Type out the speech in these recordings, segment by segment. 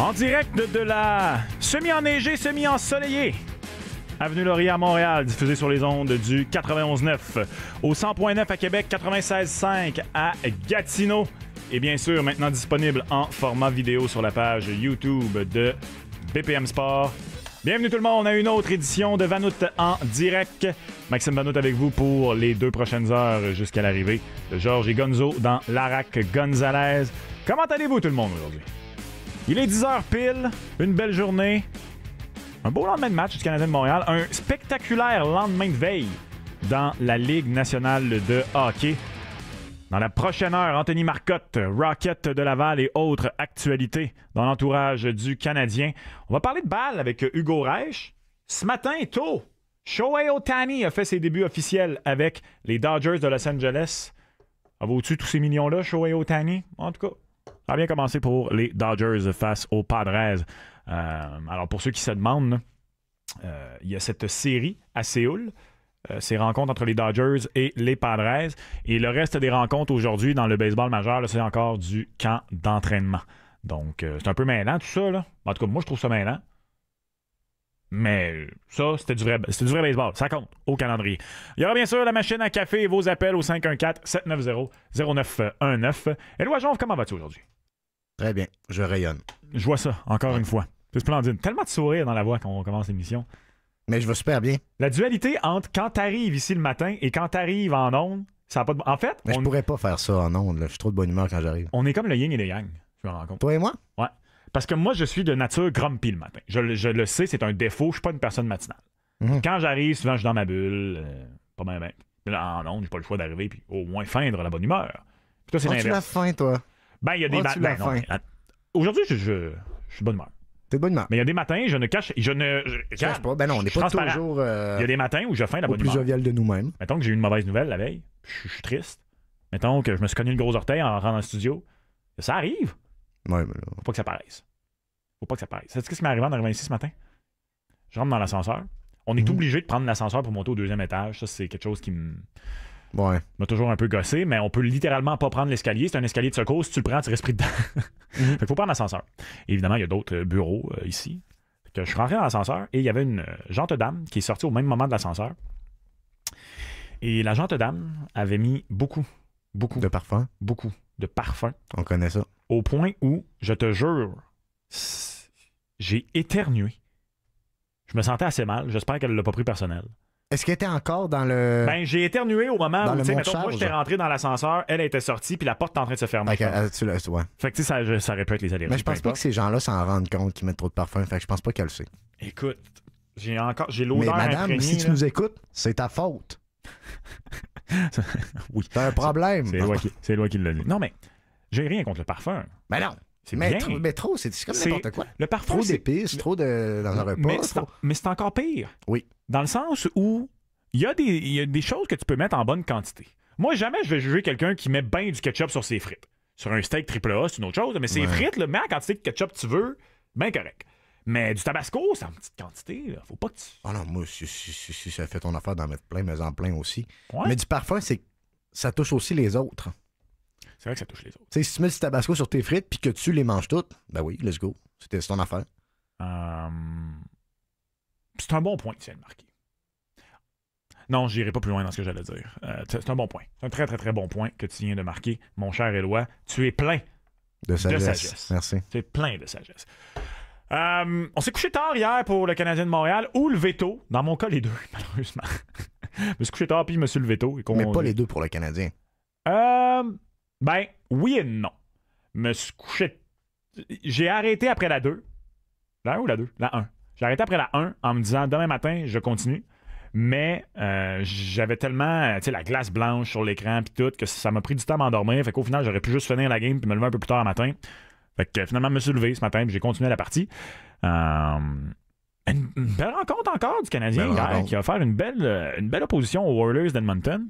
En direct de la semi-enneigée, semi-ensoleillée. Avenue Laurier à Montréal, diffusée sur les ondes du 91.9. Au 100.9 à Québec, 96.5 à Gatineau. Et bien sûr, maintenant disponible en format vidéo sur la page YouTube de BPM Sport. Bienvenue tout le monde à une autre édition de Vanout en direct. Maxime Vanout avec vous pour les deux prochaines heures jusqu'à l'arrivée de Georges et Gonzo dans l'Arac Gonzalez. Comment allez-vous tout le monde aujourd'hui? Il est 10h pile, une belle journée, un beau lendemain de match du Canadien de Montréal, un spectaculaire lendemain de veille dans la Ligue nationale de hockey. Dans la prochaine heure, Anthony Marcotte, Rocket de Laval et autres actualités dans l'entourage du Canadien. On va parler de balle avec Hugo Reich. Ce matin, tôt, Shohei Otani a fait ses débuts officiels avec les Dodgers de Los Angeles. Vaut-tu tous ces millions-là, Shohei Otani? En tout cas, a bien commencé pour les Dodgers face aux Padres. Euh, alors, pour ceux qui se demandent, euh, il y a cette série à Séoul. Euh, ces rencontres entre les Dodgers et les Padres. Et le reste des rencontres aujourd'hui dans le baseball majeur, c'est encore du camp d'entraînement. Donc, c'est un peu mêlant tout ça. Là. En tout cas, moi, je trouve ça mêlant. Mais ça, c'était du, vrai, baseball. Ça compte au calendrier. Il y aura bien sûr la machine à café et vos appels au 514-790-0919. et Jonf, comment vas-tu aujourd'hui? Très bien, je rayonne. Je vois ça, encore une fois. C'est splendide. Tellement de sourire dans la voix quand on commence l'émission. Mais je vais super bien. La dualité entre quand t'arrives ici le matin et quand t'arrives en onde, ça n'a pas de... En fait... Mais on... je pourrais pas faire ça en onde. Là. Je suis trop de bonne humeur quand j'arrive. On est comme le yin et le yang, je me rends compte. Toi et moi? Ouais. Parce que moi, je suis de nature grumpy le matin. Je, le sais, c'est un défaut. Je suis pas une personne matinale. Mhm. Quand j'arrive, souvent, je suis dans ma bulle. Euh, pas mal, ben, en onde, j'ai pas le choix d'arriver puis au moins feindre la bonne humeur. Puis toi, c'est l'inverse. la toi? Ben, il y a des matins. Ben, ah, aujourd'hui, je, je, suis bonne humeur. T'es bonne humeur. Mais il y a des matins, je ne cache. Je ne. cache pas. Ben non, on n'est pas toujours. Euh, il y a des matins où je fin la bonne plus jovial de nous-mêmes. Mettons que j'ai eu une mauvaise nouvelle la veille. Je, suis triste. Mettons que je me suis cogné le gros orteil en rentrant dans le studio. Ça arrive. Ouais, mais Faut pas que ça paraisse. Faut pas que ça paraisse. C'est ce qui m'est arrivé en arrivant ici ce matin. Je rentre dans l'ascenseur. On est mhm. obligé de prendre l'ascenseur pour monter au deuxième étage. Ça, c'est quelque chose qui me. Ouais. m'a toujours un peu gossé, mais on peut littéralement pas prendre l'escalier. C'est un escalier de secours. Si tu le prends, tu restes pris dedans. Mhm. Il ne faut prendre l'ascenseur. Évidemment, il y a d'autres euh, bureaux euh, ici. Que je rentrais rentré dans l'ascenseur et il y avait une euh, jante dame qui est sortie au même moment de l'ascenseur. Et la jante dame avait mis beaucoup, beaucoup. De parfum? Beaucoup de parfum. On connaît ça. Au point où, je te jure, j'ai éternué. Je me sentais assez mal. J'espère qu'elle ne l'a pas pris personnel. Est-ce qu'elle était encore dans le. Ben, j'ai éternué au moment où, tu sais, mettons, moi, j'étais rentré dans l'ascenseur, elle était sortie, puis la porte est en train de se fermer. Euh, tu ouais. Fait que, tu sais, ça, ça, aurait pu être les aléas. Mais je pense pas, que ces gens-là s'en rendent compte qu'ils mettent trop de parfum. Fait que je pense pas qu'elle le sait. Écoute, j'ai encore. J'ai l'odeur. Mais madame, si tu nous écoutes, c'est ta faute. oui. T'as un problème. C'est, c'est, loi qui, c'est loi qui l'a dit. Non, mais j'ai rien contre le parfum. Mais ben non. C'est mais, Trop, c'est comme n'importe quoi. trop d'épices, trop de dans un repas. Mais c'est encore pire. Oui. Dans le sens où il y, a des, choses que tu peux mettre en bonne quantité. Moi, jamais je vais juger quelqu'un qui met bien du ketchup sur ses frites. Sur un steak triple A, c'est une autre chose, mais ses frites, mets la quantité de ketchup que tu veux, bien correct. Mais du tabasco, c'est en petite quantité. Là. Faut pas que tu. Ah non, moi, si, ça fait ton affaire d'en mettre plein, mais en plein aussi. Mais du parfum, c'est ça touche aussi les autres. C'est vrai que ça touche les autres. si tu mets du tabasco sur tes frites puis que tu les manges toutes, ben oui, let's go. c'était ton affaire. Euh, c'est un bon point que tu viens de marquer. Non, j'irai pas plus loin dans ce que j'allais dire. Euh, c'est un bon point. C'est un très, très, très bon point que tu viens de marquer. Mon cher Éloi, tu es plein de sagesse. Merci. Tu es plein de sagesse. Euh, on s'est couché tard hier pour le Canadien de Montréal ou le veto. Dans mon cas, les deux, malheureusement. je me suis couché tard puis je me suis tôt. Mais pas les deux pour le Canadien. Euh, ben, oui et non. Me couché... J'ai arrêté après la 2. La 1 ou la 2 La 1. J'ai arrêté après la 1 en me disant demain matin, je continue. Mais euh, j'avais tellement euh, tu la glace blanche sur l'écran puis tout que ça m'a pris du temps à m'endormir. Fait qu'au final, j'aurais pu juste finir la game puis me lever un peu plus tard le matin. Fait que finalement, je me suis levé ce matin et j'ai continué la partie. une, belle rencontre encore du Canadien qui va faire une belle, euh, une belle opposition aux Warriors d'Edmonton.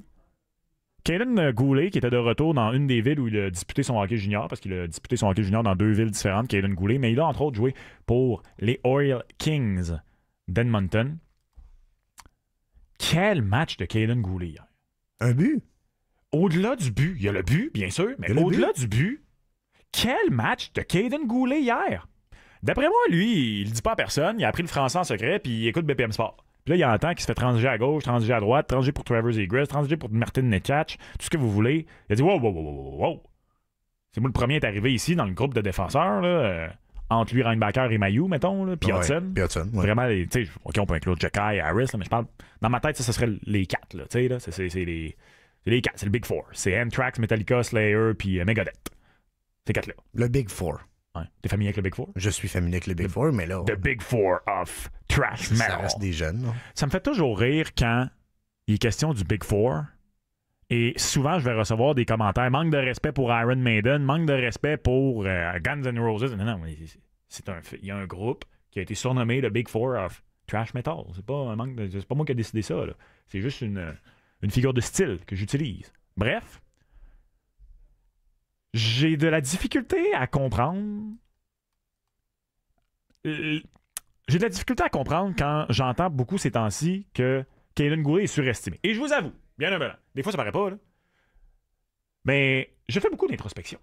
Caden euh, Goulet, qui était de retour dans une des villes où il a disputé son hockey junior, parce qu'il a disputé son hockey junior dans deux villes différentes, Caden Goulet, mais il a entre autres joué pour les Oil Kings d'Edmonton. Quel match de Caden Goulet hier! Un but? Au-delà du but, il y a le but, bien sûr, mais au-delà du but, quel match de Caden Goulet hier! D'après moi, lui, il dit pas à personne, il a appris le français en secret, puis il écoute BPM Sport. Puis là, il y a un temps qui se fait transiger à gauche, transiger à droite, transiger pour Travers Egress, transiger pour Martin Nechatch, tout ce que vous voulez. Il a dit Wow, wow, wow, wow, wow. C'est moi le premier à être arrivé ici dans le groupe de défenseurs, là, euh, entre lui, Reinbacker et Mayou, mettons, là, puis Vraiment, tu sais, OK, on peut inclure et Harris, là, mais je parle. Dans ma tête, ça, ce serait les quatre, là, tu sais, là, c'est les. C'est les quatre, c'est le Big Four. C'est Anthrax, Metallica, Slayer, puis euh, Megadeth. Ces quatre-là. Le Big Four. Ouais. T'es familier avec le Big Four? Je suis familier avec le Big Four, mais là. The Big Four of Trash Metal. Ça reste des jeunes. Ça me fait toujours rire quand il est question du Big Four. Et souvent, je vais recevoir des commentaires. Manque de respect pour Iron Maiden, manque de respect pour euh, Guns N' Roses. Non, non, c'est un, il y a un groupe qui a été surnommé le Big Four of Trash Metal. C'est pas, un manque de, pas moi qui ai décidé ça. C'est juste une, une figure de style que j'utilise. Bref, j'ai de la difficulté à comprendre. Euh, j'ai de la difficulté à comprendre quand j'entends beaucoup ces temps-ci que Kalen Goulet est surestimé. Et je vous avoue, bien évidemment, des fois ça paraît pas, là. Mais je fais beaucoup d'introspection.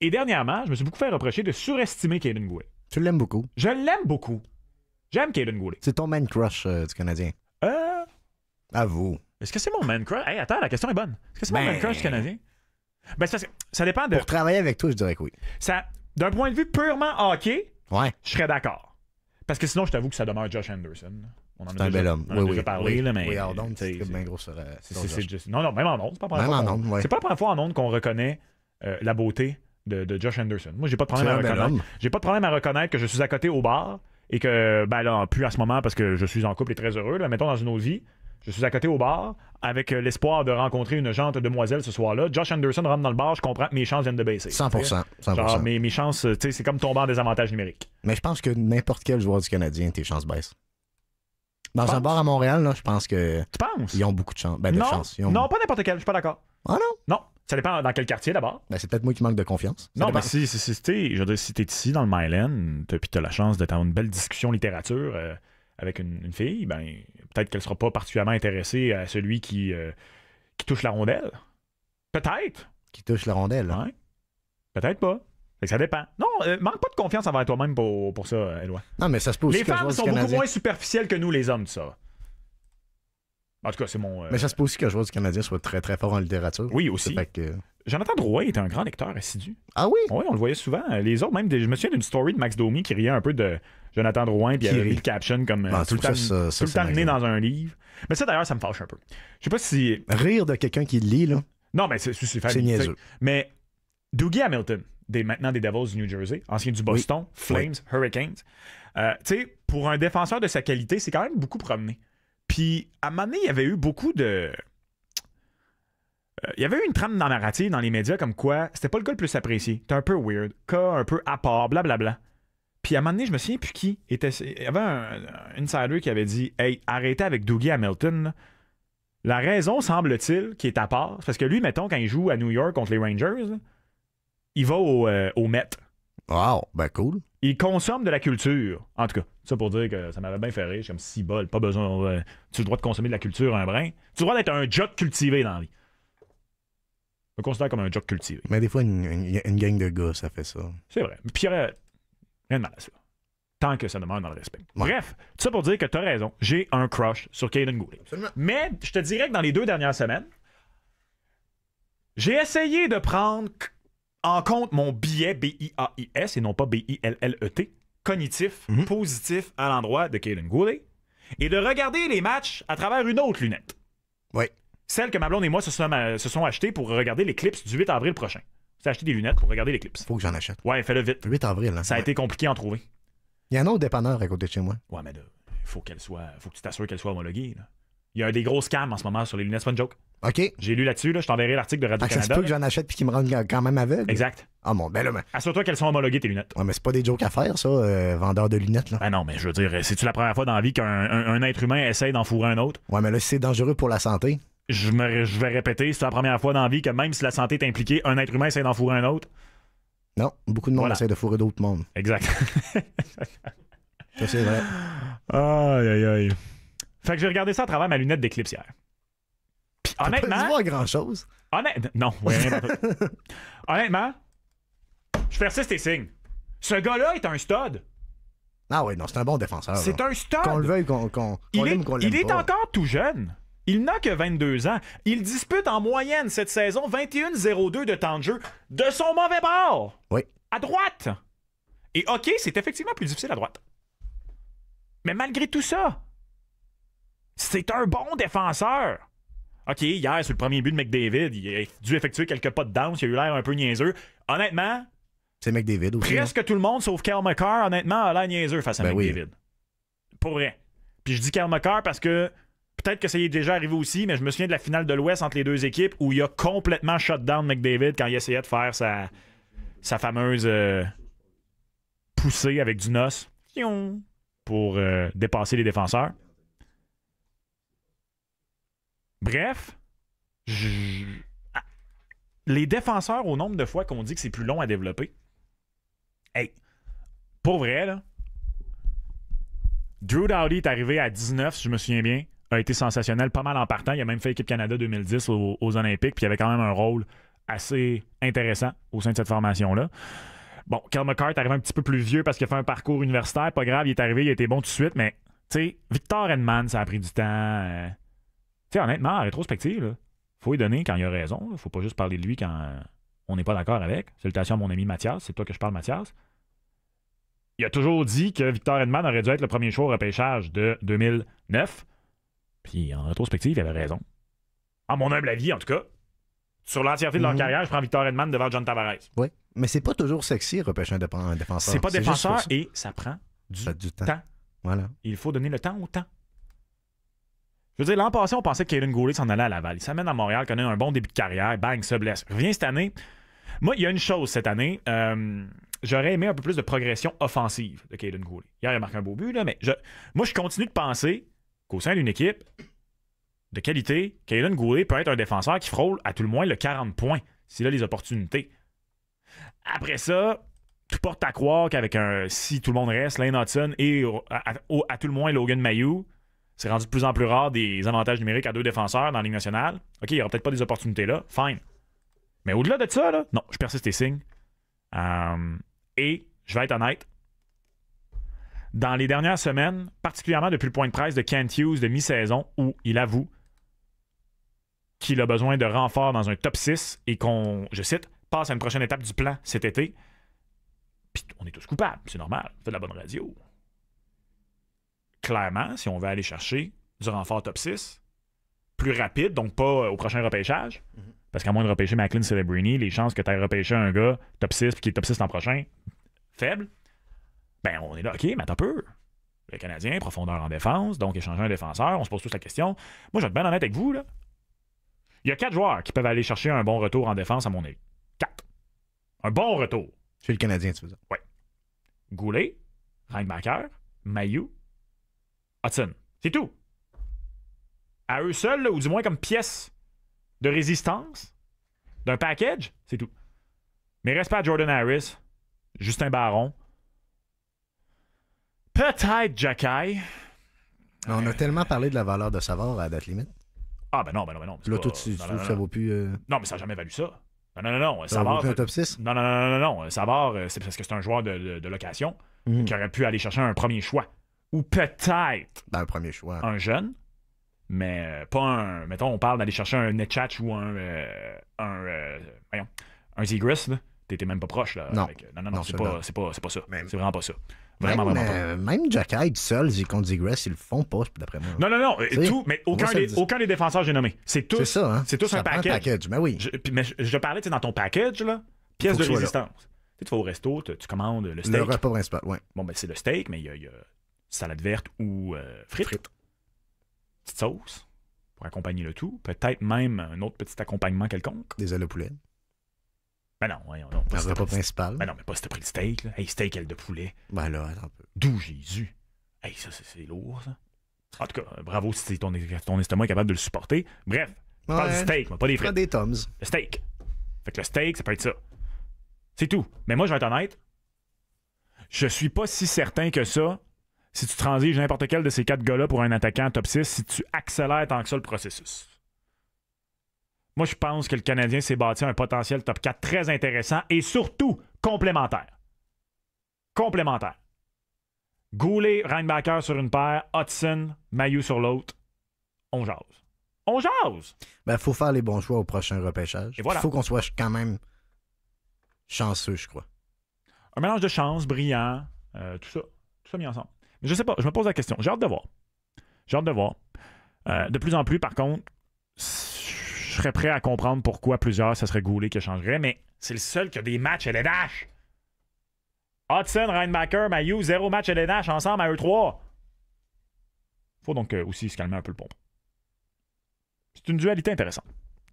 Et dernièrement, je me suis beaucoup fait reprocher de surestimer Kalen Goulet. Tu l'aimes beaucoup. Je l'aime beaucoup. J'aime Kalen Goulet. C'est ton man crush euh, du Canadien. Euh. À vous. Est-ce que c'est mon man crush? Hey, attends, la question est bonne. Est-ce que c'est mon man ben, crush du Canadien? Ben, ça, ça dépend de. Pour travailler avec toi, je dirais que oui. Ça, d'un point de vue purement hockey, ouais. je serais d'accord. Parce que sinon, je t'avoue que ça demeure Josh Anderson. On en a, un bel homme. On oui, oui, déjà, parlé, mais. c'est bien Non, non, même en C'est pas la première, fois, en onde qu'on reconnaît euh, la beauté de, Josh Anderson. Moi, j'ai pas de problème à reconnaître. J'ai pas de problème à reconnaître que je suis à côté au bar et que, ben là, plus à ce moment parce que je suis en couple et très heureux, là, mettons dans une autre vie, je suis à côté au bar avec euh, l'espoir de rencontrer une gente demoiselle ce soir-là. Josh Anderson rentre dans le bar, je comprends que mes chances viennent de baisser. 100%. 100%. mes, chances, euh, c'est comme tomber en désavantage numériques. Mais je pense que n'importe quel joueur du Canadien, tes chances baissent. Dans un bar à Montréal, je pense que. Tu penses? Ils ont beaucoup de chance. Ben, non, pas n'importe quel, je suis pas d'accord. Ah non? Non. Ça dépend dans quel quartier d'abord. Ben, c'est peut-être moi qui manque de confiance. non, mais ben, si, si, si, je veux dire, si t'es ici dans le Myland, puis t'as la chance de une belle discussion littérature euh, avec une, une, fille, ben peut-être qu'elle ne sera pas particulièrement intéressée à celui euh, qui, touche la rondelle. Peut-être. Qui touche la rondelle. Peut-être pas. Ça dépend. Non, euh, manque pas de confiance envers toi-même pour, ça, Non, mais ça se Les femmes sont beaucoup moins superficielles que nous, les hommes, ça. En tout cas, c'est mon. Euh, mais ça se peut aussi qu'un joueur du Canadien soit très très fort en littérature. Oui, aussi. Jonathan Drouin était un grand lecteur assidu. Ah oui? Oui, on le voyait souvent. Les autres, même, je me souviens d'une story de Max Domi qui riait un peu de Jonathan Drouin, puis il avait le caption comme euh, ah, tout, le temps, dans un livre. Mais ça, d'ailleurs, ça me fâche un peu. Je sais pas si. Rire de quelqu'un qui lit, là. Non, mais c'est C'est niaiseux. Mais Dougie Hamilton, des, maintenant des Devils du New Jersey, ancien du Boston, Flames, Hurricanes, euh, tu sais, pour un défenseur de sa qualité, c'est quand même beaucoup promené. Puis à un moment donné, il y avait eu beaucoup de. Euh, il y avait eu une trame dans la narrative dans les médias comme quoi c'était pas le gars le plus apprécié. c'était un peu weird, cas un peu à part, blablabla. Puis à un moment donné, je me souviens plus qui était. Il y avait un, insider qui avait dit Hey, arrêtez avec Dougie Hamilton. La raison, semble-t-il, qui est à part, parce que lui, mettons, quand il joue à New York contre les Rangers, il va au, euh, au Met. Wow, ben cool. Il consomme de la culture. En tout cas, ça pour dire que ça m'avait bien fait rire. comme si bol, pas besoin. Euh, tu as le droit de consommer de la culture un brin. Tu as le droit d'être un jock cultivé dans la vie. Je me considère comme un jock cultivé. Mais des fois, une, gang de gars, ça fait ça. C'est vrai. Puis rien de mal à ça. Tant que ça demande dans le respect. Bref, ça pour dire que tu as raison. J'ai un crush sur Caden Goulet. Mais je te dirais que dans les deux dernières semaines, j'ai essayé de prendre en compte mon billet B-I-A-I-S et non pas B-I-L-L-E-T cognitif mhm. positif à l'endroit de Kaylin Goulet et de regarder les matchs à travers une autre lunette. Oui. Celle que ma blonde et moi se euh, sont, achetées pour regarder l'éclipse du 8 avril prochain. C'est acheter des lunettes pour regarder l'éclipse. Faut que j'en achète. Ouais, fais-le vite. Le 8 avril. Hein. Ça a été compliqué à en trouver. Il y a un autre dépanneur à côté de chez moi. Ouais, mais il faut qu'elle soit. Faut que tu t'assures qu'elle soit homologuée. Il y a des gros scams en ce moment sur les lunettes, c'est pas une joke. OK. J'ai lu là-dessus, là, je t'enverrai l'article de Radio-Canada. ça que j'en achète puis qu'ils me rendent quand même aveugle. Exact. Ah bon, ben là, ben Assure-toi qu'elles sont homologuées, tes lunettes. Ouais, mais c'est pas des jokes à faire, ça, euh, vendeur de lunettes, là. Ah non, mais je veux dire, euh, c'est-tu la première fois dans la vie qu'un être humain essaye d'en fourrer un autre? Ouais, mais là, c'est dangereux pour la santé. Je, vais répéter, c'est la première fois dans la vie que même si la santé est impliquée, un être humain essaie d'en fourrer un autre. Non, beaucoup de monde essaie de fourrer d'autres mondes. Exact. ça, c'est vrai. Aïe, aïe, aïe. Fait que j'ai regardé ça à travers ma lunette d'éclipse hier. Honnêtement. Pas voir grand chose. Honnêtement. Non, Honnêtement, je persiste tes signes. Ce gars-là est un stud. Ah oui, non, c'est un bon défenseur. C'est un stud. Qu'on le veuille, qu'on Il est encore tout jeune. Il n'a que 22 ans. Il dispute en moyenne cette saison 21-02 de temps de jeu de son mauvais bord. Oui. À droite. Et OK, c'est effectivement plus difficile à droite. Mais malgré tout ça, c'est un bon défenseur. OK, hier, sur le premier but de McDavid, il a dû effectuer quelques pas de danse, il a eu l'air un peu niaiseux. Honnêtement, c'est McDavid aussi. Presque tout le monde, sauf Kyle McCarr, honnêtement, a l'air niaiseux face à ben McDavid. Pour vrai. Puis je dis Kyle McCarr parce que peut-être que ça y est déjà arrivé aussi, mais je me souviens de la finale de l'Ouest entre les deux équipes où il a complètement shut down McDavid quand il essayait de faire sa, fameuse euh, poussée avec du noce pour euh, dépasser les défenseurs. Bref, ah, les défenseurs, au nombre de fois qu'on dit que c'est plus long à développer, hey, pour vrai, là, Drew Dowdy est arrivé à 19, si je me souviens bien, a été sensationnel pas mal en partant. Il a même fait équipe Canada 2010 aux, Olympiques, puis il avait quand même un rôle assez intéressant au sein de cette formation-là. Bon, Kel McCart est arrivé un petit peu plus vieux parce qu'il a fait un parcours universitaire. Pas grave, il est arrivé, il a été bon tout de suite, mais, tu sais, Victor Edman, ça a pris du temps. Euh, sais, honnêtement, en rétrospective, il faut y donner quand il a raison. ne Faut pas juste parler de lui quand on n'est pas d'accord avec. Salutations à mon ami Mathias, c'est toi que je parle, Mathias. Il a toujours dit que Victor Edman aurait dû être le premier choix au repêchage de 2009. Puis en rétrospective, il avait raison. À mon humble avis, en tout cas, sur l'entièreté de leur mhm. carrière, je prends Victor Edman devant John Tavares. Oui, mais c'est pas toujours sexy repêcher un, défenseur. C'est pas défenseur et ça prend du, temps. Voilà. Il faut donner le temps au temps. Je veux dire, l'an passé, on pensait que Kaden Goulet s'en allait à Laval. Il s'amène à Montréal, connaît un bon début de carrière, bang, se blesse. reviens cette année. Moi, il y a une chose cette année. Euh, j'aurais aimé un peu plus de progression offensive de Kaden Goulet. Hier, il a marqué un beau but, mais moi, je continue de penser qu'au sein d'une équipe de qualité, Kaden Goulet peut être un défenseur qui frôle à tout le moins le 40 points, s'il a les opportunités. Après ça, tout portes à croire qu'avec un si tout le monde reste, Lane Hudson et à, tout le moins Logan Mayou, c'est rendu de plus en plus rare des avantages numériques à deux défenseurs dans la Ligue nationale. OK, il n'y aura peut-être pas des opportunités là. Fine. Mais au-delà de ça, là, non, je persiste et signe. Euh, et je vais être honnête. Dans les dernières semaines, particulièrement depuis le point de presse de Kent Hughes de mi-saison, où il avoue qu'il a besoin de renfort dans un top 6 et qu'on, je cite, passe à une prochaine étape du plan cet été. Puis on est tous coupables, c'est normal, Faites de la bonne radio clairement, si on veut aller chercher du renfort top 6, plus rapide, donc pas euh, au prochain repêchage, mhm. parce qu'à moins de repêcher McLean Celebrini, les chances que tu aies repêché un gars top 6 puis qui est top 6 en prochain, faible, ben on est là, OK, mais t'as peur peu. Le Canadien, profondeur en défense, donc échanger un défenseur, on se pose tous la question. Moi, je vais être bien honnête avec vous, là. Il y a quatre joueurs qui peuvent aller chercher un bon retour en défense, à mon avis. Quatre. Un bon retour. Chez le Canadien, tu veux dire? Oui. Goulet, Reinbacher, Mayou, c'est tout. À eux seuls, ou du moins comme pièce de résistance d'un package, c'est tout. Mais reste pas Jordan Harris, Justin Baron. Peut-être Jacky. On a tellement parlé de la valeur de Savard à date limite. Ah, ben non, ben non, ben non. Là, tout de suite, ça vaut plus. Non, mais ça n'a jamais valu ça. Non, non, non, non. Savard. Non, non, non, non, Savard, c'est parce que c'est un joueur de, location qui aurait pu aller chercher un premier choix ou peut-être. premier choix. Un jeune, mais euh, pas un. Mettons, on parle d'aller chercher un Netchatch ou un. Euh, un. Euh, voyons, un zigris. là. T'étais même pas proche, là. Non, non, non, non c'est pas, pas, ça. C'est vraiment pas ça. Vraiment, vraiment pas. même Jack Hyde seul, contre Digress, ils le font pas, d'après moi. Non, non, non. Tout, mais aucun, des, aucun des défenseurs j'ai nommé. Hein. C'est tous, ça, c'est tous un package. Mais oui. Je, mais je, parlais, tu dans ton package, là, pièce de résistance. Tu vas au resto, tu commandes le steak. Le repas principal, ouais. Bon, ben, c'est le steak, mais il y a salade verte ou euh, frites. Petite sauce pour accompagner le tout. Peut-être même un autre petit accompagnement quelconque. Des ailes de poulet. mais ben non, voyons Pas, pas principal. mais non, mais pas si t'as pris le steak. Hey, steak, aile de poulet. Ben là, attends un peu. D'où Jésus. Hey, ça, c'est lourd, ça. En tout cas, euh, bravo si ton, ton estomac est capable de le supporter. Bref, du steak, mais pas des frites. Pas des toms. Le steak. Fait que le steak, ça peut être ça. C'est tout. Mais moi, je vais être honnête, je suis pas si certain que ça si tu transiges n'importe quel de ces quatre gars-là pour un attaquant top 6, si tu accélères tant que ça le processus. Moi, je pense que le Canadien s'est bâti un potentiel top 4 très intéressant et surtout complémentaire. Complémentaire. Goulet, Reinbacher sur une paire, Hudson, Mayu sur l'autre. On jase. On jase! Ben, faut faire les bons choix au prochain repêchage. Il faut qu'on soit quand même chanceux, je crois. Un mélange de chance, brillant, euh, tout ça. Tout ça mis ensemble. Je sais pas, je me pose la question. J'ai hâte de voir. J'ai hâte de voir. Euh, de plus en plus, par contre, je serais prêt à comprendre pourquoi plusieurs, ça serait Goulet qui changerait, mais c'est le seul qui a des matchs LNH. Hudson, Reinbacher, Mayu, zéro match LNH ensemble à eux 3 Faut donc euh, aussi se calmer un peu le pompe. C'est une dualité intéressante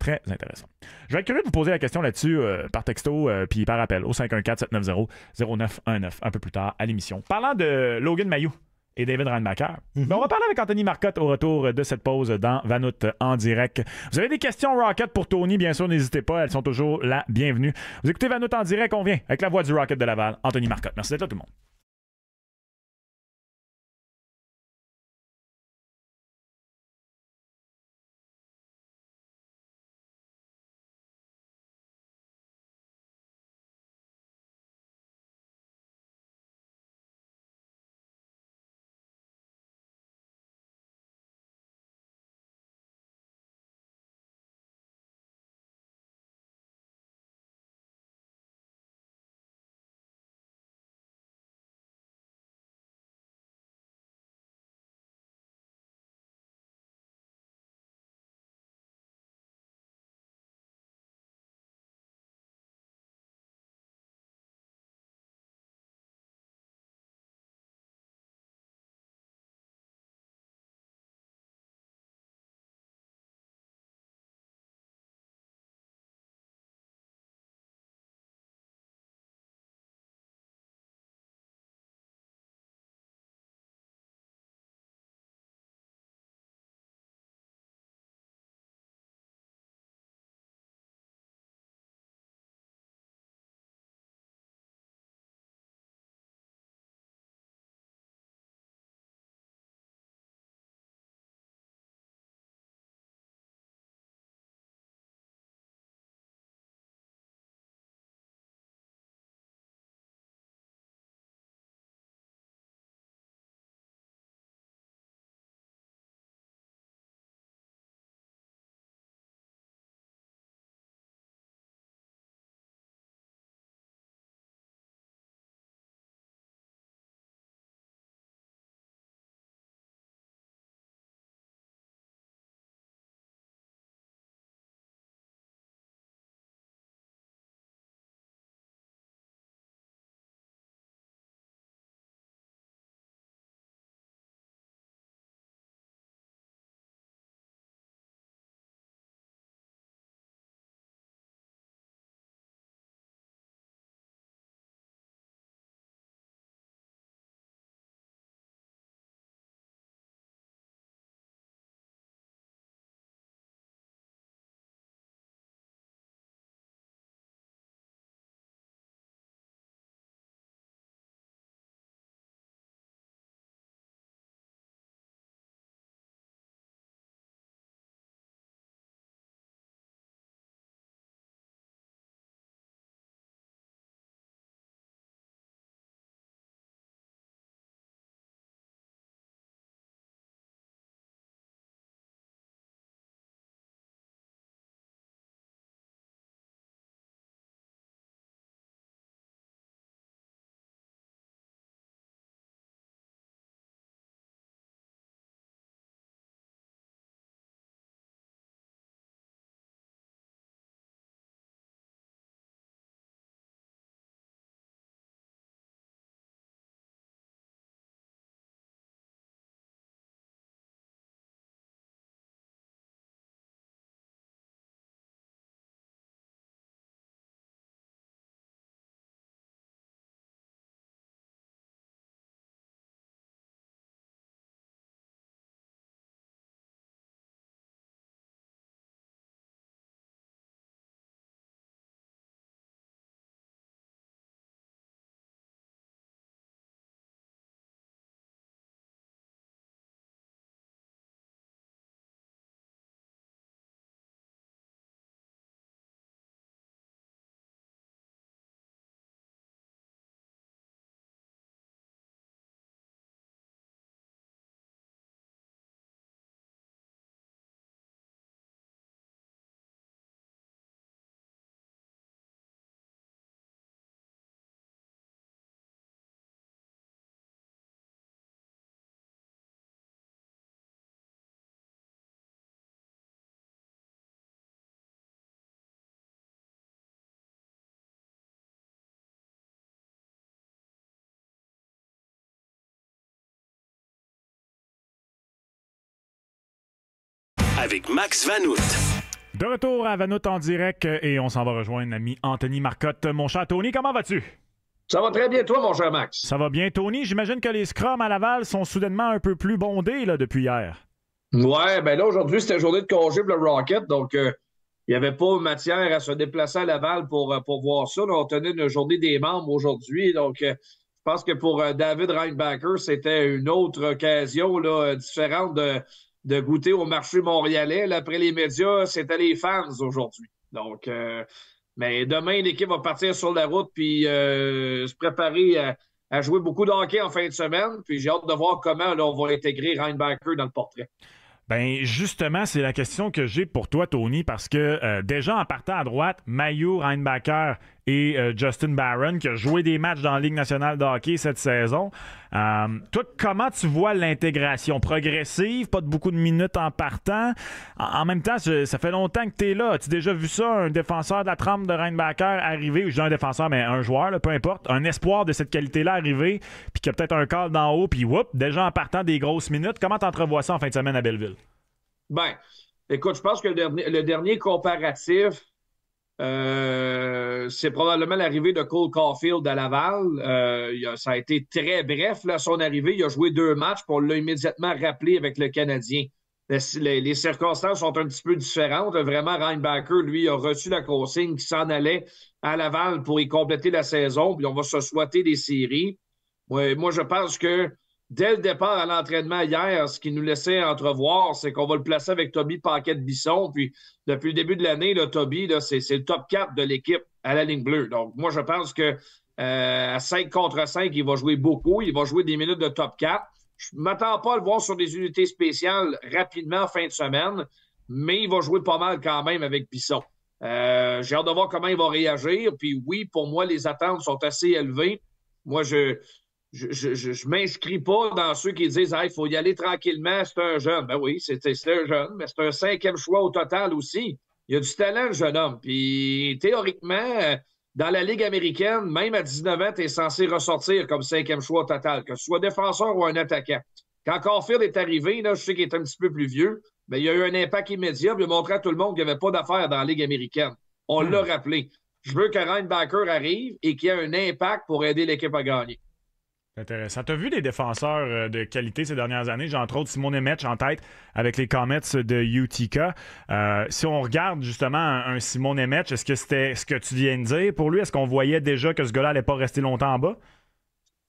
très intéressant. Je vais être curieux de vous poser la question là-dessus euh, par texto euh, puis par appel au 514-790-0919 un peu plus tard à l'émission. Parlant de Logan Mayou et David Randmacher, mm-hmm. ben, on va parler avec Anthony Marcotte au retour de cette pause dans Vanout en direct. Vous avez des questions Rocket pour Tony, bien sûr, n'hésitez pas, elles sont toujours la bienvenue. Vous écoutez Vanout en direct, on vient avec la voix du Rocket de Laval, Anthony Marcotte. Merci à là tout le monde. avec Max Vanout. De retour à Vanout en direct euh, et on s'en va rejoindre ami Anthony Marcotte. Mon cher Tony, comment vas-tu? Ça va très bien, toi, mon cher Max. Ça va bien, Tony. J'imagine que les scrums à Laval sont soudainement un peu plus bondés là, depuis hier. Ouais, ben là, aujourd'hui, c'était journée de congé pour le Rocket, donc euh, il n'y avait pas matière à se déplacer à Laval pour, euh, pour voir ça. on tenait une journée des membres aujourd'hui, donc je pense que pour David Reinbacker, c'était une autre occasion là, différente de de goûter au marché montréalais. après les médias, c'était les fans aujourd'hui. Donc, euh, mais demain, l'équipe va partir sur la route puis euh, se préparer à, jouer beaucoup de en fin de semaine. Puis j'ai hâte de voir comment on va intégrer Reinbacher dans le portrait. Ben justement, c'est la question que j'ai pour toi, Tony, parce que euh, déjà en partant à droite, Mayu, Reinbacher et euh, Justin Barron, qui a joué des matchs dans la Ligue nationale de hockey cette saison. Euh, toi, comment tu vois l'intégration progressive, pas de beaucoup de minutes en partant? En, même temps, ça fait longtemps que tu es là. as déjà vu ça, un défenseur de la trempe de Reinbacker arriver, ou je un défenseur, mais un joueur, peu importe, un espoir de cette qualité-là arriver, puis y a peut-être un call d'en haut, puis whoop, déjà en partant des grosses minutes. Comment entrevois ça en fin de semaine à Belleville? Ben, écoute, je pense que le dernier, le dernier comparatif euh, c'est probablement l'arrivée de Cole Caulfield à Laval. Euh, ça a été très bref là, son arrivée. Il a joué deux matchs, pour on l'a immédiatement rappelé avec le Canadien. Les, circonstances sont un petit peu différentes. Vraiment, Reinbacher, lui, a reçu la consigne qui s'en allait à Laval pour y compléter la saison. Puis on va se souhaiter des séries. moi, je pense que dès le départ à l'entraînement hier, ce qui nous laissait entrevoir, c'est qu'on va le placer avec Toby Paquette-Bisson. Puis depuis le début de l'année, Toby, c'est le top 4 de l'équipe à la ligne bleue. Donc moi, je pense que euh, à 5 contre 5, il va jouer beaucoup. Il va jouer des minutes de top 4. Je ne m'attends pas à le voir sur des unités spéciales rapidement fin de semaine, mais il va jouer pas mal quand même avec Bisson. Euh, j'ai hâte de voir comment il va réagir. Puis oui, pour moi, les attentes sont assez élevées. Moi, je, je, m'inscris pas dans ceux qui disent il faut y aller tranquillement, c'est un jeune. Ben oui, c'est un jeune, mais c'est un cinquième choix au total aussi. Il y a du talent, le jeune homme. Puis théoriquement, dans la Ligue américaine, même à 19 ans, tu es censé ressortir comme cinquième choix au total, que ce soit défenseur ou un attaquant. Quand Caulfield est arrivé, là, je sais qu'il est un petit peu plus vieux, mais il y a eu un impact immédiat, il a montré à tout le monde qu'il n'y avait pas d'affaires dans la Ligue américaine. On hmm. l'a rappelé. Je veux que Ryan Baker arrive et qu'il y ait un impact pour aider l'équipe à gagner. Intéressant. T'as vu des défenseurs euh, de qualité ces dernières années, j'ai entre autres Simon Nemeth en tête avec les Comets de Utica. Euh, si on regarde justement un, Simon Nemeth est-ce que c'était ce que tu viens de dire pour lui? Est-ce qu'on voyait déjà que ce gars-là n'allait pas rester longtemps en bas?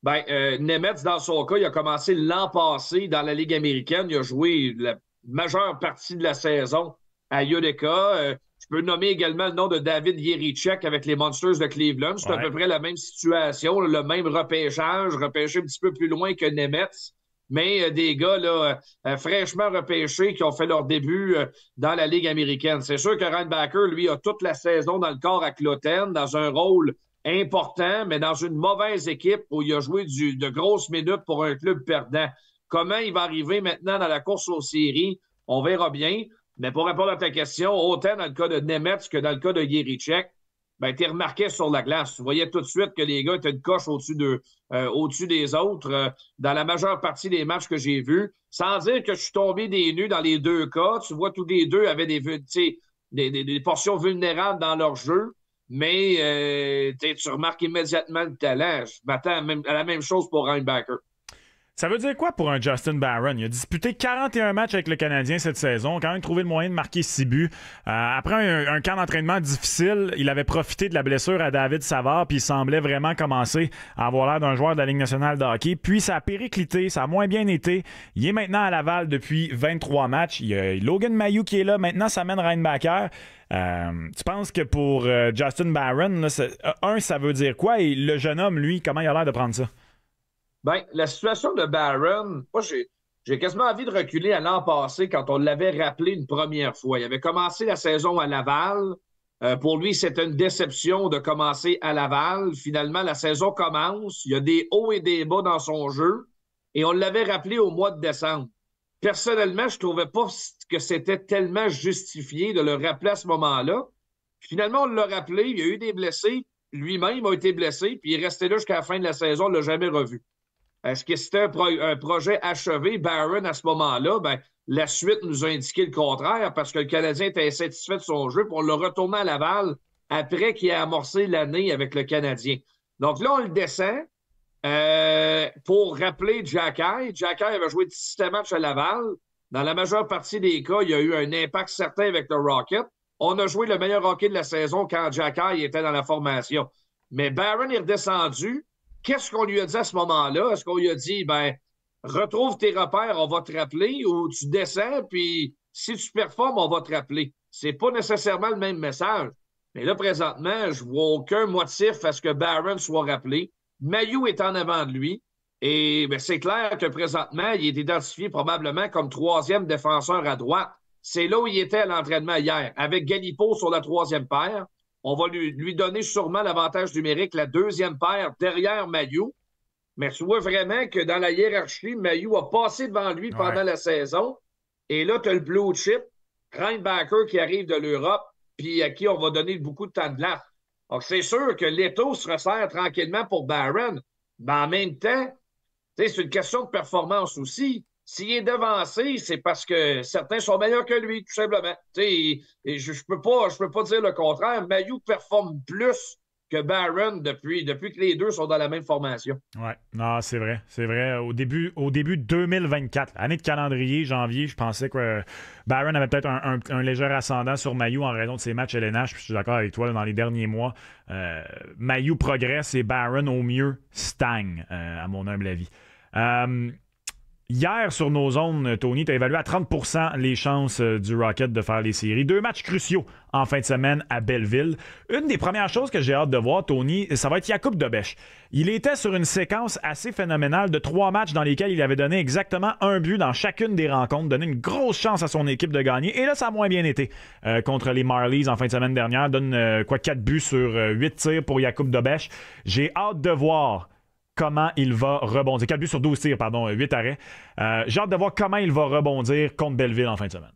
Ben, euh, dans son cas, il a commencé l'an passé dans la Ligue américaine. Il a joué la majeure partie de la saison à Utica. Je peux nommer également le nom de David Yerichek avec les Monsters de Cleveland. C'est à peu près la même situation, le même repêchage, repêché un petit peu plus loin que Nemetz. Mais euh, des gars là, euh, euh, fraîchement repêchés qui ont fait leur début dans la Ligue américaine. C'est sûr que Ryan lui, a toute la saison dans le corps à Cloten, dans un rôle important, mais dans une mauvaise équipe où il a joué de grosses minutes pour un club perdant. Comment il va arriver maintenant dans la course aux séries? On verra bien. Mais pour répondre à ta question, autant dans le cas de Nemetz que dans le cas de Yerichek, ben, tu remarqué sur la glace. Tu voyais tout de suite que les gars étaient une coche au-dessus euh, des autres euh, dans la majeure partie des matchs que j'ai vus. Sans dire que je suis tombé des nues dans les deux cas. Tu vois, tous les deux avaient des, portions vulnérables dans leur jeu. Mais euh, tu remarques immédiatement le talent. Je m'attends à, la même chose pour Ryan ça veut dire quoi pour un Justin Barron? Il a disputé 41 matchs avec le Canadien cette saison, quand même trouvé le moyen de marquer 6 buts. Euh, après un, camp d'entraînement difficile, il avait profité de la blessure à David Savard, puis il semblait vraiment commencer à avoir l'air d'un joueur de la Ligue nationale de hockey. Puis ça a périclité, ça a moins bien été. Il est maintenant à Laval depuis 23 matchs. Il y a Logan Mayou qui est là, maintenant ça mène Reinbacker. Euh, tu penses que pour euh, Justin Barron, un, ça veut dire quoi? Et le jeune homme, lui, comment il a l'air de prendre ça? Bien, la situation de Barron, moi, j'ai. quasiment envie de reculer à l'an passé quand on l'avait rappelé une première fois. Il avait commencé la saison à Laval. Euh, pour lui, c'était une déception de commencer à Laval. Finalement, la saison commence. Il y a des hauts et des bas dans son jeu. Et on l'avait rappelé au mois de décembre. Personnellement, je ne trouvais pas que c'était tellement justifié de le rappeler à ce moment-là. Finalement, on l'a rappelé. Il y a eu des blessés. Lui-même a été blessé. Puis il est resté là jusqu'à la fin de la saison. On ne l'a jamais revu. Est-ce que c'était un, projet achevé, Barron, à ce moment-là? Ben, la suite nous a indiqué le contraire parce que le Canadien était insatisfait de son jeu, pour le retourner à Laval après qu'il a amorcé l'année avec le Canadien. Donc là, on le descend euh, pour rappeler Jack High. Jack High avait joué 17 matchs à Laval. Dans la majeure partie des cas, il y a eu un impact certain avec le Rocket. On a joué le meilleur hockey de la saison quand Jack était dans la formation. Mais Barron est redescendu Qu'est-ce qu'on lui a dit à ce moment-là? Est-ce qu'on lui a dit, ben, retrouve tes repères, on va te rappeler, ou tu descends, puis si tu performes, on va te rappeler? C'est pas nécessairement le même message. Mais là, présentement, je vois aucun motif à ce que Barron soit rappelé. Mayu est en avant de lui. Et ben, c'est clair que présentement, il est identifié probablement comme troisième défenseur à droite. C'est là où il était à l'entraînement hier, avec Galipo sur la troisième paire on va lui, donner sûrement l'avantage numérique, la deuxième paire derrière Maillot. Mais tu vois vraiment que dans la hiérarchie, Mayu a passé devant lui pendant la saison. Et là, tu as le blue chip, Backer qui arrive de l'Europe, puis à qui on va donner beaucoup de temps de l'art. Donc, c'est sûr que l'étau se resserre tranquillement pour Barron. Mais en même temps, c'est une question de performance aussi. S'il est devancé, c'est parce que certains sont meilleurs que lui, tout simplement. Et, je ne peux, pas, peux pas dire le contraire. Mayu performe plus que Barron depuis, depuis que les deux sont dans la même formation. Oui, non, c'est vrai. C'est vrai. Au début, au début 2024, année de calendrier, janvier, je pensais que euh, Baron avait peut-être un, léger ascendant sur Mayu en raison de ses matchs LNH. Puis je suis d'accord avec toi, dans les derniers mois, euh, Mayu progresse et Barron, au mieux, stagne, euh, à mon humble avis. Hier, sur nos zones, Tony, tu as évalué à 30 les chances euh, du Rocket de faire les séries. Deux matchs cruciaux en fin de semaine à Belleville. Une des premières choses que j'ai hâte de voir, Tony, ça va être Yacoub Debèche. Il était sur une séquence assez phénoménale de trois matchs dans lesquels il avait donné exactement un but dans chacune des rencontres, donné une grosse chance à son équipe de gagner. Et là, ça a moins bien été euh, contre les Marlies en fin de semaine dernière. Donne euh, quoi, quatre buts sur huit tirs pour Yacoub Dobesch. J'ai hâte de voir comment il va rebondir. 4 buts sur 12 tirs, pardon, 8 arrêts. Euh, j'ai hâte de voir comment il va rebondir contre Belleville en fin de semaine.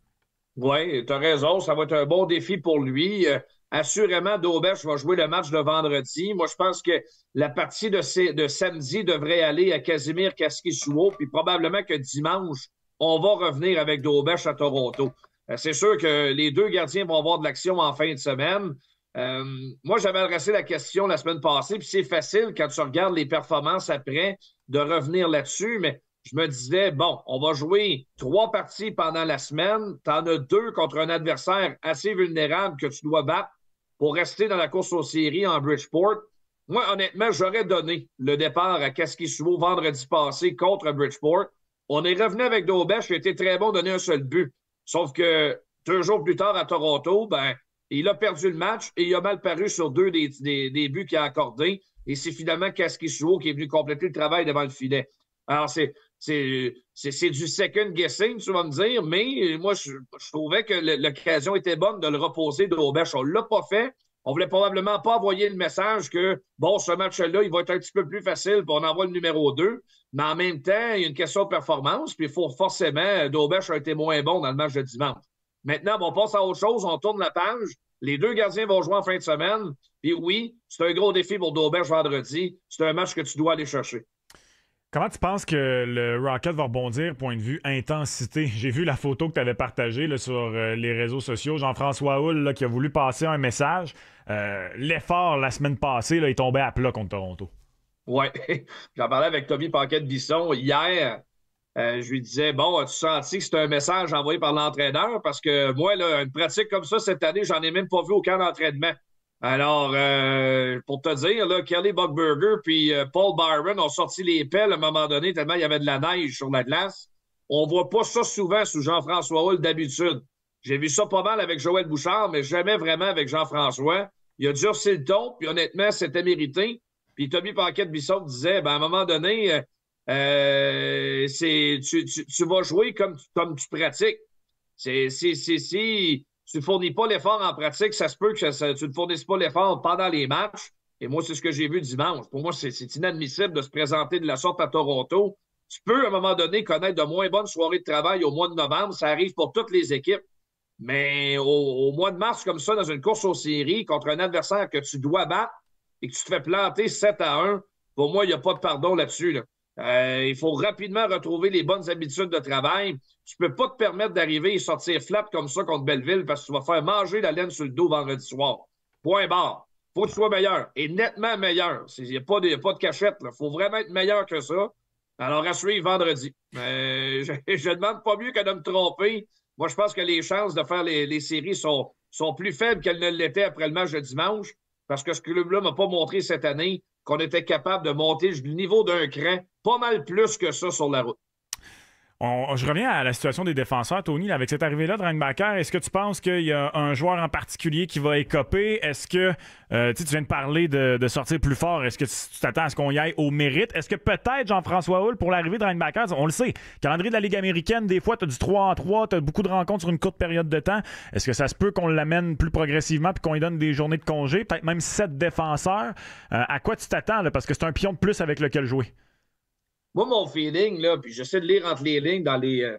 Oui, tu as raison, ça va être un bon défi pour lui. Euh, assurément, Dauberge va jouer le match de vendredi. Moi, je pense que la partie de, samedi devrait aller à Casimir Kaskisuo, puis probablement que dimanche, on va revenir avec Dauberge à Toronto. Euh, c'est sûr que les deux gardiens vont avoir de l'action en fin de semaine. Euh, moi, j'avais adressé la question la semaine passée, puis c'est facile quand tu regardes les performances après de revenir là-dessus, mais je me disais, bon, on va jouer trois parties pendant la semaine, t'en as deux contre un adversaire assez vulnérable que tu dois battre pour rester dans la course aux séries en Bridgeport. Moi, honnêtement, j'aurais donné le départ à Kaskisuo vendredi passé contre Bridgeport. On est revenu avec Daubèche, qui a été très bon, de donner un seul but. Sauf que deux jours plus tard à Toronto, ben, il a perdu le match et il a mal paru sur deux des, des, des buts qu'il a accordés. Et c'est finalement Kaskisuo qui est venu compléter le travail devant le filet. Alors, c'est, c'est, du second guessing, tu vas me dire, mais euh, moi, je, trouvais que l'occasion était bonne de le reposer d'Auberge. On ne l'a pas fait. On voulait probablement pas envoyer le message que, bon, ce match-là, il va être un petit peu plus facile, pour on envoie le numéro 2. Mais en même temps, il y a une question de performance, puis il faut forcément, euh, Daubèche a été moins bon dans le match de dimanche. Maintenant, on passe à autre chose, on tourne la page. Les deux gardiens vont jouer en fin de semaine. Puis oui, c'est un gros défi pour Dauberge vendredi. C'est un match que tu dois aller chercher. Comment tu penses que le Rocket va rebondir, point de vue intensité? J'ai vu la photo que tu avais partagée sur euh, les réseaux sociaux. Jean-François Hull qui a voulu passer un message. Euh, l'effort la semaine passée là, est tombé à plat contre Toronto. Oui. J'en parlais avec Tommy Paquette-Bisson hier. Euh, je lui disais, bon, as-tu senti que c'était un message envoyé par l'entraîneur? Parce que moi, une pratique comme ça cette année, j'en ai même pas vu aucun entraînement. Alors, euh, pour te dire, Kelly Buckberger puis euh, Paul Byron ont sorti les pelles à un moment donné tellement il y avait de la neige sur la glace. On voit pas ça souvent sous Jean-François Hull d'habitude. J'ai vu ça pas mal avec Joël Bouchard, mais jamais vraiment avec Jean-François. Il a durci le ton, puis honnêtement, c'était mérité. Puis Tommy paquette Bissot disait, ben, à un moment donné, euh, c'est, tu, vas jouer comme, tu pratiques. si, tu ne fournis pas l'effort en pratique, ça se peut que tu ne fournisses pas l'effort pendant les matchs. Et moi, c'est ce que j'ai vu dimanche. Pour moi, c'est, inadmissible de se présenter de la sorte à Toronto. Tu peux, à un moment donné, connaître de moins bonnes soirées de travail au mois de novembre. Ça arrive pour toutes les équipes. Mais au, mois de mars, comme ça, dans une course aux séries, contre un adversaire que tu dois battre et que tu te fais planter 7 à 1, pour moi, il n'y a pas de pardon là-dessus. là dessus là euh, il faut rapidement retrouver les bonnes habitudes de travail. Tu peux pas te permettre d'arriver et sortir flat comme ça contre Belleville parce que tu vas faire manger la laine sur le dos vendredi soir. Point barre. Faut que tu sois meilleur et nettement meilleur. Il n'y a, pas de cachette. Il faut vraiment être meilleur que ça. Alors, à suivre vendredi. Euh, je ne demande pas mieux que de me tromper. Moi, je pense que les chances de faire les, séries sont, sont plus faibles qu'elles ne l'étaient après le match de dimanche parce que ce club-là m'a pas montré cette année qu'on était capable de monter du niveau d'un cran pas mal plus que ça sur la route je reviens à la situation des défenseurs, Tony. avec cette arrivée-là de Rangbacker, est-ce que tu penses qu'il y a un joueur en particulier qui va écoper? Est-ce que euh, tu viens de parler de, sortir plus fort? Est-ce que tu t'attends à ce qu'on y aille au mérite? Est-ce que peut-être Jean-François Hull, pour l'arrivée de Rangbacker, on le sait, calendrier de la Ligue américaine, des fois, tu as du 3 en 3, tu as beaucoup de rencontres sur une courte période de temps. Est-ce que ça se peut qu'on l'amène plus progressivement puis qu'on lui donne des journées de congé, peut-être même sept défenseurs? Euh, à quoi tu t'attends? Parce que c'est un pion de plus avec lequel jouer. Moi, mon feeling, là, puis j'essaie de lire entre les lignes dans les, euh,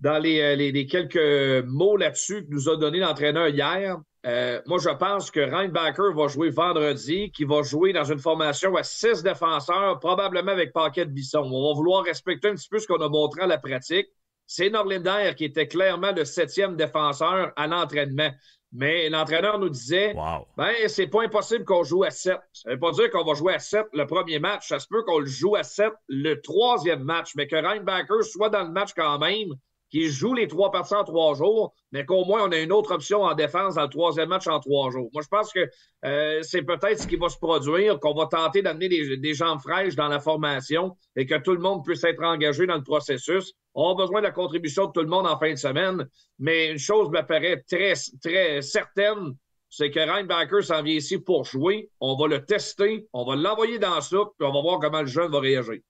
dans euh, les, les, quelques mots là-dessus que nous a donné l'entraîneur hier. Euh, moi, je pense que Reinbacker va jouer vendredi, qui va jouer dans une formation à six défenseurs, probablement avec Paquet de Bisson. On va vouloir respecter un petit peu ce qu'on a montré à la pratique. C'est Norlinder qui était clairement le septième défenseur à l'entraînement. Mais l'entraîneur nous disait ben, c'est pas impossible qu'on joue à 7. Ça veut pas dire qu'on va jouer à 7 le premier match. Ça se peut qu'on le joue à 7 le troisième match, mais que Ryan soit dans le match quand même qui joue les trois parties en trois jours, mais qu'au moins on a une autre option en défense dans le troisième match en trois jours. Moi, je pense que euh, c'est peut-être ce qui va se produire, qu'on va tenter d'amener des, des jambes fraîches dans la formation et que tout le monde puisse être engagé dans le processus. On a besoin de la contribution de tout le monde en fin de semaine, mais une chose me paraît très, très certaine, c'est que Ryan Barker s'en vient ici pour jouer. On va le tester, on va l'envoyer dans ça, puis on va voir comment le jeune va réagir.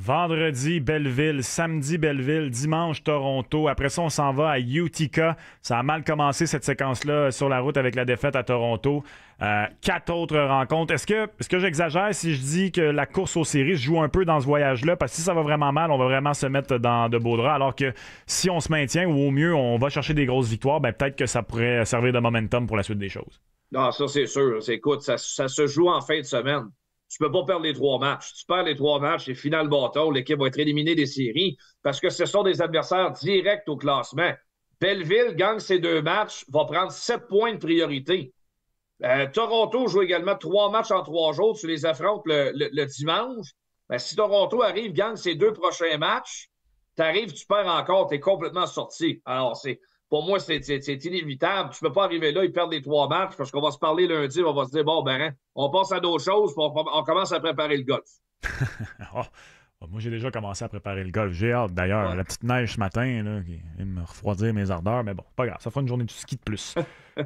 Vendredi, Belleville. Samedi, Belleville. Dimanche, Toronto. Après ça, on s'en va à Utica. Ça a mal commencé cette séquence-là sur la route avec la défaite à Toronto. Euh, quatre autres rencontres. Est-ce que, est que j'exagère si je dis que la course aux séries joue un peu dans ce voyage-là? Parce que si ça va vraiment mal, on va vraiment se mettre dans de beaux draps. Alors que si on se maintient ou au mieux, on va chercher des grosses victoires, ben peut-être que ça pourrait servir de momentum pour la suite des choses. Non, ça, c'est sûr. Écoute, ça se joue en fin de semaine tu peux pas perdre les trois matchs. Tu perds les trois matchs et final bâton, l'équipe va être éliminée des séries parce que ce sont des adversaires directs au classement. Belleville gagne ses deux matchs, va prendre sept points de priorité. Euh, Toronto joue également trois matchs en trois jours. Tu les affrontes le, dimanche. Ben, si Toronto arrive, gagne ses deux prochains matchs, tu arrives, tu perds encore, tu es complètement sorti. Alors, c'est pour moi, c'est inévitable. Tu ne peux pas arriver là et perdre les trois matchs parce qu'on va se parler lundi, on va se dire bon, ben, hein, on passe à d'autres choses, on, on, commence à préparer le golf. Ah, moi, j'ai déjà commencé à préparer le golf. J'ai hâte d'ailleurs. La petite neige ce matin, là, qui me refroidir mes ardeurs, mais bon, pas grave. Ça fera une journée de ski de plus.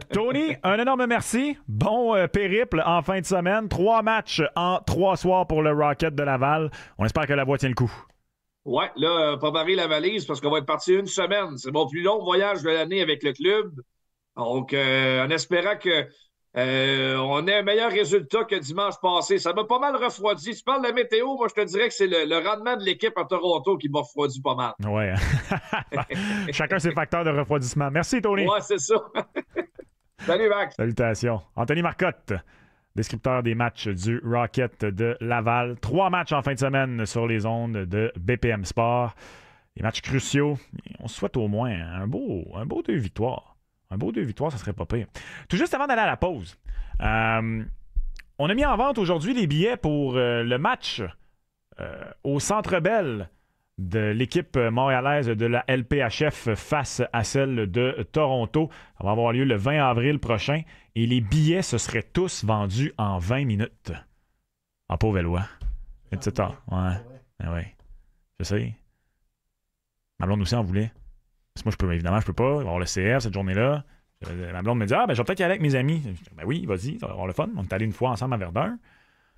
Tony, un énorme merci. Bon euh, périple en fin de semaine. Trois matchs en trois soirs pour le Rocket de Laval. On espère que la voix tient le coup. Oui, là, euh, préparer la valise parce qu'on va être parti une semaine. C'est mon plus long voyage de l'année avec le club. Donc, euh, en espérant que euh, ait un meilleur résultat que dimanche passé. Ça m'a pas mal refroidi. Tu parles de la météo, moi je te dirais que c'est le, rendement de l'équipe à Toronto qui m'a refroidi pas mal. Oui. Chacun ses facteurs de refroidissement. Merci, Tony. Oui, c'est ça. Salut, Max. Salutations. Anthony Marcotte descripteur des matchs du Rocket de Laval. Trois matchs en fin de semaine sur les ondes de BPM Sport. Des matchs cruciaux. On souhaite au moins un beau, un beau deux victoires. Un beau deux victoires, ça serait pas pire. Tout juste avant d'aller à la pause, euh, on a mis en vente aujourd'hui les billets pour euh, le match euh, au Centre Bell de l'équipe montréalaise de la LPHF face à celle de Toronto. Ça va avoir lieu le 20 avril prochain et les billets se seraient tous vendus en 20 minutes. En pauvre Vélois. etc ah Ouais. Ah ah ouais. Je sais. Ma blonde aussi en voulait. Parce que moi, je peux, évidemment, je peux pas. avoir le CR cette journée-là. Euh, ma blonde me dit Ah, ben, je vais peut-être y aller avec mes amis. ben oui, vas-y, ça va avoir le fun. On est allé une fois ensemble à Verdun.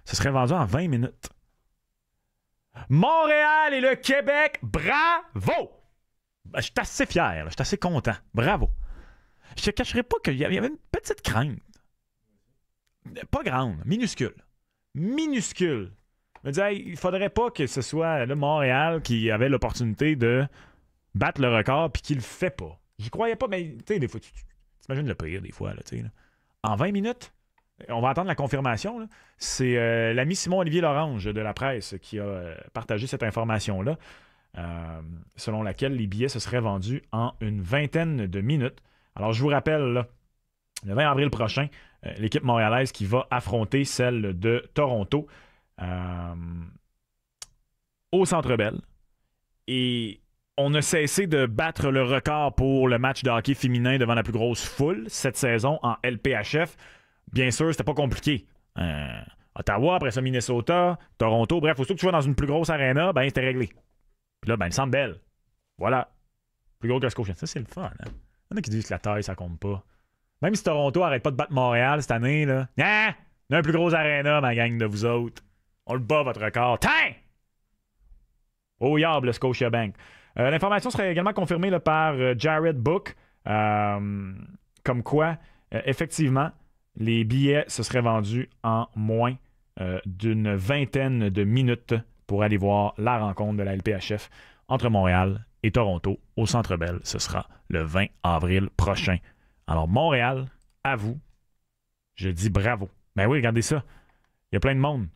Ce serait vendu en 20 minutes. Montréal et le Québec, bravo! Ben, je suis assez fier, je suis assez content. Bravo. Je ne te cacherai pas qu'il y avait une petite crainte. Pas grande, minuscule. Minuscule. me il faudrait pas que ce soit le Montréal qui avait l'opportunité de battre le record puis qu'il le fait pas. J'y croyais pas, mais tu sais, des fois, tu t'imagines le pire, des fois, là, tu sais. En 20 minutes, on va attendre la confirmation. C'est euh, l'ami Simon-Olivier Lorange de la presse qui a euh, partagé cette information-là, euh, selon laquelle les billets se seraient vendus en une vingtaine de minutes. Alors, je vous rappelle, le 20 avril prochain, l'équipe montréalaise qui va affronter celle de Toronto au Centre Bell. Et on a cessé de battre le record pour le match de hockey féminin devant la plus grosse foule cette saison en LPHF. Bien sûr, c'était pas compliqué. Euh, Ottawa, après ça, Minnesota, Toronto, bref, aussitôt que tu vas dans une plus grosse arena, ben c'était réglé. Puis là, ben, me semble belle Voilà. Plus gros que la Scotia. Ça, c'est le fun. Hein? Il y en a qui disent que la taille, ça compte pas. Même si Toronto arrête pas de battre Montréal cette année, là. Ah! y a un plus gros arena, ma gang de vous autres. On le bat, votre record. Tiens! Oh, yab, le Scotiabank. Euh, l'information serait également confirmée par euh, Jared Book. comme quoi, effectivement, les billets se seraient vendus en moins euh, d'une vingtaine de minutes pour aller voir la rencontre de la LPHF entre Montréal et Toronto au Centre belle Ce sera le 20 avril prochain. Alors, Montréal, à vous, je dis bravo. Ben oui, regardez ça. Il y a plein de monde.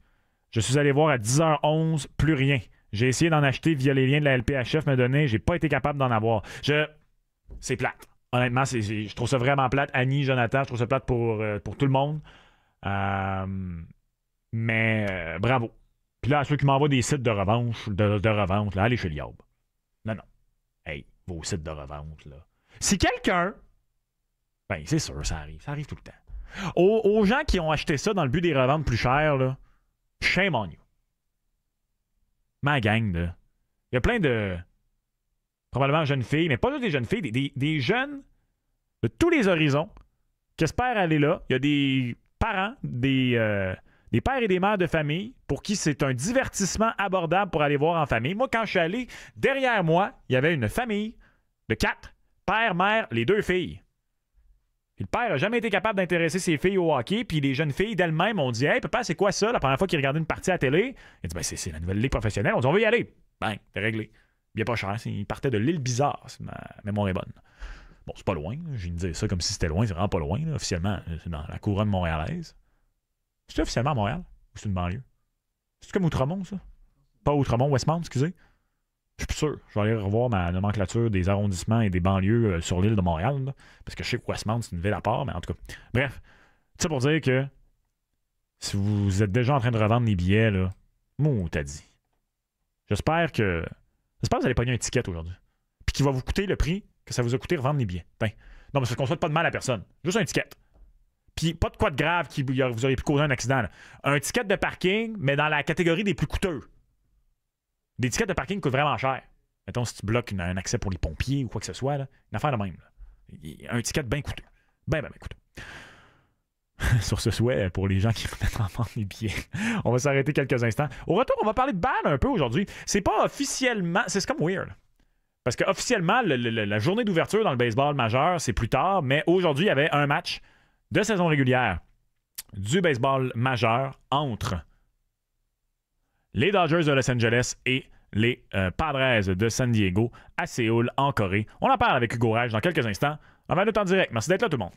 Je suis allé voir à 10h11, plus rien. J'ai essayé d'en acheter via les liens de la LPHF me je j'ai pas été capable d'en avoir. Je. C'est plate honnêtement, je trouve ça vraiment plate. Annie, Jonathan, je trouve ça plate pour, euh, pour tout le monde. Euh, mais euh, bravo. Puis là, à ceux qui m'envoient des sites de revanche, de, de revente, là, allez chez Liob. Non, non. Hey, vos sites de revente, là. Si quelqu'un. Ben, c'est sûr, ça arrive. Ça arrive tout le temps. Aux, gens qui ont acheté ça dans le but des reventes plus chères, là, shame on you. Ma gang, là. Il y a plein de probablement jeunes filles, mais pas juste des jeunes filles, des, jeunes de tous les horizons qui espèrent aller là. Il y a des parents, des, euh, des pères et des mères de famille pour qui c'est un divertissement abordable pour aller voir en famille. Moi, quand je suis allé, derrière moi, il y avait une famille de quatre, père, mère, les deux filles. le père n'a jamais été capable d'intéresser ses filles au hockey, puis les jeunes filles d'elles-mêmes ont dit Hey, papa, c'est quoi ça La première fois qu'ils regardaient une partie à la télé, il dit ben, c'est la nouvelle ligue professionnelle, on dit On veut y aller. Bang, c'est réglé bien pas cher. Il partait de l'île bizarre, c'est ma mémoire est bonne. Bon, c'est pas loin. J'ai dit ça comme si c'était loin. C'est vraiment pas loin. Officiellement, euh, c'est dans la couronne montréalaise. C'est officiellement à Montréal ou c'est une banlieue? C'est comme Outremont, ça? Pas Outremont, Westmount, excusez. Je suis plus sûr. Je vais aller revoir ma nomenclature des arrondissements et des banlieues euh, sur l'île de Montréal. parce que je sais que Westmount, c'est une ville à part, mais en tout cas. Bref, ça pour dire que si vous êtes déjà en train de revendre les billets, là, mon t'as dit. J'espère que J'espère que vous n'allez pas gagner une étiquette aujourd'hui. Puis qui va vous coûter le prix que ça vous a coûté revendre les billets. non, mais ça ne souhaite pas de mal à personne. Juste une étiquette. Puis pas de quoi de grave qui vous auriez pu causer un accident. Un ticket de parking, mais dans la catégorie des plus coûteux. Des tickets de parking coûtent vraiment cher. Mettons, si tu bloques un accès pour les pompiers ou quoi que ce soit, là, une affaire de même. Un ticket bien coûteux. Ben, ben, ben coûteux. sur ce souhait pour les gens qui vont mettre en vente les billets. On va s'arrêter quelques instants. Au retour, on va parler de balles un peu aujourd'hui. C'est pas officiellement. C'est comme weird. Parce que officiellement, la journée d'ouverture dans le baseball majeur, c'est plus tard, mais aujourd'hui, il y avait un match de saison régulière du baseball majeur entre les Dodgers de Los Angeles et les euh, Padres de San Diego à Séoul, en Corée. On en parle avec Hugo Raj dans quelques instants. On va le temps direct. Merci d'être là, tout le monde.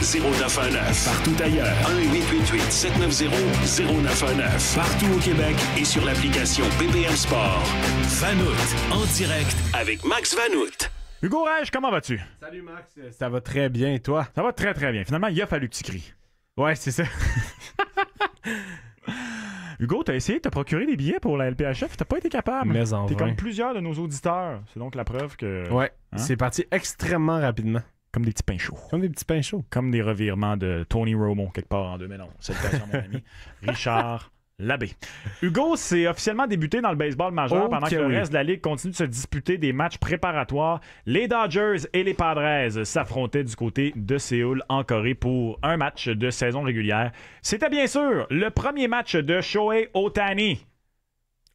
0919. Partout ailleurs. 1-888-790-0919. Partout au Québec et sur l'application BBM Sport. Vanout, en direct avec Max Vanout. Hugo Rage, comment vas-tu? Salut Max, ça va très bien et toi? Ça va très très bien. Finalement, il a fallu que tu cries. Ouais, c'est ça. Hugo, t'as essayé de te procurer des billets pour la LPHF, t'as pas été capable. Mais en T'es comme plusieurs de nos auditeurs. C'est donc la preuve que. Ouais, hein? c'est parti extrêmement rapidement. Comme des petits pains chauds. Comme des petits pains chauds. Comme des revirements de Tony Romo, quelque part en 2011. Salutations, mon ami. Richard Labbé. Hugo s'est officiellement débuté dans le baseball majeur oh, pendant que le reste de la Ligue continue de se disputer des matchs préparatoires. Les Dodgers et les Padres s'affrontaient du côté de Séoul en Corée pour un match de saison régulière. C'était bien sûr le premier match de Shohei Otani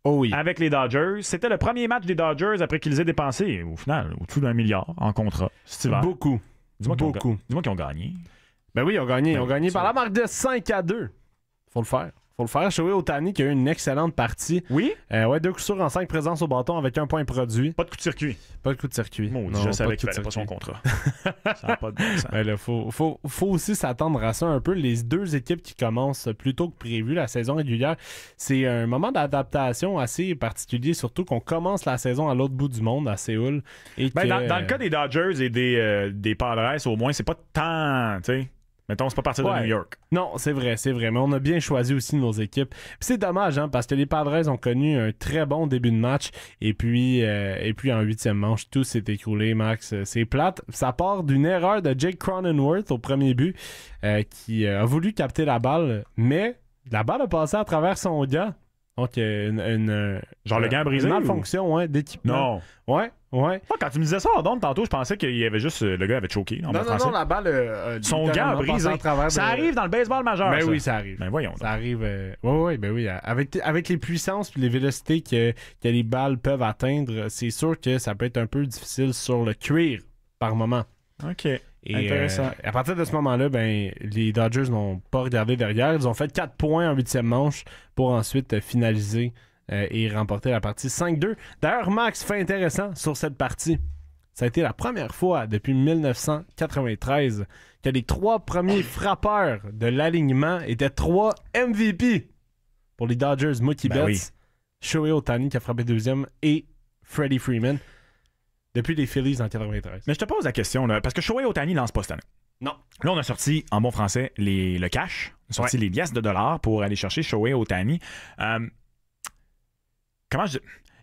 Oh avec les Dodgers. C'était le premier match des Dodgers après qu'ils aient dépensé, au final, au dessus d'un milliard en contrat. Beaucoup. Dis-moi qu'ils ont, gagné. Ben oui, ils ont gagné. ils ont ben, gagné par la marque de 5 à 2. faut le faire faut le faire. au Otani qui a eu une excellente partie. Oui. Euh, ouais, deux coups sûrs en cinq présences au bâton avec un point produit. Pas de coup de circuit. Pas de coup de circuit. non, je savais qu'il fallait pas son contrat. ça n'a pas de ben faut, aussi s'attendre à ça un peu. Les deux équipes qui commencent plus tôt que prévu la saison régulière, c'est un moment d'adaptation assez particulier, surtout qu'on commence la saison à l'autre bout du monde, à Séoul. Ben, dans, le cas euh, des Dodgers et euh, des, Padres, au moins, c'est pas tant, tu Mettons, c'est pas parti de New York. Non, c'est vrai, c'est vrai. Mais on a bien choisi aussi nos équipes. c'est dommage, hein, parce que les Padres ont connu un très bon début de match. Et puis, euh, et puis en huitième manche, tout s'est écroulé, Max. C'est plate. Ça part d'une erreur de Jake Cronenworth au premier but, euh, qui euh, a voulu capter la balle, mais la balle a passé à travers son gars. Ok, une, euh, genre le gant brisé. Une fonction, ouais, d'équipement. Non. Ouais, ouais. Ah, quand tu me disais ça donc tantôt, je pensais qu'il y avait juste euh, le gars avait choqué. Non, non, non, la balle. Euh, Son gant brisé. Ça arrive dans le baseball majeur. Ben oui, ça arrive. Ben voyons. Ça arrive. Oui, oui, ben oui. Avec, les puissances et les vélocités que, que les balles peuvent atteindre, c'est sûr que ça peut être un peu difficile sur le cuir par moment. Ok. Intéressant. Euh, à partir de ce moment-là, ben, les Dodgers n'ont pas regardé derrière. Ils ont fait 4 points en huitième manche pour ensuite euh, finaliser euh, et remporter la partie 5-2. D'ailleurs, Max, fait intéressant sur cette partie. Ça a été la première fois depuis 1993 que les trois premiers frappeurs de l'alignement étaient trois MVP pour les Dodgers. Mookie ben Betts, Shohei Otani qui a frappé deuxième et Freddie Freeman depuis les Phillies en 93. Mais je te pose la question, parce que Shohei Otani lance pas cette année. Non. Là, on a sorti, en bon français, les, le cash. On a sorti les liasses de dollars pour aller chercher Shohei Ohtani. Euh, comment je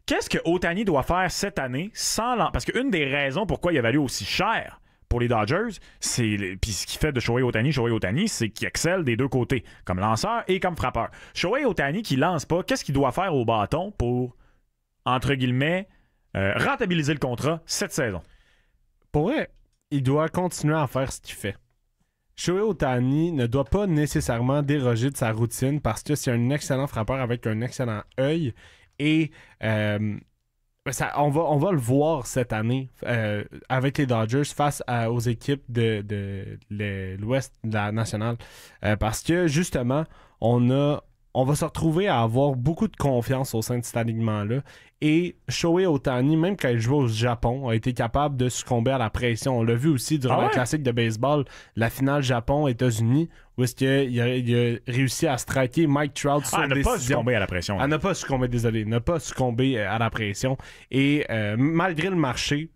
Qu'est-ce que Otani doit faire cette année sans Parce qu'une des raisons pourquoi il a valu aussi cher pour les Dodgers, c'est puis ce qui fait de Shohei Ohtani, Shohei Ohtani, c'est qu'il excelle des deux côtés, comme lanceur et comme frappeur. Shohei Ohtani, qui lance pas, qu'est-ce qu'il doit faire au bâton pour entre guillemets euh, rentabiliser le contrat cette saison. Pour vrai, il doit continuer à faire ce qu'il fait. Shohei Otani ne doit pas nécessairement déroger de sa routine parce que c'est un excellent frappeur avec un excellent œil et euh, ça, on, va, on va le voir cette année euh, avec les Dodgers face aux équipes de, l'Ouest de la nationale parce que justement, on a on va se retrouver à avoir beaucoup de confiance au sein de cet alignement-là. Et Shoei Otani, même quand il jouait au Japon, a été capable de succomber à la pression. On l'a vu aussi durant ah le classique de baseball, la finale Japon-États-Unis, où est-ce qu'il il a réussi à striker Mike Trout ah, sur ah, ne pas succomber à la pression. À hein. ne pas succomber, désolé, ne pas succomber à la pression. Et euh, malgré le marché,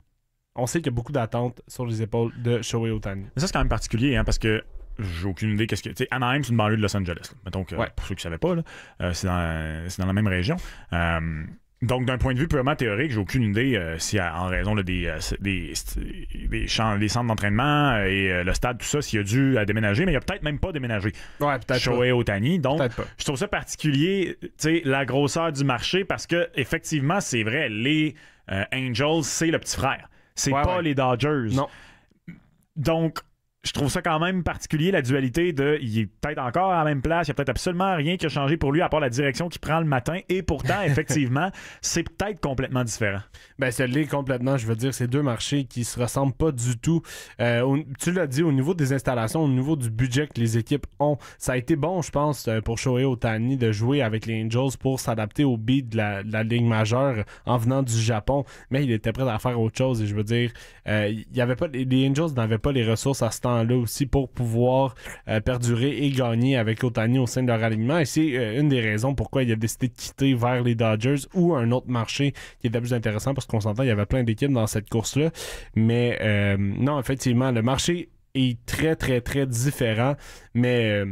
on sait qu'il y a beaucoup d'attentes sur les épaules de Shohei Otani. ça, c'est quand même particulier, hein, parce que j'ai aucune idée qu'est-ce que. Tu sais, Anaheim, c'est une banlieue de Los Angeles. donc pour ceux qui ne savaient pas, euh, c'est, dans, la même région. Euh, donc, d'un point de vue purement théorique, j'ai aucune idée euh, si, en raison des, centres d'entraînement et le stade, tout ça, s'il a dû à déménager, mais il a peut-être même pas déménagé. Ouais, peut-être. Otani. Donc, je trouve ça particulier, tu sais, la grosseur du marché, parce que, effectivement, c'est vrai, les Angels, c'est le petit frère. C'est pas les Dodgers. Non. Donc, je trouve ça quand même particulier, la dualité de il est peut-être encore à la même place, il n'y a peut-être absolument rien qui a changé pour lui à part la direction qu'il prend le matin. Et pourtant, effectivement, c'est peut-être complètement différent. Ben, ça l'est complètement. Je veux dire, c'est deux marchés qui se ressemblent pas du tout. Euh, tu l'as dit, au niveau des installations, au niveau du budget que les équipes ont, ça a été bon, je pense, euh, pour Shohei Otani de jouer avec les Angels pour s'adapter au beat de la, Ligue majeure en venant du Japon. Mais il était prêt à faire autre chose. Et je veux dire, euh, y avait pas, les Angels n'avaient pas les ressources à ce temps là aussi pour pouvoir euh, perdurer et gagner avec Otani au sein de leur alignement. Et c'est euh, une des raisons pourquoi il a décidé de quitter vers les Dodgers ou un autre marché qui était plus intéressant parce qu'on s'entend, il y avait plein d'équipes dans cette course-là. Mais euh, non, effectivement, le marché est très, très, très différent. Mais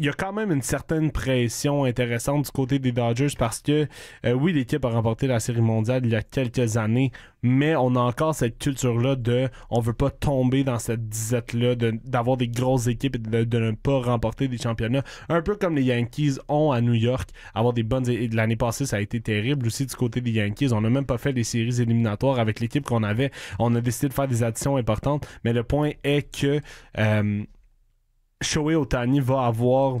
il y a quand même une certaine pression intéressante du côté des Dodgers parce que euh, oui, l'équipe a remporté la Série mondiale il y a quelques années, mais on a encore cette culture-là de on veut pas tomber dans cette disette-là, d'avoir des grosses équipes et de, ne pas remporter des championnats. Un peu comme les Yankees ont à New York, avoir des bonnes. L'année passée, ça a été terrible aussi du côté des Yankees. On n'a même pas fait des séries éliminatoires avec l'équipe qu'on avait. On a décidé de faire des additions importantes, mais le point est que. Euh, Shohei Otani va avoir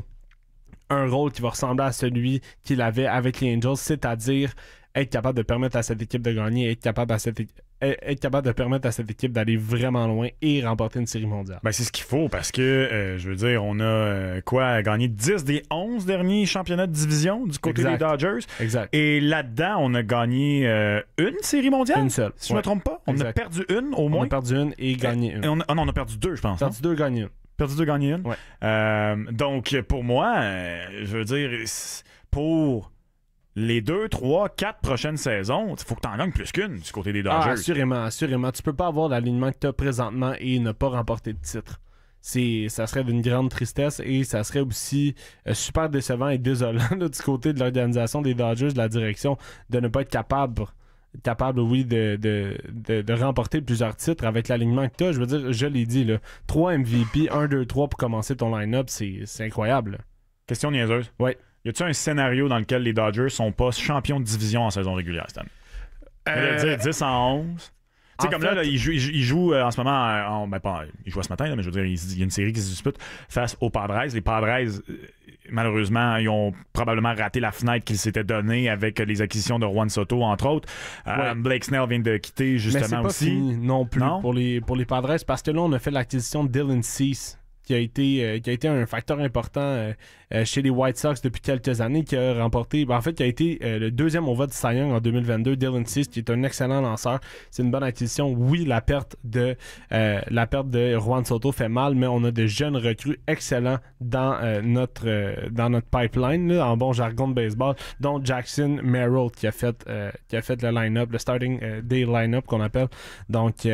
un rôle qui va ressembler à celui qu'il avait avec les Angels, c'est-à-dire être capable de permettre à cette équipe de gagner, être capable, cette, être capable de permettre à cette équipe d'aller vraiment loin et remporter une série mondiale. Ben, c'est ce qu'il faut parce que, euh, je veux dire, on a euh, quoi gagné 10 des 11 derniers championnats de division du côté des Dodgers. Exact. Et là-dedans, on a gagné euh, une série mondiale. Une seule. Si je ne me trompe pas. On a perdu une au moins. On a perdu une et gagné eh, une. on, oh non, on a perdu deux, je pense. On a perdu deux, gagné une. Perdu deux, gagné une. Euh, donc, pour moi, euh, je veux dire, pour les deux, trois, quatre prochaines saisons, il faut que tu en gagnes plus qu'une du côté des ah, Dodgers. assurément, assurément. Tu peux pas avoir l'alignement que tu as présentement et ne pas remporter de titre. Ça serait d'une grande tristesse et ça serait aussi euh, super décevant et désolant du côté de l'organisation des Dodgers, de la direction, de ne pas être capable capable, oui, de, remporter plusieurs titres avec l'alignement que tu as. Je veux dire, je l'ai dit, là, 3 MVP, 1, 2, 3 pour commencer ton line-up, c'est incroyable. Question niaiseuse. Oui. Y a-t-il un scénario dans lequel les Dodgers sont pas champions de division en saison régulière cette 10 en 11. Tu sais, comme là, ils jouent, joue, euh, en ce moment, euh, ben, pas, ils jouent ce matin, mais je veux dire, il, y a une série qui se dispute face aux Padres. Les Padres euh, malheureusement, ils ont probablement raté la fenêtre qu'ils s'étaient donnée avec les acquisitions de Juan Soto, entre autres. Euh, Blake Snell vient de quitter justement aussi. non plus Pour, les, pour les Padres, parce que là, on a fait l'acquisition de Dylan Cease qui a été, euh, qui a été un facteur important euh, euh, chez les White Sox depuis quelques années, qui a remporté, ben, en fait, qui a été le deuxième au vote de Cy Young en 2022, Dylan Cis, qui est un excellent lanceur. C'est une bonne acquisition. Oui, la perte de la perte de Juan Soto fait mal, mais on a de jeunes recrues excellents dans notre dans notre pipeline, en bon jargon de baseball, dont Jackson Merrill qui a fait qui a fait le line-up, le starting day line-up qu'on appelle. Donc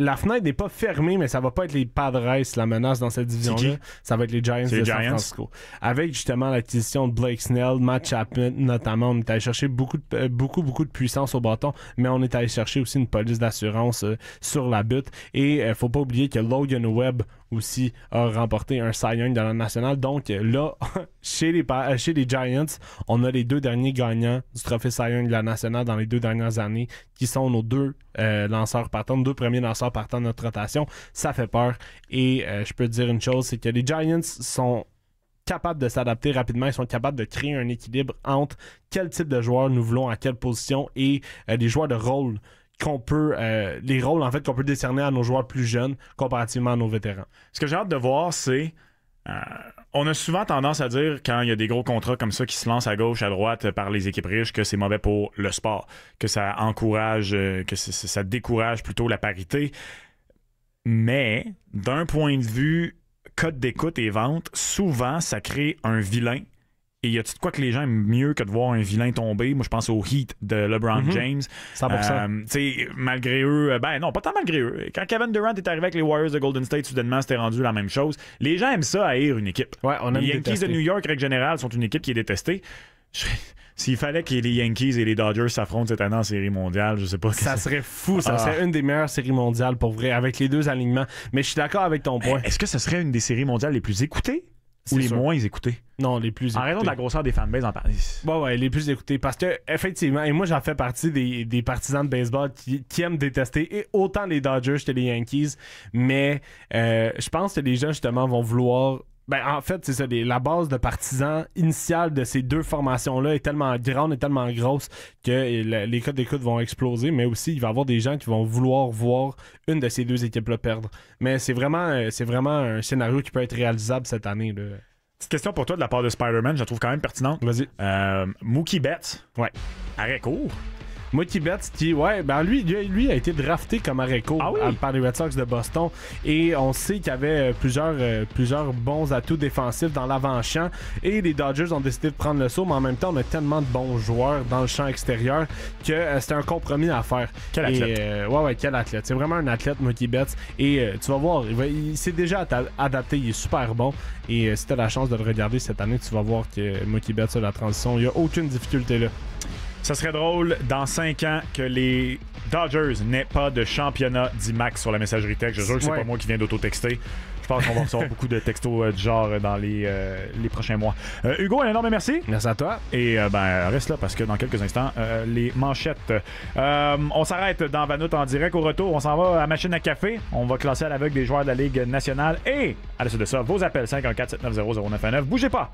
la fenêtre n'est pas fermée, mais ça va pas être les Padres la menace dans cette division-là. Ça va être les Giants de San Francisco. Avec justement l'acquisition de Blake Snell, Matt Chapman notamment, on est allé chercher beaucoup, de, euh, beaucoup, beaucoup de puissance au bâton, mais on est allé chercher aussi une police d'assurance euh, sur la butte. Et ne euh, faut pas oublier que Logan Webb aussi a remporté un Cy Young dans la nationale. Donc là, chez les, chez les Giants, on a les deux derniers gagnants du trophée Cy Young de la nationale dans les deux dernières années, qui sont nos deux euh, lanceurs partants, nos deux premiers lanceurs partants de notre rotation. Ça fait peur. Et euh, je peux te dire une chose, c'est que les Giants sont capables de s'adapter rapidement, ils sont capables de créer un équilibre entre quel type de joueur nous voulons à quelle position et euh, les joueurs de rôle qu'on peut euh, les rôles en fait qu'on peut décerner à nos joueurs plus jeunes comparativement à nos vétérans. Ce que j'ai hâte de voir, c'est euh, on a souvent tendance à dire quand il y a des gros contrats comme ça qui se lancent à gauche, à droite par les équipes riches que c'est mauvais pour le sport, que ça encourage, euh, que ça décourage plutôt la parité. Mais d'un point de vue code d'écoute et vente, souvent ça crée un vilain et y a-tu de quoi que les gens aiment mieux que de voir un vilain tomber? Moi, je pense au Heat de LeBron mhm. James. 100%. Euh, sais, malgré eux, euh, ben non, pas tant malgré eux. Quand Kevin Durant est arrivé avec les Warriors de Golden State, soudainement, c'était rendu la même chose. Les gens aiment ça, haïr une équipe. les Yankees de New York, règle générale, sont une équipe qui est détestée. S'il fallait que les Yankees et les Dodgers s'affrontent cette année en série mondiale, je sais pas. Ça serait fou, ça ah. serait une des meilleures séries mondiales pour vrai, avec les deux alignements. Mais je suis d'accord avec ton point. Est-ce que ce serait une des séries mondiales les plus écoutées? ou les moins écoutés. Non, les plus écoutés. raison de la grosseur des fanbases en Paris. Oui, ouais, les plus écoutés. Parce que, effectivement, et moi j'en fais partie des, partisans de baseball qui, aiment détester et autant les Dodgers que les Yankees. Mais euh, je pense que les gens, justement, vont vouloir ben, en fait, c'est ça. la base de partisans initiale de ces deux formations-là est tellement grande et tellement grosse que les codes d'écoute vont exploser, mais aussi il va y avoir des gens qui vont vouloir voir une de ces deux équipes-là perdre. Mais c'est vraiment, euh, c'est vraiment un scénario qui peut être réalisable cette année. Là. Petite question pour toi de la part de Spider-Man, je la trouve quand même pertinente. Vas-y. Euh, Mookie Betts. Ouais. Arrêt court. Mookie Betts qui, ouais, ben lui, lui, a été drafté comme Areco ah par les Red Sox de Boston. Et on sait qu'il y avait euh, plusieurs, euh, plusieurs bons atouts défensifs dans l'avant-champ. Et les Dodgers ont décidé de prendre le saut, mais en même temps, on a tellement de bons joueurs dans le champ extérieur que euh, c'était un compromis à faire. Quel athlète. ouais, ouais, quel athlète. C'est vraiment un athlète, Mookie Betts. Et tu vas voir, il, s'est déjà adapté, il est super bon. Et si tu as la chance de le regarder cette année, tu vas voir que Mookie Betts a la transition, il n'y a aucune difficulté là. Ça serait drôle dans 5 ans que les Dodgers n'aient pas de championnat d'IMAX sur la messagerie texte. Je jure que c'est pas moi qui viens d'auto-texter. Je pense qu'on va recevoir beaucoup de textos euh, du genre euh, dans euh, les, prochains mois. Hugo, un énorme merci. Merci à toi. Et ben, reste là parce que dans quelques instants, les manchettes. on s'arrête dans Vanout en direct. Au retour, on s'en va à Machine à Café. On va classer à l'aveugle des joueurs de la Ligue nationale. Et à la suite de ça, vos appels 514-790-0919. Bougez pas.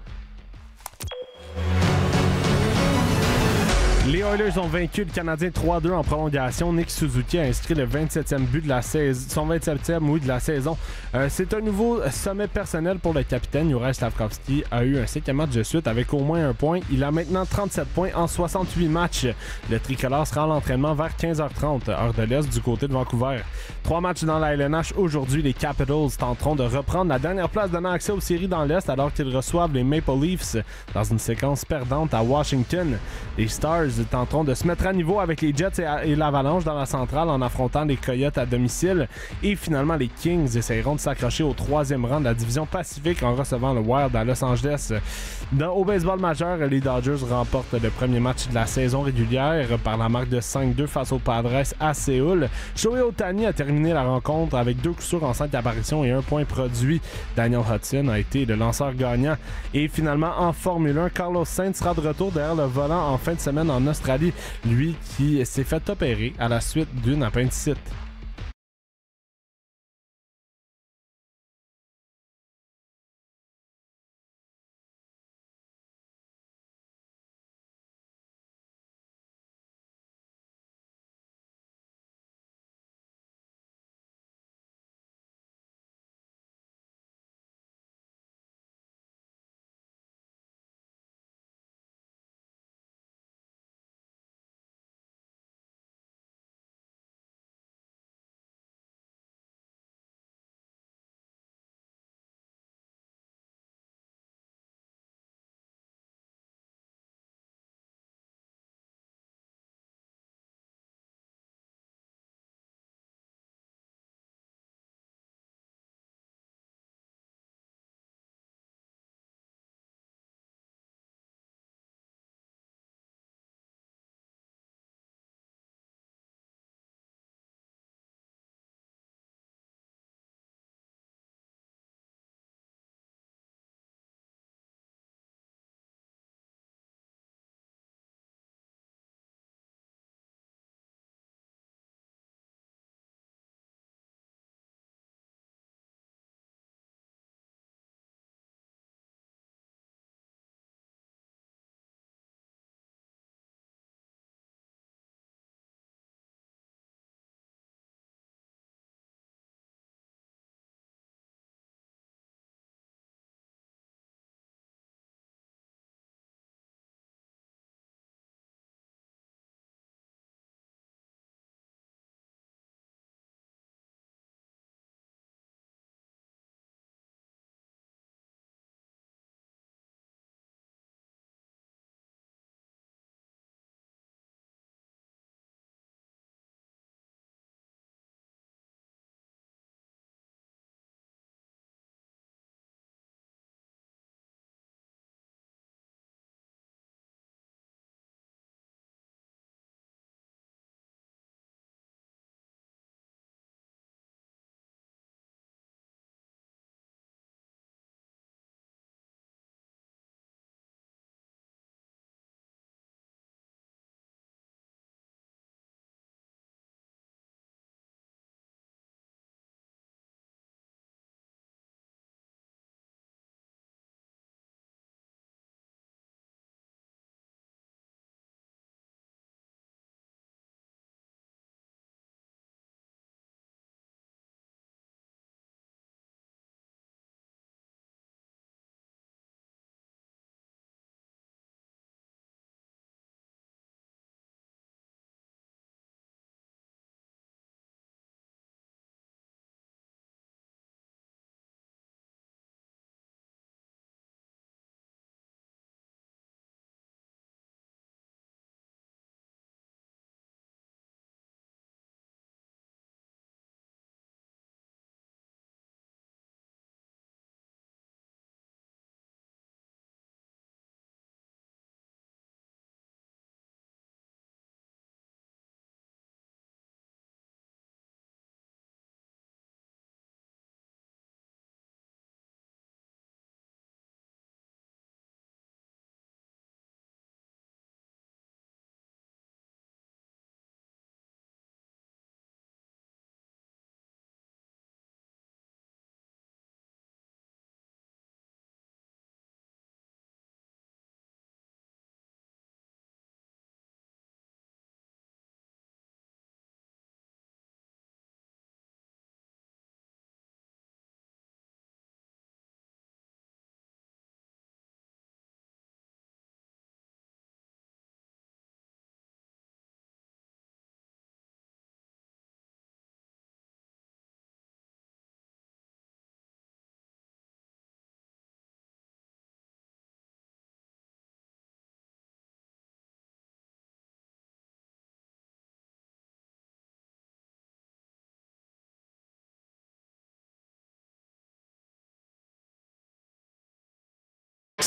Les Oilers ont vaincu le Canadien 3-2 en prolongation. Nick Suzuki a inscrit le 27e but de la saison, son 27e oui, de la saison. Euh, c'est un nouveau sommet personnel pour le capitaine. Juraj Slavkovski a eu un cinquième match de suite avec au moins un point. Il a maintenant 37 points en 68 matchs. Le tricolore sera à l'entraînement vers 15h30, heure de l'Est du côté de Vancouver. Trois matchs dans la LNH aujourd'hui. Les Capitals tenteront de reprendre la dernière place donnant accès aux séries dans l'Est alors qu'ils reçoivent les Maple Leafs dans une séquence perdante à Washington. Les Stars tenteront de se mettre à niveau avec les Jets et, l'Avalanche dans la centrale en affrontant les Coyotes à domicile. Et finalement, les Kings essayeront de s'accrocher au troisième rang de la division Pacifique en recevant le Wild à Los Angeles. Dans, au baseball majeur, les Dodgers remportent le premier match de la saison régulière par la marque de 5-2 face au Padres à Séoul. Shohei Otani a terminé la rencontre avec deux coups sûrs en cinq apparitions et un point produit. Daniel Hudson a été le lanceur gagnant. Et finalement, en Formule 1, Carlos Sainz sera de retour derrière le volant en fin de semaine en Australie, lui qui s'est fait opérer à la suite d'une appendicite.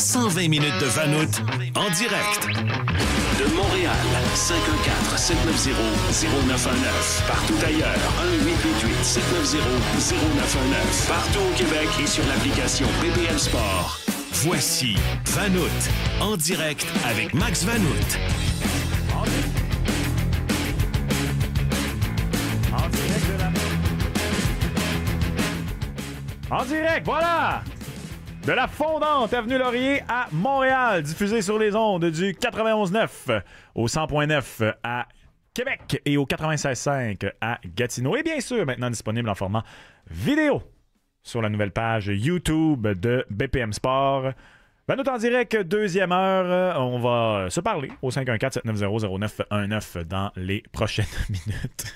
120 minutes de Vanout en direct. De Montréal, 514-790-0919. Partout ailleurs, 1-888-790-0919. Partout au Québec et sur l'application BBM Sport. Voici Vanout en direct avec Max Vanout. En direct, voilà! de la fondante Avenue Laurier à Montréal, diffusée sur les ondes du 91.9 au 100.9 à Québec et au 96.5 à Gatineau. Et bien sûr, maintenant disponible en format vidéo sur la nouvelle page YouTube de BPM Sport. Ben, nous en que deuxième heure, on va se parler au 514-790-0919 dans les prochaines minutes.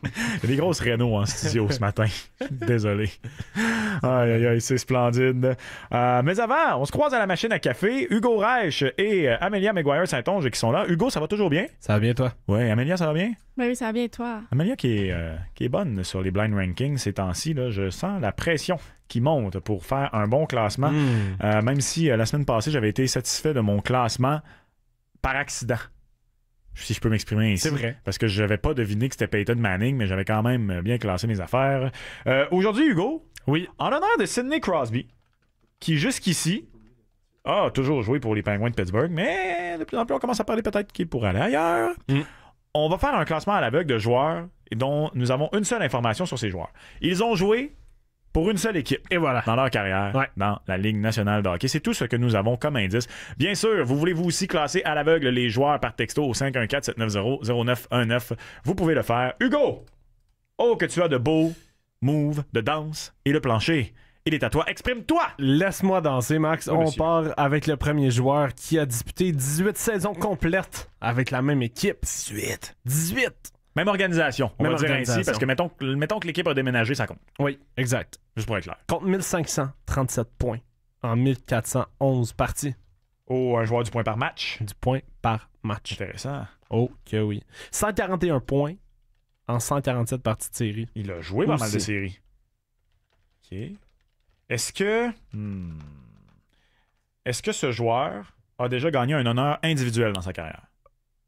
des grosses Renault en studio ce matin. Désolé. Aïe, aïe, aïe, c'est splendide. Euh, mais avant, on se croise à la machine à café. Hugo Reich et euh, Amélia McGuire Saint-Onge qui sont là. Hugo, ça va toujours bien? Ça va bien, toi? Oui, Amélia, ça va bien? Ben oui, ça va bien, toi. Amélia qui est, euh, qui est bonne sur les blind rankings ces temps-ci, je sens la pression qui monte pour faire un bon classement. Hmm. même si la semaine passée, j'avais été satisfait de mon classement par accident si je peux m'exprimer ainsi. C'est vrai. Parce que je n'avais pas deviné que c'était Peyton Manning, mais j'avais quand même euh, bien classé mes affaires. Euh, aujourd'hui, Hugo. Oui. En l'honneur de Sidney Crosby, qui jusqu'ici a toujours joué pour les Penguins de Pittsburgh, mais de plus en plus, on commence à parler peut-être qu'il pourrait aller ailleurs. Mm. On va faire un classement à l'aveugle de joueurs dont nous avons une seule information sur ces joueurs. Ils ont joué pour une seule équipe. Et voilà. Dans leur carrière, dans la Ligue nationale de hockey. C'est tout ce que nous avons comme indice. Bien sûr, vous voulez vous aussi classer à l'aveugle les joueurs par texto au 514-790-0919. Vous pouvez le faire. Hugo! Oh, que tu as de beaux moves de danse et le plancher. Il est à toi. Exprime-toi! Laisse-moi danser, Max. On part avec le premier joueur qui a disputé 18 saisons complètes avec la même équipe. 18. 18! Même organisation. On va dire ainsi, parce que mettons, que l'équipe a déménagé, ça compte. Oui, exact. Juste pour être clair. Compte 1537 points en 1411 parties. Oh, un joueur du point par match. Du point par match. Intéressant. Oh, que oui. 141 points en 147 parties de série. Il a joué pas mal de séries. OK. Est-ce que. Hmm, est-ce que ce joueur a déjà gagné un honneur individuel dans sa carrière?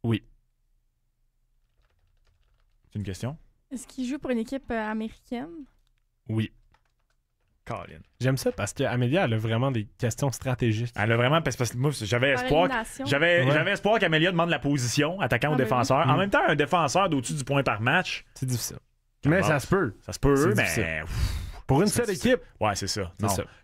Oui. C'est une question? Est-ce qu'il joue pour une équipe euh, américaine? Oui. Colin. J'aime ça parce que elle a vraiment des questions stratégiques. Elle a vraiment. Parce, que moi, j'avais espoir. J'avais espoir qu'Amélia demande la position, attaquant ou ah, ben défenseur. En mm. même temps, un défenseur d'au-dessus du point par match, C'est difficile. Mais ça se peut. ça se peut, mais. Pour une seule équipe. Ouais, c'est ça.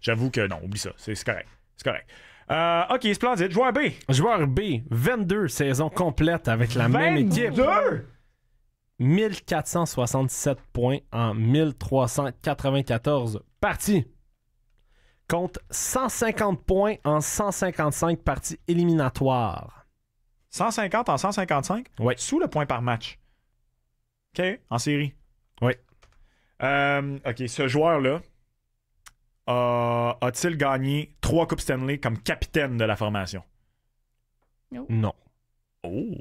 J'avoue que non, oublie ça. C'est correct. C'est correct. Euh, ok, splendide. Joueur B. Joueur B, 22 saisons complètes avec la même équipe. 22? 1467 points en 1394 parties compte 150 points en 155 parties éliminatoires. 150 en 155? Oui. Sous le point par match. OK. En série. Oui. Euh, OK. Ce joueur-là euh, a-t-il gagné trois Coupes Stanley comme capitaine de la formation? Non. Oh.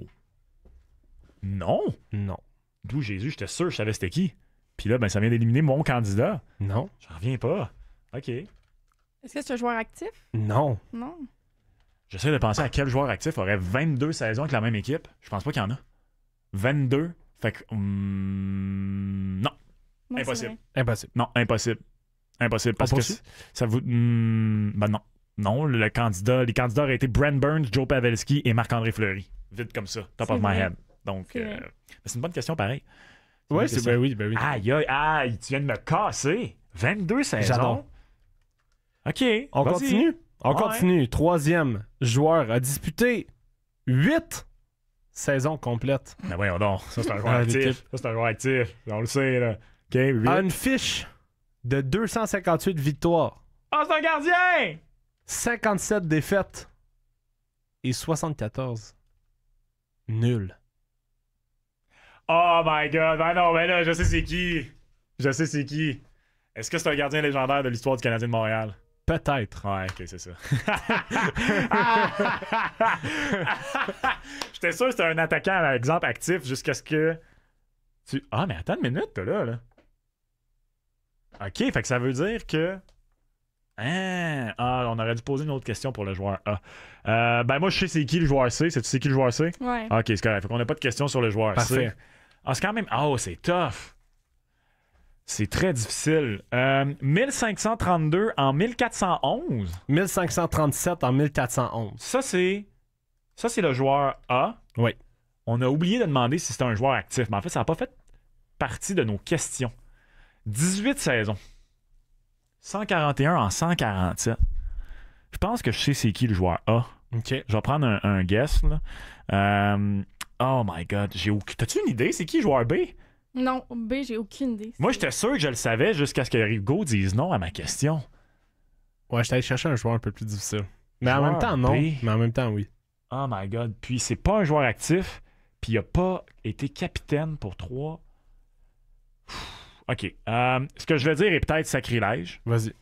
Non? Non. D'où Jésus, j'étais sûr, je savais c'était qui. Puis là, ben, ça vient d'éliminer mon candidat. Non. J'en reviens pas. OK. Est-ce que c'est un joueur actif? Non. Non. J'essaie de penser à quel joueur actif aurait 22 saisons avec la même équipe. Je pense pas qu'il y en a. 22. Fait que. Hmm, non. Impossible. Impossible. Non, impossible. Impossible. Parce ah, que ça vous. Bah non. Non, le candidat, les candidats auraient été Brent Burns, Joe Pavelski et Marc-André Fleury. Vite comme ça. Top of my head. Donc, euh, c'est une bonne question pareil. Ouais, c'est ben oui, ben oui. Aïe, aïe, aïe, tu viens de me casser. 22 saisons. OK. On continue. On continue. Troisième joueur à disputer 8 saisons complètes. Ben voyons donc. Ça, c'est un ah, joueur actif. Ça, c'est un actif. On le sait, là. OK, une fiche de 258 victoires. Ah, oh, c'est un gardien! 57 défaites et 74 nuls. Oh my god, ben non, ben là, je sais c'est qui. Je sais c'est qui. Est-ce que c'est un gardien légendaire de l'histoire du Canadien de Montréal? Peut-être. Ouais, ok, c'est ça. J'étais sûr que c'était un attaquant, À exemple, actif jusqu'à ce que. Tu... Ah, mais attends une minute, là, là. Ok, fait que ça veut dire que Hein? Ah, on aurait dû poser une autre question pour le joueur A. Euh, ben moi, je sais c'est qui le joueur C. C'est tu sais qui le joueur C? Ouais. Ok, c'est correct. Fait qu'on n'a pas de questions sur le joueur C. Ah, c'est quand même. Ah, oh, c'est tough. C'est très difficile. 1532 euh, en 1411. 1537 en 1411. Ça, c'est. Ça, c'est le joueur A. Oui. On a oublié de demander si c'était un joueur actif, mais en fait, ça n'a pas fait partie de nos questions. 18 saisons. 141 en 147. Je pense que je sais c'est qui le joueur A. Je vais prendre un, guess. Là. Euh, oh my god, j'ai aucune. T'as-tu une idée? C'est qui le joueur B? Non, B, j'ai aucune idée. Moi, j'étais sûr que je le savais jusqu'à ce que Rigo dise non à ma question. Ouais, j'étais allé chercher un joueur un peu plus difficile. Mais en même temps, non. Mais en même temps, oui. Oh my god. Puis c'est pas un joueur actif. Puis il a pas été capitaine pour trois. OK. Euh, ce que je vais dire est peut-être sacrilège. Vas-y.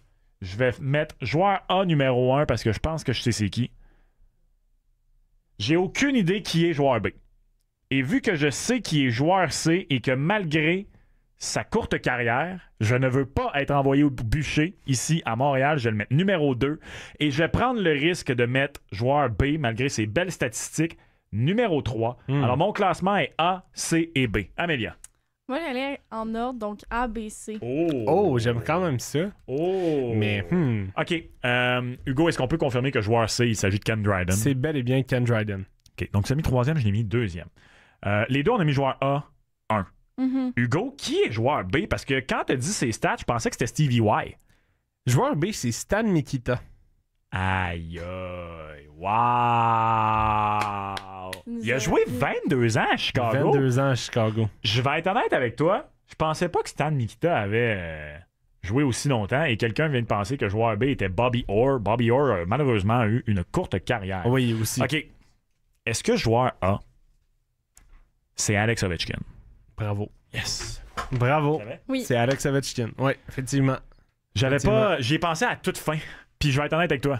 Je vais mettre joueur A numéro 1 parce que je pense que je sais c'est qui. J'ai aucune idée qui est joueur B. Et vu que je sais qui est joueur C et que malgré sa courte carrière, je ne veux pas être envoyé au bûcher ici à Montréal. Je vais le mettre numéro 2 et je vais prendre le risque de mettre joueur B malgré ses belles statistiques numéro 3. Hmm. Alors mon classement est A, C et B. Amélia. Moi, j'allais en ordre, donc A, B, C. Oh, oh j'aime quand même ça. Oh. Mais, hmm. OK. Euh, Hugo, est-ce qu'on peut confirmer que joueur C, il s'agit de Ken Dryden? C'est bel et bien Ken Dryden. OK. Donc, tu as mis troisième, je l'ai mis deuxième. Euh, les deux, on a mis joueur A, 1. Mm-hmm. Hugo, qui est joueur B? Parce que quand tu as dit ses stats, je pensais que c'était Stevie Y. Joueur B, c'est Stan Nikita. Aïe, aïe, wow! Il a joué 22 ans à Chicago. 22 ans à Chicago. Je vais être honnête avec toi, je pensais pas que Stan Mikita avait euh, joué aussi longtemps et quelqu'un vient de penser que joueur B était Bobby Orr. Bobby Orr a malheureusement eu une courte carrière. Oui, aussi. OK. Est-ce que joueur A, c'est Alex Ovechkin? Bravo. Yes. Bravo. C'est Alex Ovechkin. Oui, effectivement. J'avais pas. J'y ai pensé à toute fin. Puis je vais être honnête avec toi.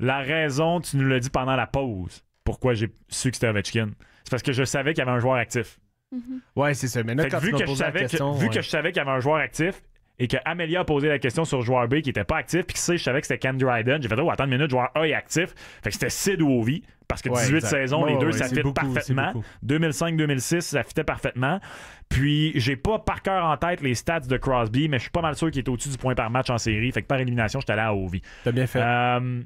La raison, tu nous l'as dit pendant la pause, pourquoi j'ai su que c'était Ovechkin, c'est parce que je savais qu'il y avait un joueur actif. Mhm. Ouais, c'est ça. Mais vu, que je, vu que je savais qu'il y avait un joueur actif, et que Amelia a posé la question sur joueur B qui était pas actif, puis qui sait, je savais que c'était Ken Dryden. J'ai fait, oh, attends une minute, joueur A est actif. Fait que c'était Sid ou Ovi, parce que 18 saisons, les deux, ça fit parfaitement. 2005-2006, ça fitait parfaitement. Puis, j'ai pas par cœur en tête les stats de Crosby, mais je suis pas mal sûr qu'il est au-dessus du point par match en série. Fait que par élimination, j'étais allé à Ovi. T'as bien fait. Euh,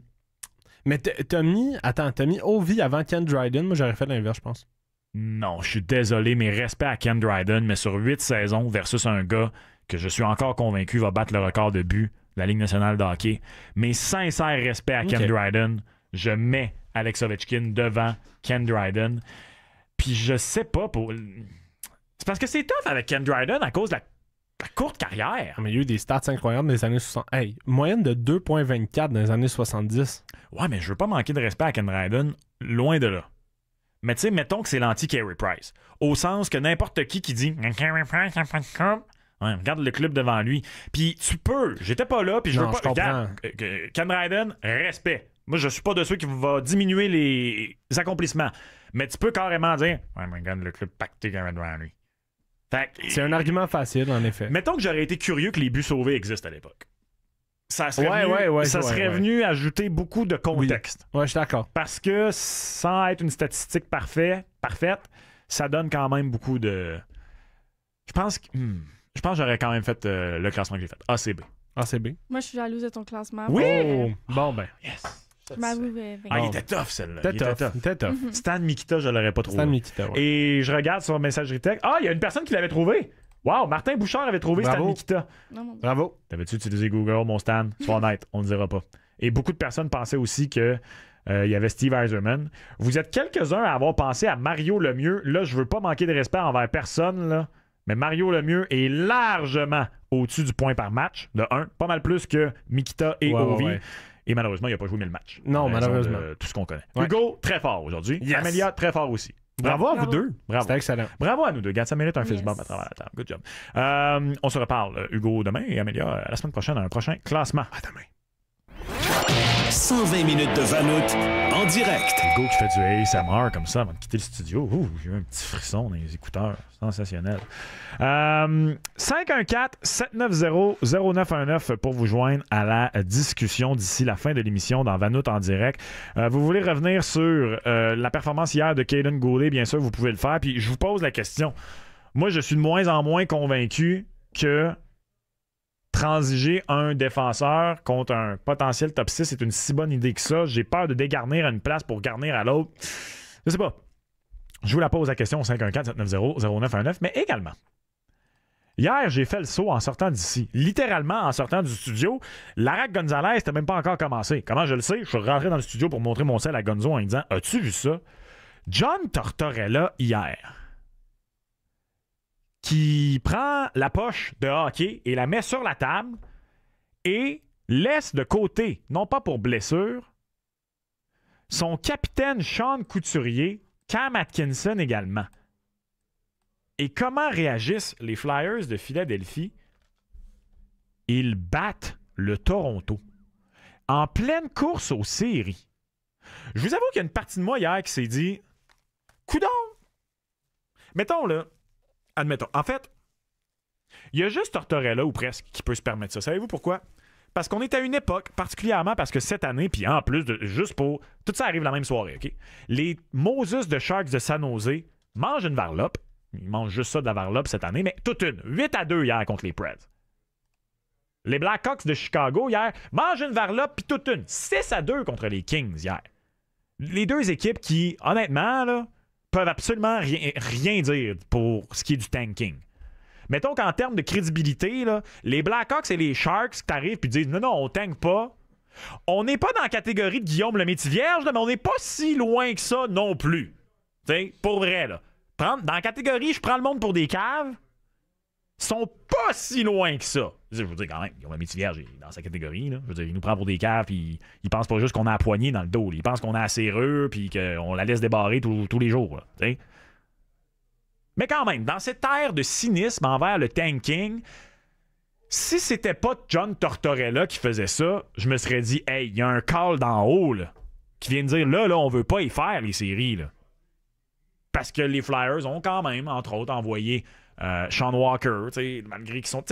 mais Tommy, attends, Tommy Ovi avant Ken Dryden. Moi, j'aurais fait l'inverse, je pense. Non, je suis désolé, mais respect à Ken Dryden, mais sur 8 saisons versus un gars que je suis encore convaincu va battre le record de but de la Ligue nationale de hockey. Mais sincère respect à Ken Dryden, je mets Alex Ovechkin devant Ken Dryden. Puis je sais pas pour. C'est parce que c'est tough avec Ken Dryden à cause de la courte carrière. Mais il y a eu des stats incroyables dans les années 60. Hey, moyenne de 2.24 dans les années 70. Ouais, mais je veux pas manquer de respect à Ken Dryden, loin de là. Mais tu sais, mettons que c'est l'anti-Carey Price. Au sens que n'importe qui qui dit Ouais, regarde le club devant lui. Puis tu peux. J'étais pas là, puis je veux pas. Je comprends. Euh, Ryden, respect. Moi, je suis pas de ceux qui vont diminuer les accomplissements. Mais tu peux carrément dire Ouais, mais regarde le club pacté devant lui. C'est un argument facile, en effet. Mettons que j'aurais été curieux que les buts sauvés existent à l'époque. Ça serait venu, ça serait venu ajouter beaucoup de contexte. Oui. Ouais, je suis d'accord. Parce que sans être une statistique parfaite, parfaite, ça donne quand même beaucoup de. Je pense que. Hmm. Je pense que j'aurais quand même fait euh, le classement que j'ai fait. ACB. ACB. Moi, je suis jalouse de ton classement. Oui! Oh! Oh, bon, ben. Yes. Ben ben, ben. Ah, il était tough, celle-là. Il était tough. tough. Mhm. Stan Mikita, je l'aurais pas trouvé. Stan Mikita, ouais. Et je regarde sur messagerie Tech. Ah, il y a une personne qui l'avait trouvé. Wow, Martin Bouchard avait trouvé Stan Mikita. Non, Bravo. T'avais-tu utilisé Google, mon Stan? Sois honnête, on ne le dira pas. Et beaucoup de personnes pensaient aussi que euh, y avait Steve Eiserman. Vous êtes quelques-uns à avoir pensé à Mario Lemieux. Là, je veux pas manquer de respect envers personne, là, mais Mario Lemieux est largement au-dessus du point par match, de 1, pas mal plus que Mikita et Ovi. Et malheureusement, il n'a pas joué mille matchs. Non, malheureusement. tout ce qu'on connaît. Hugo, très fort aujourd'hui. Amelia, très fort aussi. Bravo, à vous deux. Bravo. excellent. Bravo à nous deux. Gars, ça mérite un yes. à travers la table. Good job. Euh, on se reparle, Hugo, demain et Amélia, la semaine prochaine, dans un prochain classement. À demain. 120 minutes de vanoute en direct. Go qui fait du ASMR comme ça avant de quitter le studio. J'ai eu un petit frisson dans les écouteurs. Sensationnel. Euh, 514-790-0919 pour vous joindre à la discussion d'ici la fin de l'émission dans Vanout en direct. Euh, vous voulez revenir sur euh, la performance hier de Caden Goulet, bien sûr, vous pouvez le faire. Puis je vous pose la question. Moi, je suis de moins en moins convaincu que transiger un défenseur contre un potentiel top 6 c'est une si bonne idée que ça. J'ai peur de dégarnir une place pour garnir à l'autre. Je sais pas. Je vous la pose la question 514-790-0919, mais également. Hier, j'ai fait le saut en sortant d'ici. Littéralement, en sortant du studio, l'Arac Gonzalez n'était même pas encore commencé. Comment je le sais? Je suis rentré dans le studio pour montrer mon sel à Gonzo en disant As-tu vu ça? John Tortorella, hier, qui prend la poche de hockey et la met sur la table et laisse de côté, non pas pour blessure, son capitaine Sean Couturier, Cam Atkinson également. Et comment réagissent les Flyers de Philadelphie? Ils battent le Toronto en pleine course aux séries. Je vous avoue qu'il y a une partie de moi hier qui s'est dit Coudon! Mettons là, admettons. En fait, il y a juste Tortorella ou presque qui peut se permettre ça. Savez-vous pourquoi? Parce qu'on est à une époque, particulièrement parce que cette année, puis en plus, de, juste pour. Tout ça arrive la même soirée, OK? Les Moses de Sharks de San Jose mangent une varlope. Ils mangent juste ça de la varlope cette année, mais toute une. 8 à 2 hier contre les Preds. Les Blackhawks de Chicago hier mangent une varlope, puis toute une. 6 à 2 contre les Kings hier. Les deux équipes qui, honnêtement, là, peuvent absolument rien, dire pour ce qui est du tanking. Mettons qu'en termes de crédibilité, les Blackhawks et les Sharks arrivent et disent non, non, on tank pas. On n'est pas dans la catégorie de Guillaume le métier vierge, mais on n'est pas si loin que ça non plus. pour vrai, là. Dans la catégorie, je prends le monde pour des caves, sont pas si loin que ça. Je veux dire, quand même, un métier vierge dans sa catégorie. Là. Je veux dire, il nous prend pour des caves, puis il pense pas juste qu'on a à poignée dans le dos. Il pense qu'on a assez serrure, puis qu'on la laisse débarrer tous les jours. Mais quand même, dans cette ère de cynisme envers le tanking, si c'était pas John Tortorella qui faisait ça, je me serais dit, hey, il y a un call d'en haut qui vient de dire, là, là, on veut pas y faire les séries. Là. Parce que les Flyers ont quand même, entre autres, envoyé euh, Sean Walker, malgré qu'ils sont.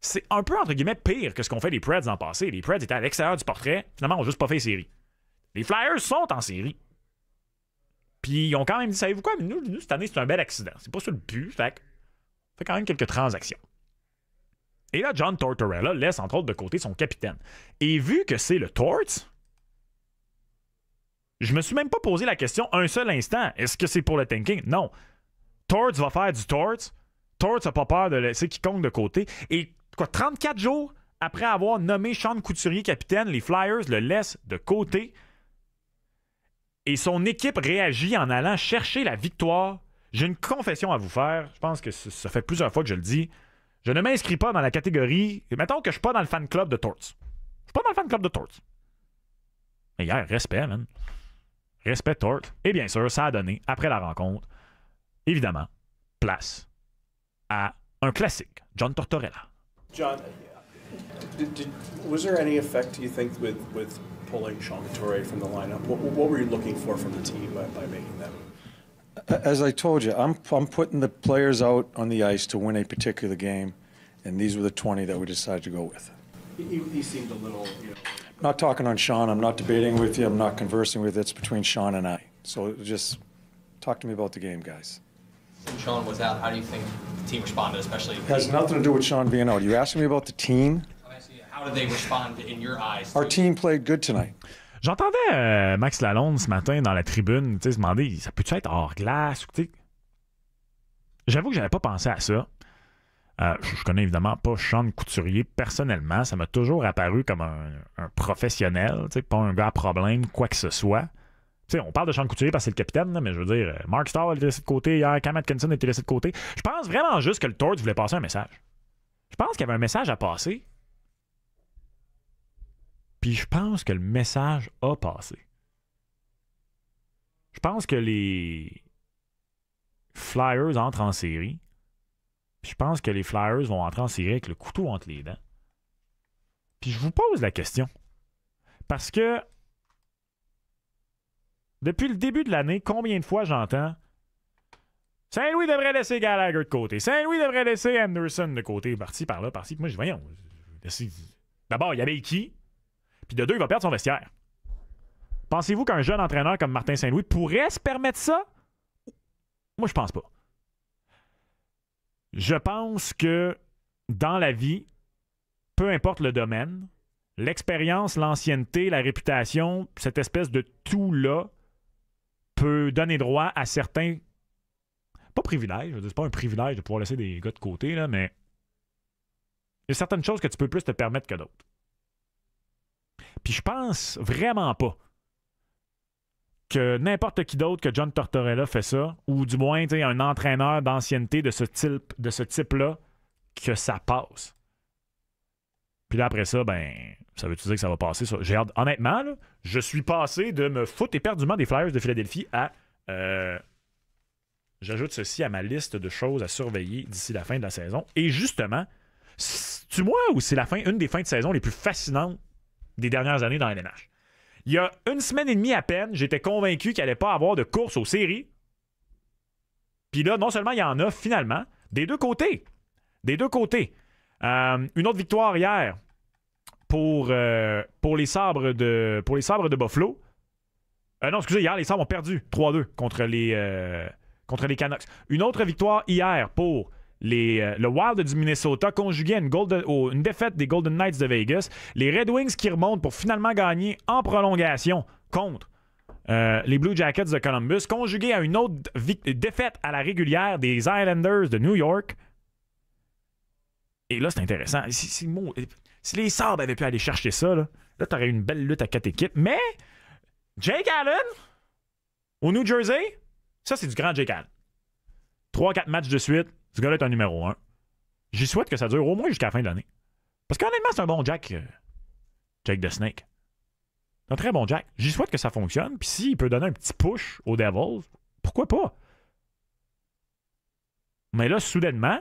C'est un peu, entre guillemets, pire que ce qu'ont fait les Preds en passé. Les Preds étaient à l'extérieur du portrait, finalement, on n'a juste pas fait série. Les Flyers sont en série. Puis ils ont quand même dit, savez-vous quoi, nous, cette année, c'est un bel accident. C'est pas ça le but, fait fait quand même quelques transactions. Et là, John Tortorella laisse entre autres de côté son capitaine. Et vu que c'est le Torts, je me suis même pas posé la question un seul instant. Est-ce que c'est pour le tanking? Non. Torts va faire du Torts, Torts n'a pas peur de laisser quiconque de côté. Et quoi, 34 jours après avoir nommé Sean Couturier capitaine, les Flyers le laissent de côté. Et son équipe réagit en allant chercher la victoire. J'ai une confession à vous faire. Je pense que ça fait plusieurs fois que je le dis. Je ne m'inscris pas dans la catégorie. Mettons que je ne suis pas dans le fan club de Torts. Je suis pas dans le fan club de Torts. Mais hier, respect, man. Respect Torts. Et bien sûr, ça a donné, après la rencontre, évidemment, place à un classique, John Tortorella. John, did, did, was there any effect, do you think, with, with pulling Sean Couturier from the lineup? What, what were you looking for from the team by, by making that As I told you, I'm, I'm putting the players out on the ice to win a particular game, and these were the 20 that we decided to go with. He, he seemed a little. You know, I'm not talking on Sean. I'm not debating with you. I'm not conversing with you. It's between Sean and I. So just talk to me about the game, guys. Sean was out, how do you think the team responded, especially? It has nothing to do with Sean being out. You asking me about the team? How did they respond in your eyes? Our team played good tonight. J'entendais euh, Max Lalonde ce matin dans la tribune se demander ça peut-tu être hors glace J'avoue que j'avais pas pensé à ça. Euh, je connais évidemment pas Sean Couturier personnellement. Ça m'a toujours apparu comme un, un professionnel, pas un gars problème, quoi que ce soit on parle de Sean Couturier parce que c'est le capitaine, mais je veux dire, euh, Mark Starr été laissé de côté hier, Cam Atkinson été laissé de côté. Je pense vraiment juste que le Torch voulait passer un message. Je pense qu'il y avait un message à passer. Puis je pense que le message a passé. Je pense que les Flyers entrent en série. Puis je pense que les Flyers vont entrer en série avec le couteau entre les dents. Puis je vous pose la question. Parce que depuis le début de l'année, combien de fois j'entends Saint-Louis devrait laisser Gallagher de côté. Saint-Louis devrait laisser Anderson de côté. Parti par là, parti. Moi, je dis, voyons. D'abord, il y avait qui? Puis de deux, il va perdre son vestiaire. Pensez-vous qu'un jeune entraîneur comme Martin Saint-Louis pourrait se permettre ça? Moi, je pense pas. Je pense que dans la vie, peu importe le domaine, l'expérience, l'ancienneté, la réputation, cette espèce de tout-là peut donner droit à certains. Pas privilèges, c'est pas un privilège de pouvoir laisser des gars de côté, là, mais il y a certaines choses que tu peux plus te permettre que d'autres. Puis je pense vraiment pas que n'importe qui d'autre que John Tortorella fait ça, ou du moins un entraîneur d'ancienneté de ce type de ce type -là, que ça passe. Puis là, après ça, ben, ça veut-tu dire que ça va passer? Honnêtement, je suis passé de me foutre éperdument des Flyers de Philadelphie à. Euh, j'ajoute ceci à ma liste de choses à surveiller d'ici la fin de la saison. Et justement, tu vois où c'est la fin, une des fins de saison les plus fascinantes des dernières années dans la LNH? Il y a une semaine et demie à peine, j'étais convaincu qu'il allait pas avoir de course aux séries. Puis là, non seulement il y en a finalement, des deux côtés. Des deux côtés. Euh, une autre victoire hier pour, euh, pour, les, sabres de, pour les sabres de Buffalo. Euh, non, excusez, hier, les sabres ont perdu 3-2 contre, les contre les Canucks. Une autre victoire hier pour les, le Wild du Minnesota, conjugué à une, défaite des Golden Knights de Vegas. Les Red Wings qui remontent pour finalement gagner en prolongation contre les Blue Jackets de Columbus, conjugué à une autre défaite à la régulière des Islanders de New York, et là, c'est intéressant. Si, euh, si, les Sabres avaient pu aller chercher ça, là, t'aurais tu eu une belle lutte à quatre équipes. Mais Jake Allen, au New Jersey, ça, c'est du grand Jake Allen. 3 quatre matchs de suite, ce gars-là est un numéro un. J'y souhaite que ça dure au moins jusqu'à la fin de l'année. Parce qu'honnêtement, c'est un bon Jack. Euh, Jack the Snake. un très bon Jack. J'y souhaite que ça fonctionne. Puis s'il peut donner un petit push aux Devils, pourquoi pas? Mais là, soudainement,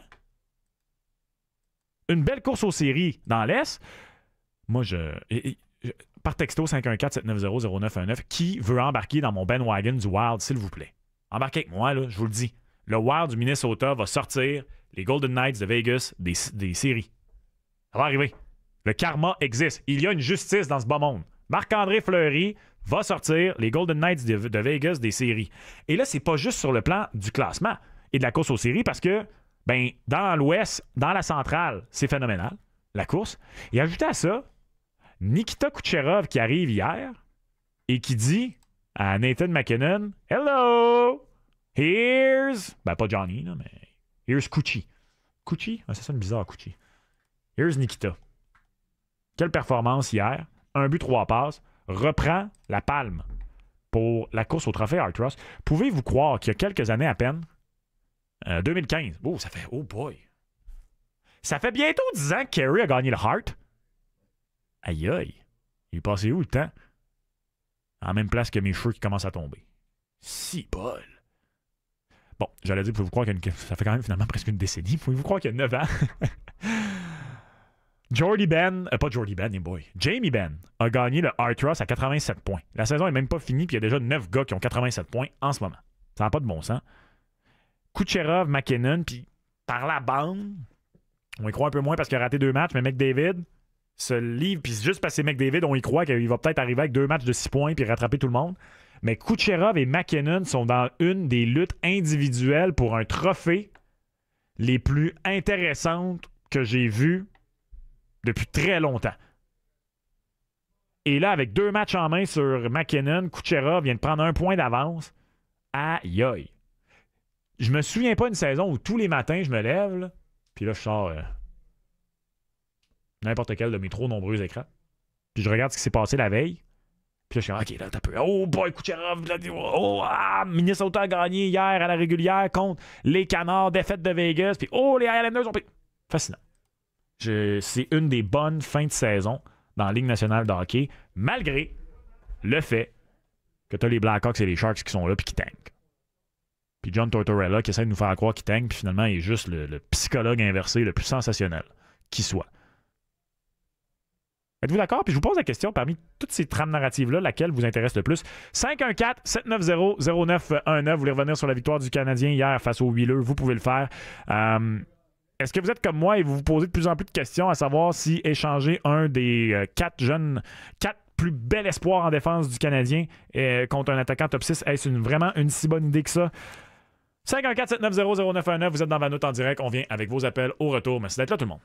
une belle course aux séries dans l'Est. Moi, je, par texto 514-790-0919, qui veut embarquer dans mon bandwagon du Wild, s'il vous plaît? Embarquez avec moi, là, je vous le dis. Le Wild du Minnesota va sortir les Golden Knights de Vegas des, séries. Ça va arriver. Le karma existe. Il y a une justice dans ce bas monde. Marc-André Fleury va sortir les Golden Knights de, de Vegas des séries. Et là, c'est pas juste sur le plan du classement et de la course aux séries parce que ben, dans l'Ouest, dans la centrale, c'est phénoménal, la course. Et ajoutez à ça, Nikita Kucherov qui arrive hier et qui dit à Nathan McKinnon Hello, here's. Ben, pas Johnny, mais here's Kuchi. Kuchi ah, Ça sonne bizarre, Kuchi. Here's Nikita. Quelle performance hier. Un but, trois passes. Reprend la palme pour la course au trophée Art Ross. Pouvez-vous croire qu'il y a quelques années à peine, 2015. Euh, oh, ça fait. Oh boy. Ça fait bientôt 10 ans que Kerry a gagné le Heart, Aïe aïe. Il est passé où le temps? En même place que mes cheveux qui commencent à tomber. Si bol. Bon, j'allais dire, pouvez-vous croire qu'il Ça fait quand même finalement presque une décennie. Pouvez-vous croire qu'il y a 9 ans? Jordy Ben, euh, pas Jordy Ben, les eh boy. Jamie Ben a gagné le Heart Ross à 87 points. La saison est même pas finie, puis il y a déjà 9 gars qui ont 87 points en ce moment. Ça n'a pas de bon sens. Kucherov, McKinnon, puis par la bande, on y croit un peu moins parce qu'il a raté deux matchs, mais McDavid se livre, puis juste parce que McDavid, on y croit qu'il va peut-être arriver avec deux matchs de six points puis rattraper tout le monde. Mais Kucherov et McKinnon sont dans une des luttes individuelles pour un trophée les plus intéressantes que j'ai vues depuis très longtemps. Et là, avec deux matchs en main sur McKinnon, Kucherov vient de prendre un point d'avance. Aïe aïe je me souviens pas une saison où tous les matins, je me lève, puis là, je sors euh, n'importe quel de mes trop nombreux écrans. Puis je regarde ce qui s'est passé la veille. Puis là, je suis OK, là, t'as peu. Oh, boy, Kucherov, oh, ah, Minnesota a gagné hier à la régulière contre les Canards, défaite de Vegas. Puis, oh, les Highlanders ont pris. Fascinant. C'est une des bonnes fins de saison dans la Ligue nationale de hockey, malgré le fait que t'as les Blackhawks et les Sharks qui sont là puis qui tankent puis John Tortorella qui essaie de nous faire croire qu'il tank, puis finalement, il est juste le, psychologue inversé le plus sensationnel qui soit. Êtes-vous d'accord? Puis je vous pose la question parmi toutes ces trames narratives-là, laquelle vous intéresse le plus? 514-790-0919. Vous voulez revenir sur la victoire du Canadien hier face aux Wheeler, Vous pouvez le faire. Euh, est-ce que vous êtes comme moi et vous vous posez de plus en plus de questions à savoir si échanger un des euh, quatre jeunes, quatre plus bel espoirs en défense du Canadien euh, contre un attaquant top 6. Est-ce une, vraiment une si bonne idée que ça? 514-790-0919, vous êtes dans Vanout en direct. On vient avec vos appels au retour. Merci d'être là, tout le monde.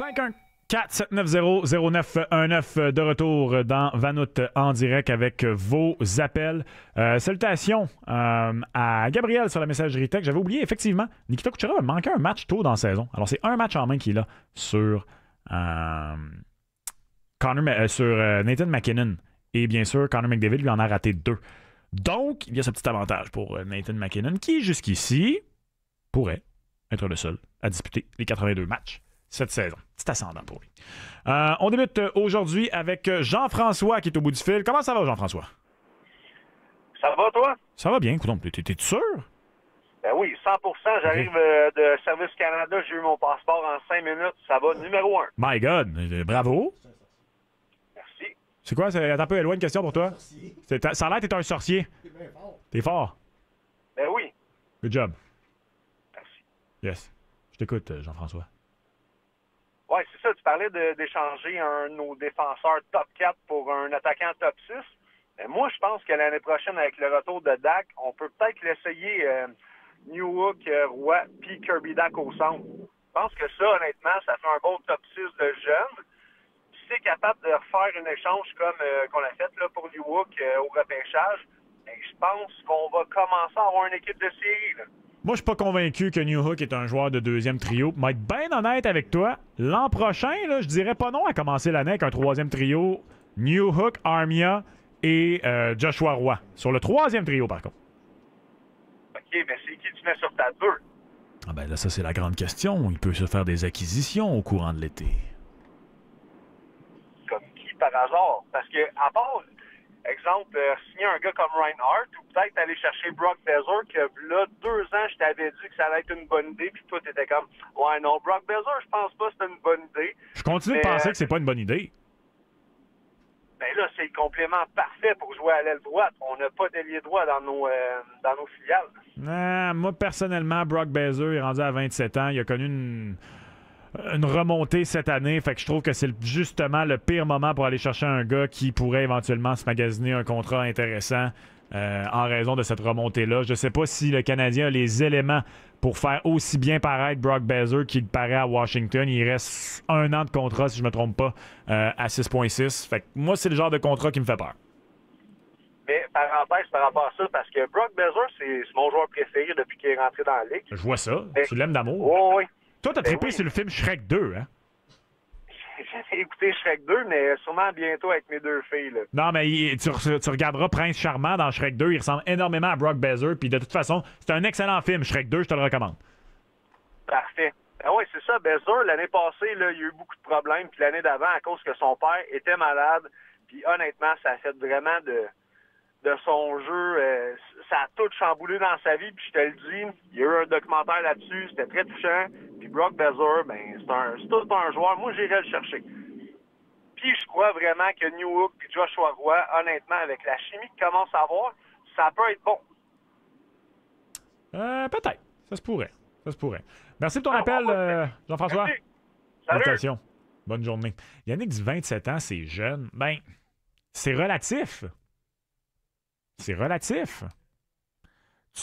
5 1 4 de retour dans Vanout en direct avec vos appels. Euh, salutations euh, à Gabriel sur la messagerie tech. J'avais oublié, effectivement, Nikita Kucherov a manqué un match tôt dans la saison. Alors, c'est un match en main qu'il a sur, euh, Connor, sur Nathan McKinnon. Et bien sûr, Connor McDavid lui en a raté deux. Donc, il y a ce petit avantage pour Nathan McKinnon qui, jusqu'ici, pourrait être le seul à disputer les 82 matchs cette saison. C'est ascendant pour lui. Euh, on débute euh, aujourd'hui avec euh, Jean-François qui est au bout du fil. Comment ça va, Jean-François? Ça va, toi? Ça va bien, écoute, t'es sûr? Ben oui, 100 J'arrive de Service Canada, j'ai eu mon passeport en 5 minutes. Ça va, numéro 1. My God, bravo. Merci. C'est quoi? C'est un peu éloigné une question pour toi. ça a l'air t'es un sorcier. T'es fort. Ben oui. Good job. Merci. Yes. Je t'écoute, Jean-François. Oui, c'est ça. Tu parlais d'échanger un de nos défenseurs top 4 pour un attaquant top 6. Ben, moi, je pense que l'année prochaine, avec le retour de Dak, on peut peut-être l'essayer euh, Newhook, euh, Roy, puis Kirby Dak au centre. Je pense que ça, honnêtement, ça fait un bon top 6 de jeunes. Si c'est capable de refaire un échange comme euh, qu'on a fait là, pour Newhook au repêchage, ben, je pense qu'on va commencer à avoir une équipe de série. Moi, je suis pas convaincu que New Hook est un joueur de deuxième trio. Mais être bien honnête avec toi, l'an prochain, je dirais pas non à commencer l'année avec un troisième trio. New Hook, Armia et euh, Joshua Roy. Sur le troisième trio, par contre. OK, mais c'est qui tu mets sur ta deux? Ah ben là, ça, c'est la grande question. Il peut se faire des acquisitions au courant de l'été. Comme qui, par hasard? Parce que, à part exemple, euh, signer un gars comme Reinhardt ou peut-être aller chercher Brock Besser que là, deux ans, je t'avais dit que ça allait être une bonne idée, puis toi, t'étais comme Ouais, non, Brock Besser, je pense pas que c'est une bonne idée. Je continue de penser euh, que c'est pas une bonne idée. Ben là, c'est le complément parfait pour jouer à l'aile droite. On n'a pas d'ailier droit dans nos, euh, dans nos filiales. Ah, moi, personnellement, Brock Besser est rendu à 27 ans. Il a connu une une remontée cette année. Fait que je trouve que c'est justement le pire moment pour aller chercher un gars qui pourrait éventuellement se magasiner un contrat intéressant euh, en raison de cette remontée-là. Je ne sais pas si le Canadien a les éléments pour faire aussi bien paraître Brock Besser qu'il paraît à Washington. Il reste un an de contrat, si je me trompe pas, euh, à 6,6. Fait que moi, c'est le genre de contrat qui me fait peur. Mais parenthèse par rapport à ça, parce que Brock Besser, c'est mon joueur préféré depuis qu'il est rentré dans la ligue. Je vois ça. tu l'aimes d'amour. Oui, oui. Toi, t'as ben trippé sur le film Shrek 2, hein? J'avais écouté Shrek 2, mais sûrement bientôt avec mes deux filles. Non, mais tu, regarderas Prince Charmant dans Shrek 2. Il ressemble énormément à Brock Bezer, Puis de toute façon, c'est un excellent film, Shrek 2. Je te le recommande. Parfait. Ben oui, c'est ça. Bezer, l'année passée, il y a eu beaucoup de problèmes. Puis l'année d'avant, à cause que son père était malade. Puis honnêtement, ça a fait vraiment de, son jeu. Euh, ça a tout chamboulé dans sa vie. Puis je te le dis, il y a eu un documentaire là-dessus. C'était très touchant. Puis Brock Besor, ben, c'est un, un joueur. Moi, j'irai le chercher. Puis je crois vraiment que Newhook et Joshua Roy, honnêtement, avec la chimie qu'ils commencent à avoir, ça peut être bon. Euh, peut-être. Ça se pourrait. Ça se pourrait. Merci pour ton ah, appel, euh, Jean-François. Salut. Bonne journée. Yannick, 27 ans, c'est jeune. Ben, c'est relatif. C'est relatif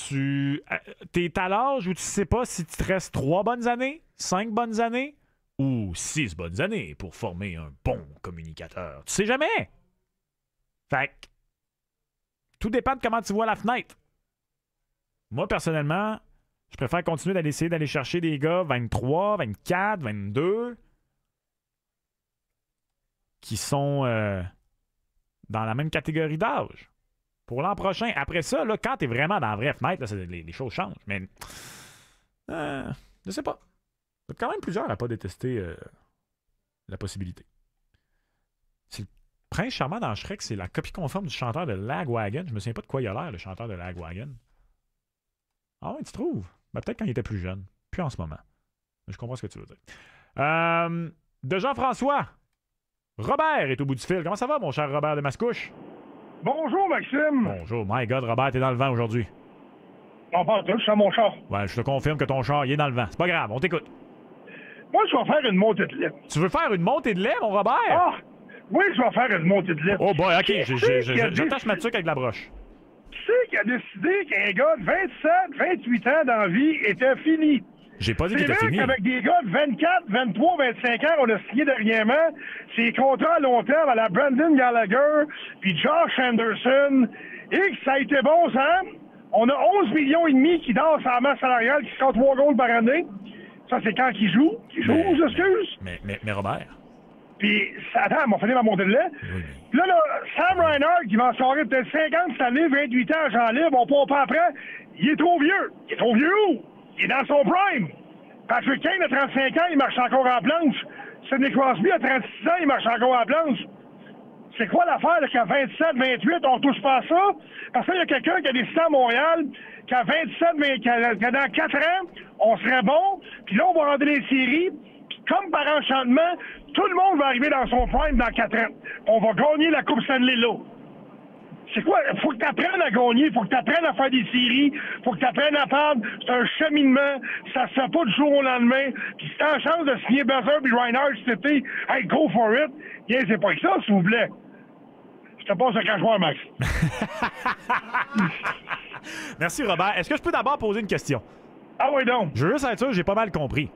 tu euh, es à l'âge où tu sais pas si tu te restes trois bonnes années, cinq bonnes années ou six bonnes années pour former un bon communicateur. Tu sais jamais. Fait que, tout dépend de comment tu vois la fenêtre. Moi, personnellement, je préfère continuer d'aller essayer d'aller chercher des gars 23, 24, 22 qui sont euh, dans la même catégorie d'âge pour l'an prochain. Après ça, là, quand t'es vraiment dans la vraie fenêtre, là, les, choses changent. Mais euh, je sais pas. Il y quand même plusieurs à pas détester euh, la possibilité. prince charmant dans Shrek, c'est la copie conforme du chanteur de Lagwagon. Je me souviens pas de quoi il a l'air, le chanteur de Lagwagon. Ah ouais, tu trouves? Ben, Peut-être quand il était plus jeune. Puis en ce moment. Je comprends ce que tu veux dire. Euh, de Jean-François. Robert est au bout du fil. Comment ça va, mon cher Robert de Mascouche? Bonjour, Maxime. Bonjour. My God, Robert, t'es dans le vent aujourd'hui. Non, pas tout, je suis mon char. Ouais, je te confirme que ton char, il est dans le vent. C'est pas grave, on t'écoute. Moi, je vais faire une montée de lait. Tu veux faire une montée de lait, mon Robert? Ah! Oui, je vais faire une montée de lait. Oh boy, OK, j'attache ma tuque avec la broche. Qui sais qui a décidé qu'un gars de 27, 28 ans d'envie était fini? J'ai pas dit qu'il était fini. Avec des gars de 24, 23, 25 ans, on a signé dernièrement ces contrats à long terme à la Brandon Gallagher puis Josh Anderson. Et que ça a été bon, ça. Hein? On a 11 millions et demi qui dansent la masse salariale, qui sont trois goals par année. Ça, c'est quand qu'ils jouent. Qui jouent, mais, excuse. Mais, mais, Robert. Puis, attends, on va finir ma montée de lait. Puis Là, là, Sam Reinhardt, qui va en sortir peut-être 50 cette année, 28 ans, jean libre, on pas après. Il est trop vieux. Il est trop vieux il est dans son prime. Patrick Kane a 35 ans, il marche encore en planche. Sidney Crosby a 36 ans, il marche encore en planche. C'est quoi l'affaire qu'à 27, 28, on touche pas ça? Parce qu'il y a quelqu'un qui a décidé à Montréal qu'à 27, mais que dans 4 ans, on serait bon, puis là, on va rendre les séries, puis comme par enchantement, tout le monde va arriver dans son prime dans 4 ans. On va gagner la Coupe Stanley là. Faut que tu apprennes à gagner, faut que tu apprennes à faire des séries, faut que tu apprennes à perdre. C'est un cheminement. Ça se fait pas du jour au lendemain. Puis si t'as la chance de signer Buzzer puis Reinhardt cet été, hey, go for it. viens c'est pas que ça, s'il vous plaît. Je te passe un cachoir, Max. Merci, Robert. Est-ce que je peux d'abord poser une question? Ah oui, non. Je veux juste être sûr, j'ai pas mal compris.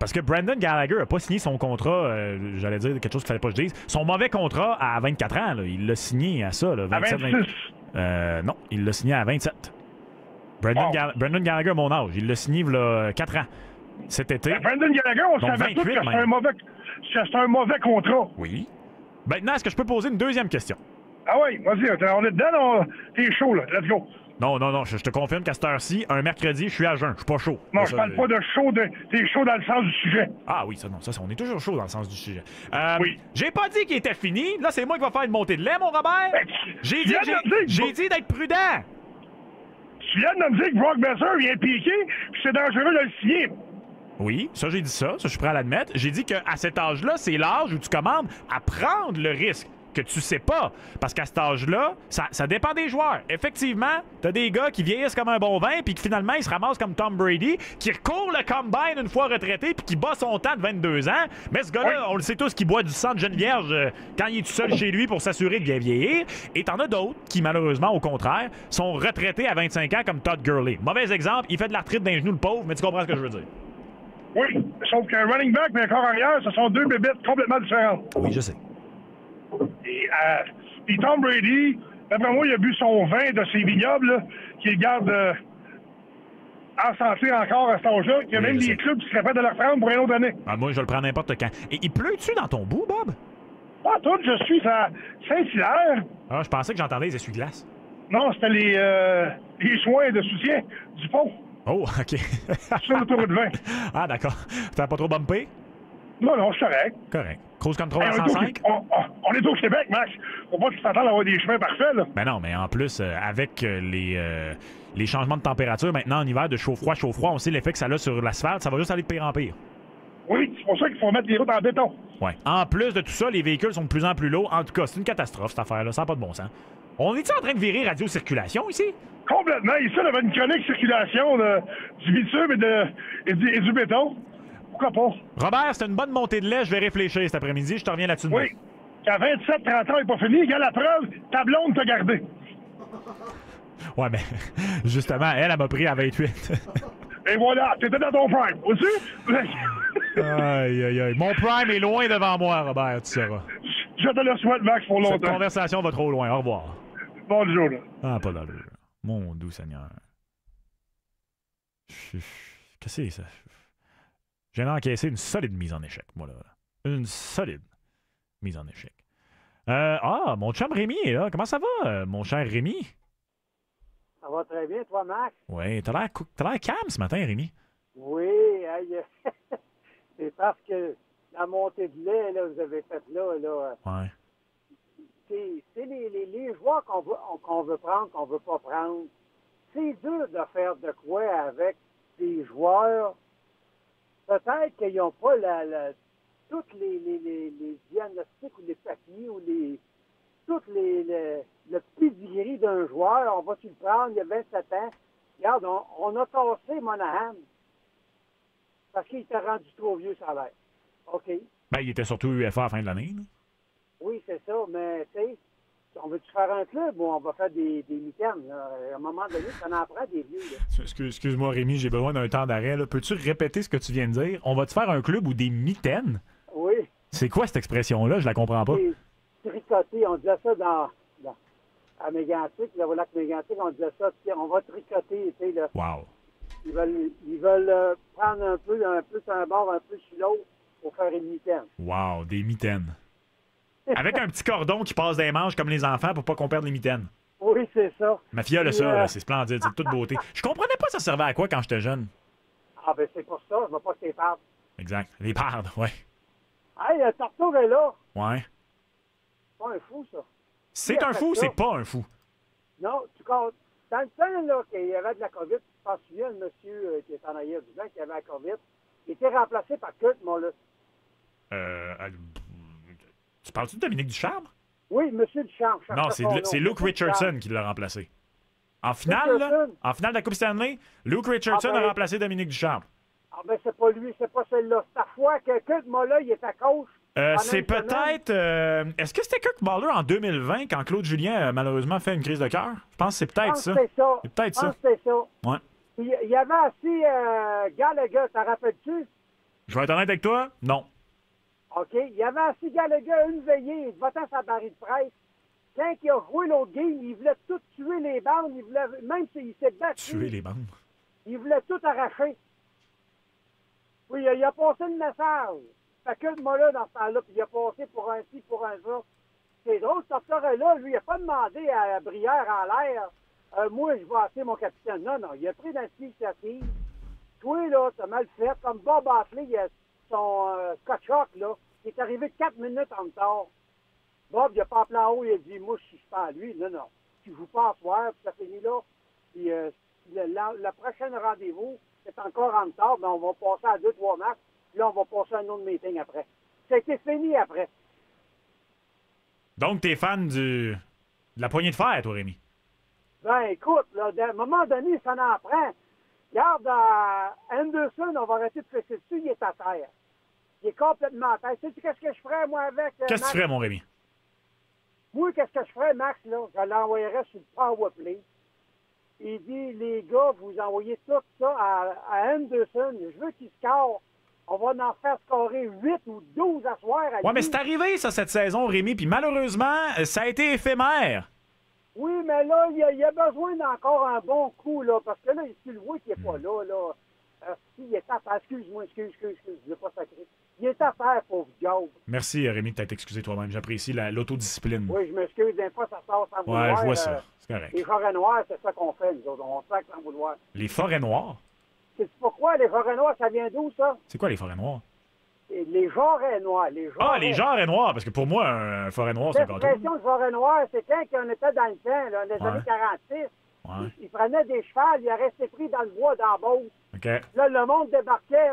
Parce que Brandon Gallagher n'a pas signé son contrat, euh, j'allais dire quelque chose qu'il fallait pas que je dise, son mauvais contrat à 24 ans. Là. Il l'a signé à ça. Là, 27, à euh, non, il l'a signé à 27. Brandon, Gallagher, mon âge, il l'a signé il 4 ans. Cet été. Ben, Brandon Gallagher, on savait tous que c'était un, mauvais... un, mauvais contrat. Oui. Maintenant, est-ce que je peux poser une deuxième question? Ah oui, vas-y, on est dedans, t'es chaud, là, let's go. Non, non, non, je, te confirme qu'à cette heure-ci, un mercredi, je suis à jeun, je suis pas chaud. Non, je parle pas de chaud, t'es chaud dans le sens du sujet. Ah oui, ça, non, ça, on est toujours chaud dans le sens du sujet. Euh, oui. J'ai pas dit qu'il était fini, là, c'est moi qui va faire une montée de lait, mon Robert. Ben, j'ai dit, d'être prudent. Tu viens de me dire que Brock Besser vient piquer, puis c'est dangereux de le signer. Oui, ça j'ai dit ça, ça je suis prêt à l'admettre. J'ai dit qu'à cet âge-là, c'est l'âge où tu commandes à prendre le risque que tu sais pas. Parce qu'à cet âge-là, ça, dépend des joueurs. Effectivement, t'as des gars qui vieillissent comme un bon vin, puis qui finalement, ils se ramassent comme Tom Brady, qui recourt le combine une fois retraité, puis qui bat son temps de 22 ans. Mais ce gars-là, on le sait tous, qui boit du sang de jeune vierge quand il est tout seul chez lui pour s'assurer de bien vieillir. Et t'en as d'autres qui, malheureusement, au contraire, sont retraités à 25 ans, comme Todd Gurley. Mauvais exemple, il fait de l'arthrite d'un genou, le pauvre, mais tu comprends ce que je veux dire. Oui, sauf qu'un running back Mais un arrière, ce sont deux complètement différentes. Oui, je sais. Et, euh, Tom Brady, d'après moi, il a bu son vin de ses vignobles qu'il garde euh, en santé encore à cet âge-là. Il y a même des clubs qui seraient prêts de leur prendre pour une autre année. Ah, moi, je le prends n'importe quand. Et il pleut-tu dans ton bout, Bob? Pas tout, je suis à Saint-Hilaire. Ah, je pensais que j'entendais les essuie-glaces. Non, c'était les, euh, les soins de soutien du pont. Oh, OK. Sur de vin. Ah, d'accord. T'as pas trop bumpé? Non, non, je suis correct. Correct. On, est au Québec, Max. Faut pas que tu à avoir des chemins parfaits, là. Ben non, mais en plus, euh, avec euh, les, euh, les changements de température maintenant en hiver, de chaud-froid, chaud-froid, on sait l'effet que ça a sur l'asphalte. Ça va juste aller de pire en pire. Oui, c'est pour ça qu'il faut mettre les routes en béton. Ouais. En plus de tout ça, les véhicules sont de plus en plus lourds. En tout cas, c'est une catastrophe, cette affaire-là. Ça n'a pas de bon sens. On est-tu en train de virer radio-circulation ici? Complètement. Ici, on avait une chronique circulation du bitume et, de, et du béton. Robert, c'est une bonne montée de lait. Je vais réfléchir cet après-midi. Je te reviens là-dessus Oui. À 27, 30 ans, il n'est pas fini. Il y a la preuve. Ta blonde t'a gardé. Ouais, mais justement, elle, elle m'a pris à 28. Et voilà, t'étais dans ton prime. Aussi? aïe, aïe, aïe. Mon prime est loin devant moi, Robert, tu sauras. Je te le souhaite, Max, pour longtemps. Cette conversation va trop loin. Au revoir. Bonjour. Ah, pas d'allure. Mon doux Seigneur. Qu'est-ce que c'est, ça? J'ai encaissé une solide mise en échec, moi, là. Une solide mise en échec. Euh, ah, mon chum Rémi là. Comment ça va, euh, mon cher Rémi? Ça va très bien, toi, Max? Oui, t'as l'air, l'air calme ce matin, Rémi. Oui, aïe. c'est parce que la montée de lait, là, vous avez faite là, là. Ouais. C'est, les, joueurs qu'on veut, qu'on veut prendre, qu'on veut pas prendre. C'est dur de faire de quoi avec des joueurs peut-être qu'ils n'ont pas la, tous les, les, les, diagnostics ou les papiers ou les toutes les, le pedigree d'un joueur. On va-tu le prendre? Il y a 27 ans. Regarde, on, a cassé Monahan parce qu'il était rendu trop vieux, ça l'air. OK. Ben, il était surtout UFA à la fin de l'année. Oui, c'est ça, mais tu sais, on veut-tu faire un club ou on va faire des, des mitaines? À un moment donné, ça en prend des vieux. Excuse-moi, Rémi, j'ai besoin d'un temps d'arrêt. Peux-tu répéter ce que tu viens de dire? On va-tu faire un club ou des mitaines? Oui. C'est quoi cette expression-là? Je la comprends pas. Tricoter, on disait ça dans, dans à Mégantic, voilà lac Mégantic, on disait ça, on va tricoter. Tu sais, là. Wow. Ils veulent, ils euh, prendre un peu, un peu sur un bord, un peu sur l'autre pour faire une mitaine. Wow, des mitaines. Avec un petit cordon qui passe des manches comme les enfants pour pas qu'on perde les mitaines. Oui, c'est ça. Ma fille a le ça, euh, c'est splendide, c'est toute beauté. Je comprenais pas ça servait à quoi quand j'étais jeune. Ah ben c'est pour ça, je veux pas que t'es Exact. Les pardes, ouais. Hey, le tortour est là. Ouais. C'est pas un fou, ça. C'est un fou, c'est pas un fou. Non, tu comptes. Dans le temps, là, qu'il y avait de la COVID, tu m'en souviens, le monsieur euh, qui est en arrière du vent, qui avait la COVID, il était remplacé par Kurt là. Euh, tu parles-tu de Dominique Ducharme? Oui, Monsieur Ducharme. Non, c'est Luke Richardson qui l'a remplacé. En finale, en finale de la Coupe Stanley, Luke Richardson ah, ben a remplacé Dominique Ducharme. Ah ben c'est pas lui, c'est pas celle-là. C'est parfois que de Muller, il est à gauche. Euh, c'est peut-être. Euh, est-ce que c'était Kirk Muller en 2020 quand Claude Julien a malheureusement fait une crise de cœur? Je pense que c'est peut-être ça. C'est ça. peut-être ça. ça. Ouais. Il y avait assez euh, Gallagher, t'en rappelles-tu? Je vais être honnête avec toi, non. OK? Il y avait assis Gallagher une veillée, votant sa barre de presse. Quand il a joué l'autre game, il voulait tout tuer les bandes. Il voulait, même s'il s'est battu. Tuer les bandes. Il voulait tout arracher. Oui, il a, a passé le message. Fait que moi là, dans ce temps-là, puis il a passé pour un ci, pour un ça. C'est drôle, ce docteur là lui, il n'a pas demandé à Brière en l'air, euh, moi, je vais assez mon capitaine. Non, non, il a pris dans l'initiative. Toi, là, t'as mal fait. Comme Bob Hartley, il a son euh, là, qui est arrivé quatre minutes en retard. Bob, il a pas appelé en haut, il a dit, moi, je à lui. Non, non. Tu joues pas à soir, puis ça finit là. Puis euh, le, la, rendez-vous, est encore en retard, mais on va passer à deux, trois mars. Puis là, on va passer à un autre meeting après. Ça a été fini après. Donc, t'es fan du... de la poignée de fer, toi, Rémi? Ben, écoute, là, un moment donné, ça en prend. Regarde, à Anderson, on va arrêter de presser dessus, il est à terre. Il est complètement à Sais-tu qu'est-ce que je ferais, moi, avec. Euh, qu'est-ce que tu ferais, mon Rémi? Moi, qu'est-ce que je ferais, Max, là? Je l'envoyerais sur le PowerPlay. Il dit, les gars, vous envoyez tout ça à, Anderson. Je veux qu'il score. On va en faire scorer 8 ou 12 à soir. Oui, ouais, mais c'est arrivé, ça, cette saison, Rémi. Puis malheureusement, euh, ça a été éphémère. Oui, mais là, il y a, besoin d'encore un bon coup, là. Parce que là, tu le vois qu'il n'est pas hmm. là, là. Euh, si il est à... Excuse-moi, excuse, excuse, excuse. Je ne veux pas sacrer. Il Merci, Rémi, de t'être excusé toi-même. J'apprécie l'autodiscipline. oui, je m'excuse. Des fois, ça sort sans vouloir. Ouais, je vois euh, ça. C'est correct. Les forêts noires, c'est ça qu'on fait, nous autres. On sac sans vouloir. Les forêts noires? C'est pourquoi les forêts noires, ça vient d'où, ça? C'est quoi les forêts noires? Les genres noirs. Les ah, les genres noirs, parce que pour moi, un forêt noir, c'est un La question de forêt noire, c'est quand on était dans le temps, dans les années 46. ils Il, prenait des chevals, il restait pris dans le bois d'embauche. Ok. Là, le monde débarquait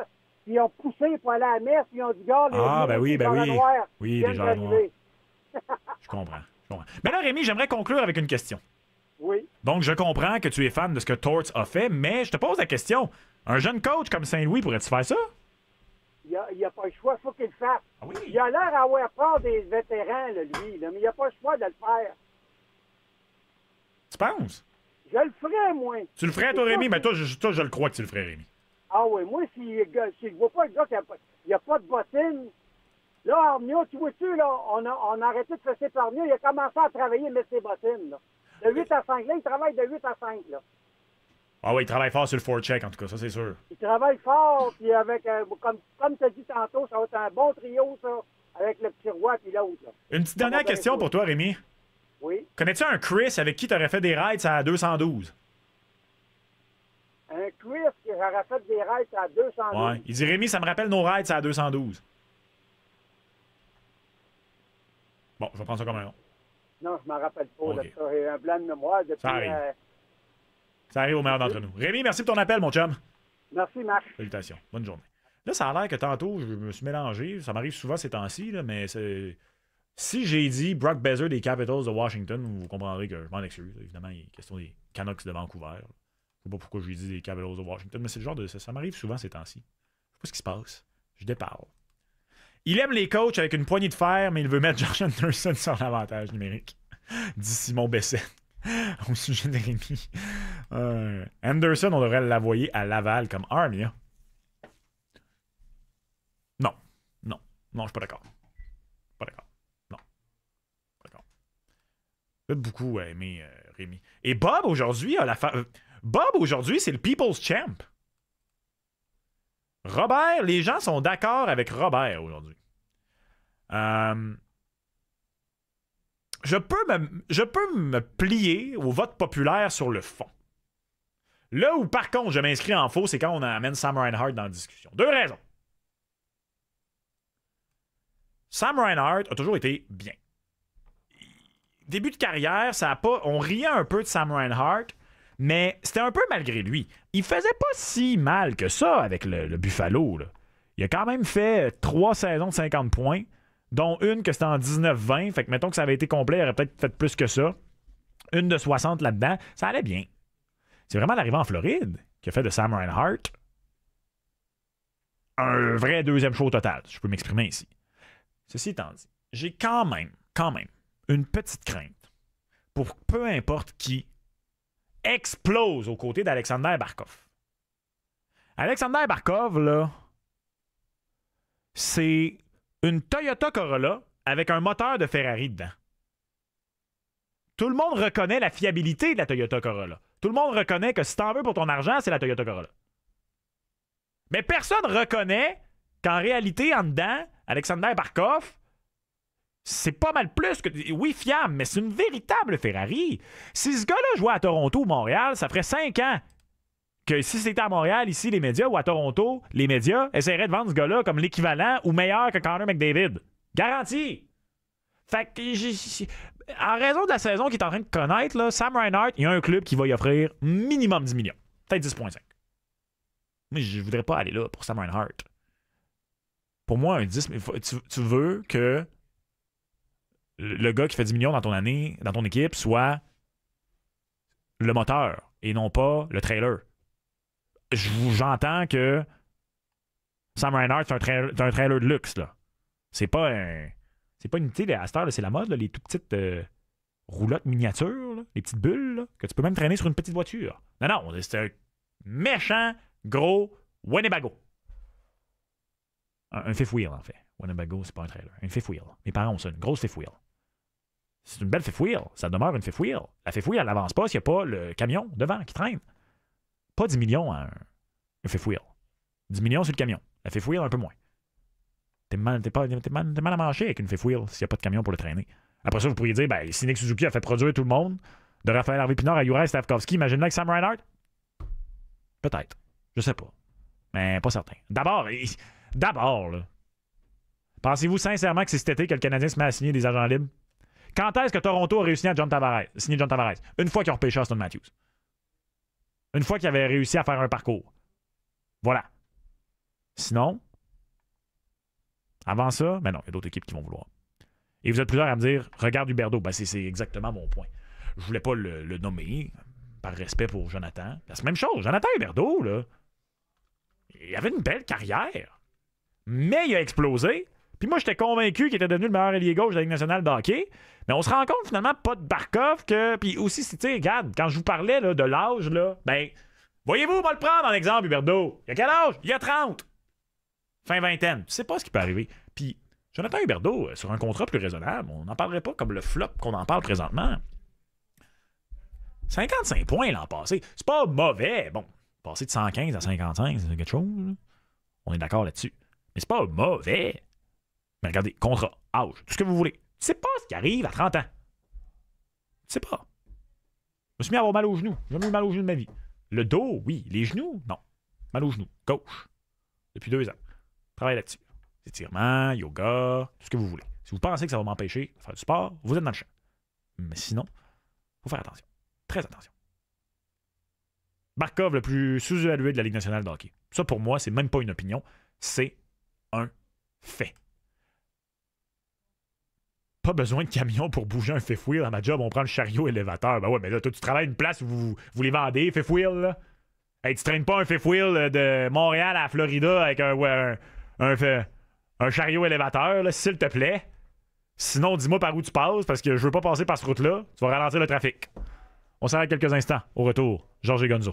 ils ont poussé pour aller à la messe, ils ont dit gars, Ah, ben oui, ben oui. oui, déjà gens je comprends. Mais là, Rémi, j'aimerais conclure avec une question. Oui. Donc, je comprends que tu es fan de ce que Torts a fait, mais je te pose la question. Un jeune coach comme Saint-Louis pourrait il faire ça? Il n'y a, pas le choix, faut il faut qu'il le fasse. Ah oui. Il a l'air à avoir peur des vétérans, lui, mais il n'y a pas le choix de le faire. Tu penses? Je le ferais, moi. Tu le ferais, toi, Rémi? Mais toi, toi, je le crois que tu le ferais, Rémi. Ah oui, moi, si, je vois pas le gars qui a, a pas de bottine, là, Armio, tu vois-tu, là, on a, on arrêté de faire par par il a commencé à travailler, mettre ses bottines, là. De 8 à 5, là, il travaille de 8 à 5, là. Ah oui, il travaille fort sur le check, en tout cas, ça, c'est sûr. Il travaille fort, puis avec, euh, comme, comme tu as dit tantôt, ça va être un bon trio, ça, avec le petit roi puis l'autre, Une petite dernière question pour toi, Rémi. Oui. Connais-tu un Chris avec qui tu aurais fait des rides à 212? un cuir que j'aurais fait des raids à 212. Ouais. Il dit Rémi, ça me rappelle nos raids à 212. Bon, je vais prendre ça comme un nom. Non, je ne m'en rappelle pas ça. J'ai un blanc de mémoire depuis. Ça arrive. Euh, ça arrive au meilleur d'entre nous. Rémi, merci pour ton appel, mon chum. Merci, Marc. Salutations. Bonne journée. Là, ça a l'air que tantôt, je me suis mélangé. Ça m'arrive souvent ces temps-ci, mais si j'ai dit Brock Bezer des Capitals de Washington, vous comprendrez que je m'en excuse. Évidemment, il est question des Canucks de Vancouver sais pas pourquoi lui dit des Cavaliers de Washington, mais c'est le genre de. Ça, ça m'arrive souvent ces temps-ci. Je sais pas ce qui se passe. Je déparle. Il aime les coachs avec une poignée de fer, mais il veut mettre George Anderson sur l'avantage numérique. Dit Simon Besset au sujet de Rémi. Euh, Anderson, on devrait l'envoyer à Laval comme Armia. Hein? Non. Non. Non, je suis pas d'accord. Pas d'accord. Non. Pas d'accord. vais beaucoup aimé euh, Rémi. Et Bob, aujourd'hui, a la fa... Euh, Bob, aujourd'hui, c'est le People's Champ. Robert, les gens sont d'accord avec Robert aujourd'hui. Euh, je, peux me, plier au vote populaire sur le fond. Là où, par contre, je m'inscris en faux, c'est quand on amène Sam Reinhardt dans la discussion. Deux raisons. Sam Reinhardt a toujours été bien. Début de carrière, ça a pas. On riait un peu de Sam Reinhardt mais c'était un peu malgré lui. Il faisait pas si mal que ça avec le, Buffalo. Il a quand même fait trois saisons de 50 points, dont une que c'était en 19-20. Fait que mettons que ça avait été complet, il aurait peut-être fait plus que ça. Une de 60 là-dedans, ça allait bien. C'est vraiment l'arrivée en Floride qui a fait de Sam Hart un vrai deuxième show total. Je peux m'exprimer ici. Ceci étant dit, j'ai quand même, quand même, une petite crainte pour peu importe qui explose aux côtés d'Alexander Barkov. Alexander Barkov, là, c'est une Toyota Corolla avec un moteur de Ferrari dedans. Tout le monde reconnaît la fiabilité de la Toyota Corolla. Tout le monde reconnaît que si t'en veux pour ton argent, c'est la Toyota Corolla. Mais personne reconnaît qu'en réalité, en dedans, Alexander Barkov, c'est pas mal plus que. Oui, fiable, mais c'est une véritable Ferrari. Si ce gars-là jouait à Toronto ou Montréal, ça ferait 5 ans que si c'était à Montréal, ici, les médias, ou à Toronto, les médias essaieraient de vendre ce gars-là comme l'équivalent ou meilleur que Connor McDavid. Garanti! Fait que. en raison de la saison qu'il est en train de connaître, là, Sam Reinhardt, il y a un club qui va y offrir minimum 10 millions. Peut-être 10,5. Mais je voudrais pas aller là pour Sam Reinhardt. Pour moi, un 10 tu veux que le gars qui fait 10 millions dans ton année, dans ton équipe, soit le moteur et non pas le trailer. J'entends que Sam Reinhardt, c'est un, trailer de luxe, là. C'est pas un. C'est pas une unité à cette c'est la mode, les tout petites euh, roulottes miniatures, les petites bulles, que tu peux même traîner sur une petite voiture. Non, non, c'est un méchant gros Winnebago. Un, un fifth wheel, en fait. Winnebago, c'est pas un trailer. Un fifth wheel. Mes parents ont ça, une grosse fifth wheel. C'est une belle fifth wheel. Ça demeure une fifth wheel. La fifth wheel, elle n'avance pas s'il n'y a pas le camion devant qui traîne. Pas 10 millions à un, un fifth wheel. 10 millions sur le camion. La fifth wheel, un peu moins. T'es mal, es pas, mal, mal, à manger avec une fifth wheel s'il n'y a pas de camion pour le traîner. Après ça, vous pourriez dire, ben, si Suzuki a fait produire tout le monde, de Raphaël Harvey Pinard à Juraj Stavkovski, imagine le avec Sam Reinhardt? Peut-être. Je sais pas. Mais pas certain. D'abord, d'abord, Pensez-vous sincèrement que c'est cet été que le Canadien se met à signer des agents libres? Quand est-ce que Toronto a réussi à John Tavares, signer John Tavares? Une fois qu'il ont repêché Austin Matthews. Une fois qu'il avait réussi à faire un parcours. Voilà. Sinon, avant ça, mais non, il y a d'autres équipes qui vont vouloir. Et vous êtes plusieurs à me dire, regarde Huberdo, ben c'est exactement mon point. Je voulais pas le, nommer, par respect pour Jonathan. Ben, c'est la même chose, Jonathan Huberdo, là. Il avait une belle carrière. Mais il a explosé puis moi, j'étais convaincu qu'il était devenu le meilleur ailier gauche de la Ligue nationale de hockey. Mais on se rend compte finalement, pas de Barkov. Que... Puis aussi, tu sais, regarde, quand je vous parlais de l'âge, là, ben, voyez-vous, on va le prendre en exemple, Huberdo. Il a quel âge? Il a 30. Fin vingtaine. Tu sais pas ce qui peut arriver. Puis Jonathan Huberdo, euh, sur un contrat plus raisonnable, on n'en parlerait pas comme le flop qu'on en parle présentement. 55 points l'an passé. C'est pas mauvais. Bon, passer de 115 à 55, c'est quelque chose. On est d'accord là-dessus. Mais c'est pas mauvais. Mais regardez, contrat, âge, tout ce que vous voulez. Tu sais pas ce qui arrive à 30 ans. Tu sais pas. Je me suis mis à avoir mal aux genoux. J'ai jamais eu mal aux genoux de ma vie. Le dos, oui. Les genoux, non. Mal aux genoux. Gauche. Depuis deux ans. Travail là-dessus. Étirement, yoga, tout ce que vous voulez. Si vous pensez que ça va m'empêcher de faire du sport, vous êtes dans le champ. Mais sinon, il faut faire attention. Très attention. Barkov, le plus sous-évalué de la Ligue nationale de hockey. Ça, pour moi, c'est même pas une opinion. C'est un fait pas besoin de camion pour bouger un fifth wheel à ma job, on prend le chariot élévateur. Ben ouais, mais là, toi, tu travailles une place où vous, vous les vendez, fifth wheel, là. Hey, tu traînes pas un fifth wheel euh, de Montréal à Florida avec un, un, chariot élévateur, s'il te plaît. Sinon, dis-moi par où tu passes, parce que je veux pas passer par ce route-là. Tu vas ralentir le trafic. On s'arrête quelques instants. Au retour, Georges Gonzo.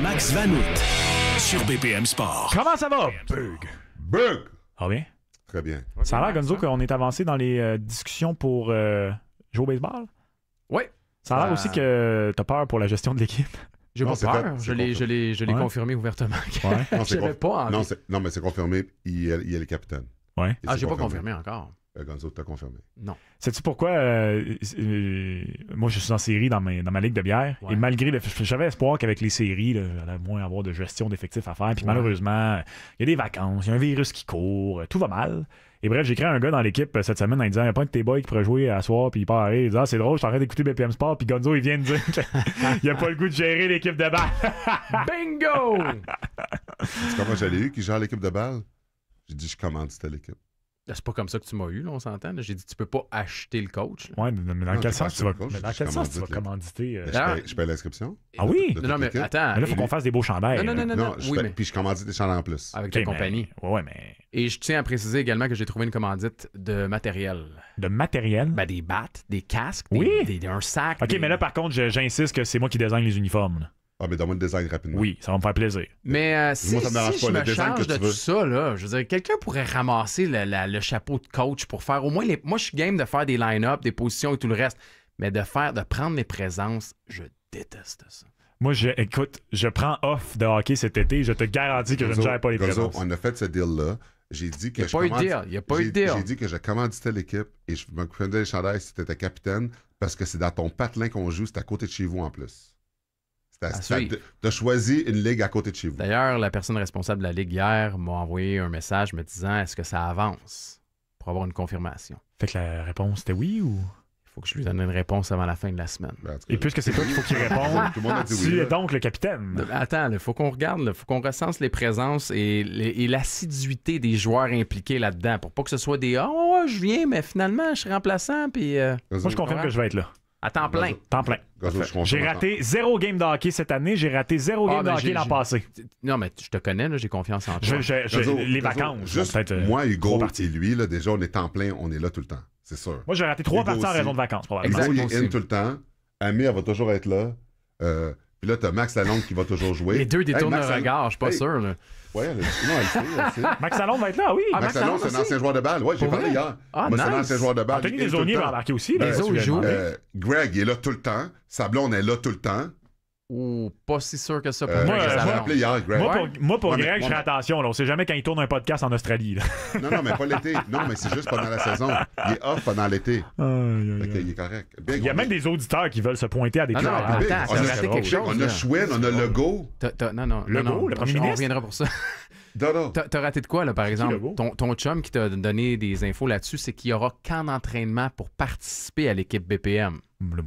Max Vanout sur BPM Sport. Comment ça va? Bug. Bug. bien? Très bien. Ça a l'air, Gonzo, qu'on est avancé dans les euh, discussions pour euh, jouer au baseball? Oui. Ça a l'air euh, aussi que t'as peur pour la gestion de l'équipe. J'ai pas peur. je l'ai, confirmé ouvertement. Ouais. non, pas Non, non, mais c'est confirmé. Il y a le capitaine. Ouais. ah, j'ai pas confirmé encore. Euh, Gonzo t'a confirmé. Non. Sais-tu pourquoi euh, euh, moi je suis en série dans ma, ligue de bière et malgré le. J'avais espoir qu'avec les séries, j'allais moins avoir de gestion d'effectifs à faire. Puis malheureusement, il y a des vacances, il y a un virus qui court, tout va mal. Et bref, j'ai créé un gars dans l'équipe cette semaine en disant il n'y a pas un de tes boys qui pourrait jouer à soir, puis il part et Il dit Ah, c'est drôle, je suis en train d'écouter BPM Sport, puis Gonzo, il vient de dire qu'il a pas le goût de gérer l'équipe de balle. Bingo C'est comment j'allais eu qui gère l'équipe de balle J'ai dit Je commande cette l'équipe. C'est pas comme ça que tu m'as eu, on s'entend. J'ai dit, tu peux pas acheter le coach. Oui, mais dans quel sens tu vas, coach, dans quel sens tu vas commanditer euh, je, paye, l'inscription. Ah oui? non, mais attends. là, il faut qu'on fasse des beaux chandails. Non, non, non. non, Puis je commandite des chandelles en plus. Avec ta compagnie. Oui, mais. Et je tiens à préciser également que j'ai trouvé une commandite de matériel. De matériel? Ben, des battes, des casques, des, un sac. OK, mais là, par contre, j'insiste que c'est moi qui désigne les uniformes. Ah, mais donne-moi le design rapidement. Oui, ça va me faire plaisir. Mais euh, si, Moi, ça me je me de tout ça, là, je veux dire, quelqu'un pourrait ramasser le, chapeau de coach pour faire au moins les... Moi, je suis game de faire des line-up, des positions et tout le reste. Mais de faire, de prendre les présences, je déteste ça. Moi, je, écoute, je prends off de hockey cet été. Je te garantis que je ne gère pas les présences. on a fait ce deal-là. J'ai dit que Il n'y a pas eu de deal. Il a pas eu de J'ai deal. j'ai dit que je commandisais l'équipe et je me prenais les chandails si étais capitaine parce que c'est dans ton patelin qu'on joue, c'est à côté de chez vous en plus. De choisir une ligue à côté de chez vous. D'ailleurs, la personne responsable de la ligue hier m'a envoyé un message me disant est-ce que ça avance pour avoir une confirmation. Fait que la réponse était oui ou Il faut que je lui donne une réponse avant la fin de la semaine. Ben, et puisque c'est toi qu'il faut qu'il réponde, tout le tu es donc le capitaine. Attends, il faut qu'on regarde, il faut qu'on recense les présences et, l'assiduité des joueurs impliqués là-dedans pour pas que ce soit des « Oh, je viens, mais finalement, je suis remplaçant. » puis euh, Moi, je confirme que je vais être là. À temps plein. Temps plein. J'ai raté zéro game de hockey cette année, j'ai raté zéro ah, game de hockey l'an passé. Non, mais je te connais, j'ai confiance en toi. les vacances. Juste être euh, moi, Hugo, et lui, là, déjà, on est temps plein, on est là tout le temps. C'est sûr. Moi, j'ai raté trois parties en raison de vacances, probablement. Hugo, il est in tout le temps. Amir va toujours être là. Euh, puis là, t'as Max Lalonde qui va toujours jouer. Les deux détournent hey, le regard, je suis pas sûr. Là. Ouais, Max Lalonde va être là, oui. Ah, Max, Lalonde, c'est un ancien joueur de balle. Oui, j'ai parlé hier. Ah, C'est un ancien joueur de balle. Anthony va embarquer aussi. les autres jouent. Euh, Greg est là tout le temps. Sablon est là tout le temps ou pas si sûr que ça pour euh, moi, moi, Greg. Moi, pour, Greg, je fais attention. Là, on sait jamais quand il tourne un podcast en Australie. Non, non, mais pas l'été. Non, mais c'est juste pendant la saison. Il est off pendant l'été. Il est correct. il y a même des auditeurs qui veulent se pointer à des ah non, on, a, quelque on a Schwinn, on a oh. Legault. Non, non. le premier ministre. On reviendra pour ça. T'as raté de quoi, là, par exemple? Ton, chum qui t'a donné des infos là-dessus, c'est qu'il y aura qu'un entraînement pour participer à l'équipe BPM.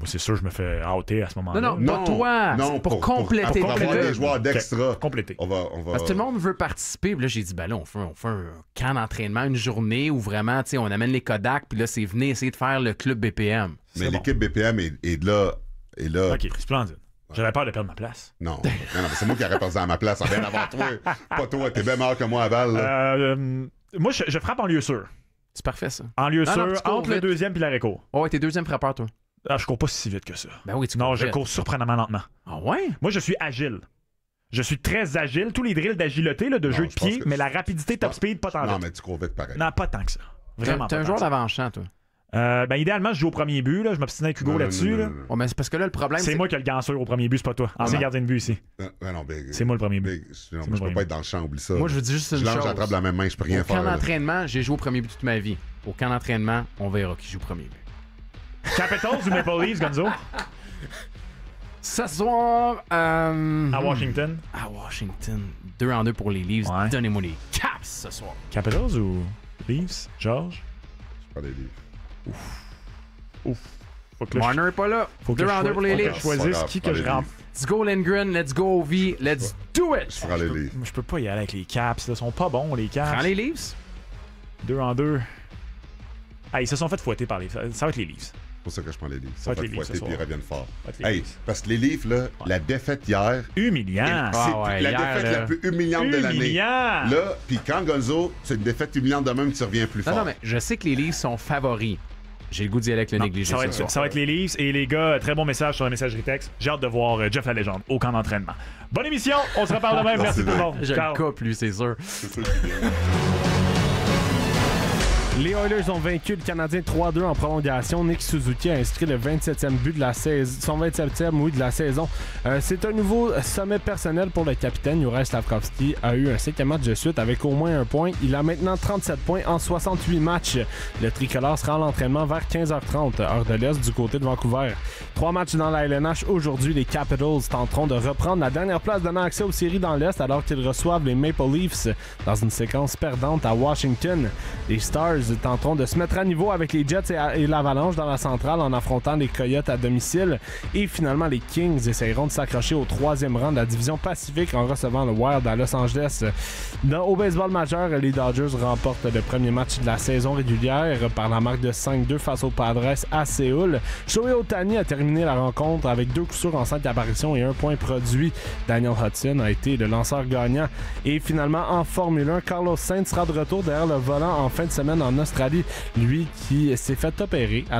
c'est sûr, je me fais outer à ce moment-là. Non, non, pas toi. pour, compléter pour, avoir des joueurs d'extra. Compléter. On va, on va... Parce que tout le monde veut participer. là, j'ai dit, ben on fait, un camp d'entraînement, une journée où vraiment, tu sais, on amène les Kodak, puis là, c'est venir essayer de faire le club BPM. Mais l'équipe BPM est, là et là, splendide. J'avais peur de perdre ma place. Non, non, c'est moi qui aurais pensé à ma place en bien avant toi. Pas toi, t'es bien meilleur que moi à Val. Euh, moi, je, frappe en lieu sûr. C'est parfait, ça. En lieu sûr, entre le deuxième et l'arrêt court. Oh, ouais, t'es deuxième frappeur, toi. Ah, je cours pas si vite que ça. Ben oui, tu Non, je cours surprenamment lentement. Ah ouais? Moi, je suis agile. Je suis très agile. Tous les drills d'agilité, de jeu de pied, mais la rapidité top speed, pas tant Non, mais tu cours vite pareil. Non, pas tant que ça. Vraiment. T'es un joueur d'avant-champ, toi. Euh, ben, idéalement, je joue au premier but. Là. Je m'obstine avec Hugo là-dessus. là. c'est parce que là, le problème. C'est, moi qui ai le ganceur au premier but, c'est pas toi. Ancien gardien de but ici. Ah, ben, c'est moi le premier but. Ben, je peux pas être dans le champ, oublie ça. Moi, je veux dire juste une chose. la même main, je peux rien au faire. camp d'entraînement, j'ai joué au premier but toute ma vie. Au camp d'entraînement, on verra qui joue au premier but. Capitals ou Maple Leafs, Gonzo Ce soir. Euh, à Washington. À Washington. 2 en 2 pour les Leafs. Donnez-moi les Caps ce soir. Capitals ou Leafs, George Je parle des Leafs. Ouf. Ouf. Marner est pas là. Faut que Deux pour les Leafs. choisisse qui que je rampe Let's go Lindgren, let's go V let's do it! Je, les Leafs. Je peux pas y aller avec les Caps, ils sont pas bons les Caps. Prends les Leafs. Deux en deux. Ah, ils se sont fait fouetter par les Ça va être les Leafs. C'est pour ça que je prends les Leafs. Ça, va être les fouetter puis ils reviennent fort. Hey, parce que les Leafs, là, la défaite hier. Humiliant! Ah la défaite la plus humiliante de l'année. Là, puis quand Gonzo, c'est une défaite humiliante de même, tu reviens plus fort. Non, mais je sais que les Leaves sont favoris. J'ai le goût d'y aller avec le négligé. Ça va, être, ça, va être les Leafs. Et les gars, très bon message sur la messagerie texte. J'ai hâte de voir euh, Jeff la légende au camp d'entraînement. Bonne émission. On se reparle demain. Merci tout le monde. Je le c'est lui, c'est sûr. Les Oilers ont vaincu le Canadien 3-2 en prolongation. Nick Suzuki a inscrit le 27e but de la saison, son 27e de la saison. Euh, c'est un nouveau sommet personnel pour le capitaine. Juraj Slavkovski a eu un cinquième match de suite avec au moins un point. Il a maintenant 37 points en 68 matchs. Le tricolore sera à l'entraînement vers 15h30 heure de l'Est du côté de Vancouver. Trois matchs dans la LNH aujourd'hui. Les Capitals tenteront de reprendre la dernière place donnant accès aux séries dans l'Est alors qu'ils reçoivent les Maple Leafs dans une séquence perdante à Washington. Les Stars tenteront de se mettre à niveau avec les Jets et, l'Avalanche dans la centrale en affrontant les Coyotes à domicile. Et finalement, les Kings essayeront de s'accrocher au troisième rang de la division Pacifique en recevant le Wild à Los Angeles. Dans, au baseball majeur, les Dodgers remportent le premier match de la saison régulière par la marque de 5-2 face au Padres à Séoul. Shohei Otani a terminé la rencontre avec deux coups sûrs en cinq apparitions et un point produit. Daniel Hudson a été le lanceur gagnant. Et finalement, en Formule 1, Carlos Sainz sera de retour derrière le volant en fin de semaine en Australie, lui qui s'est fait opérer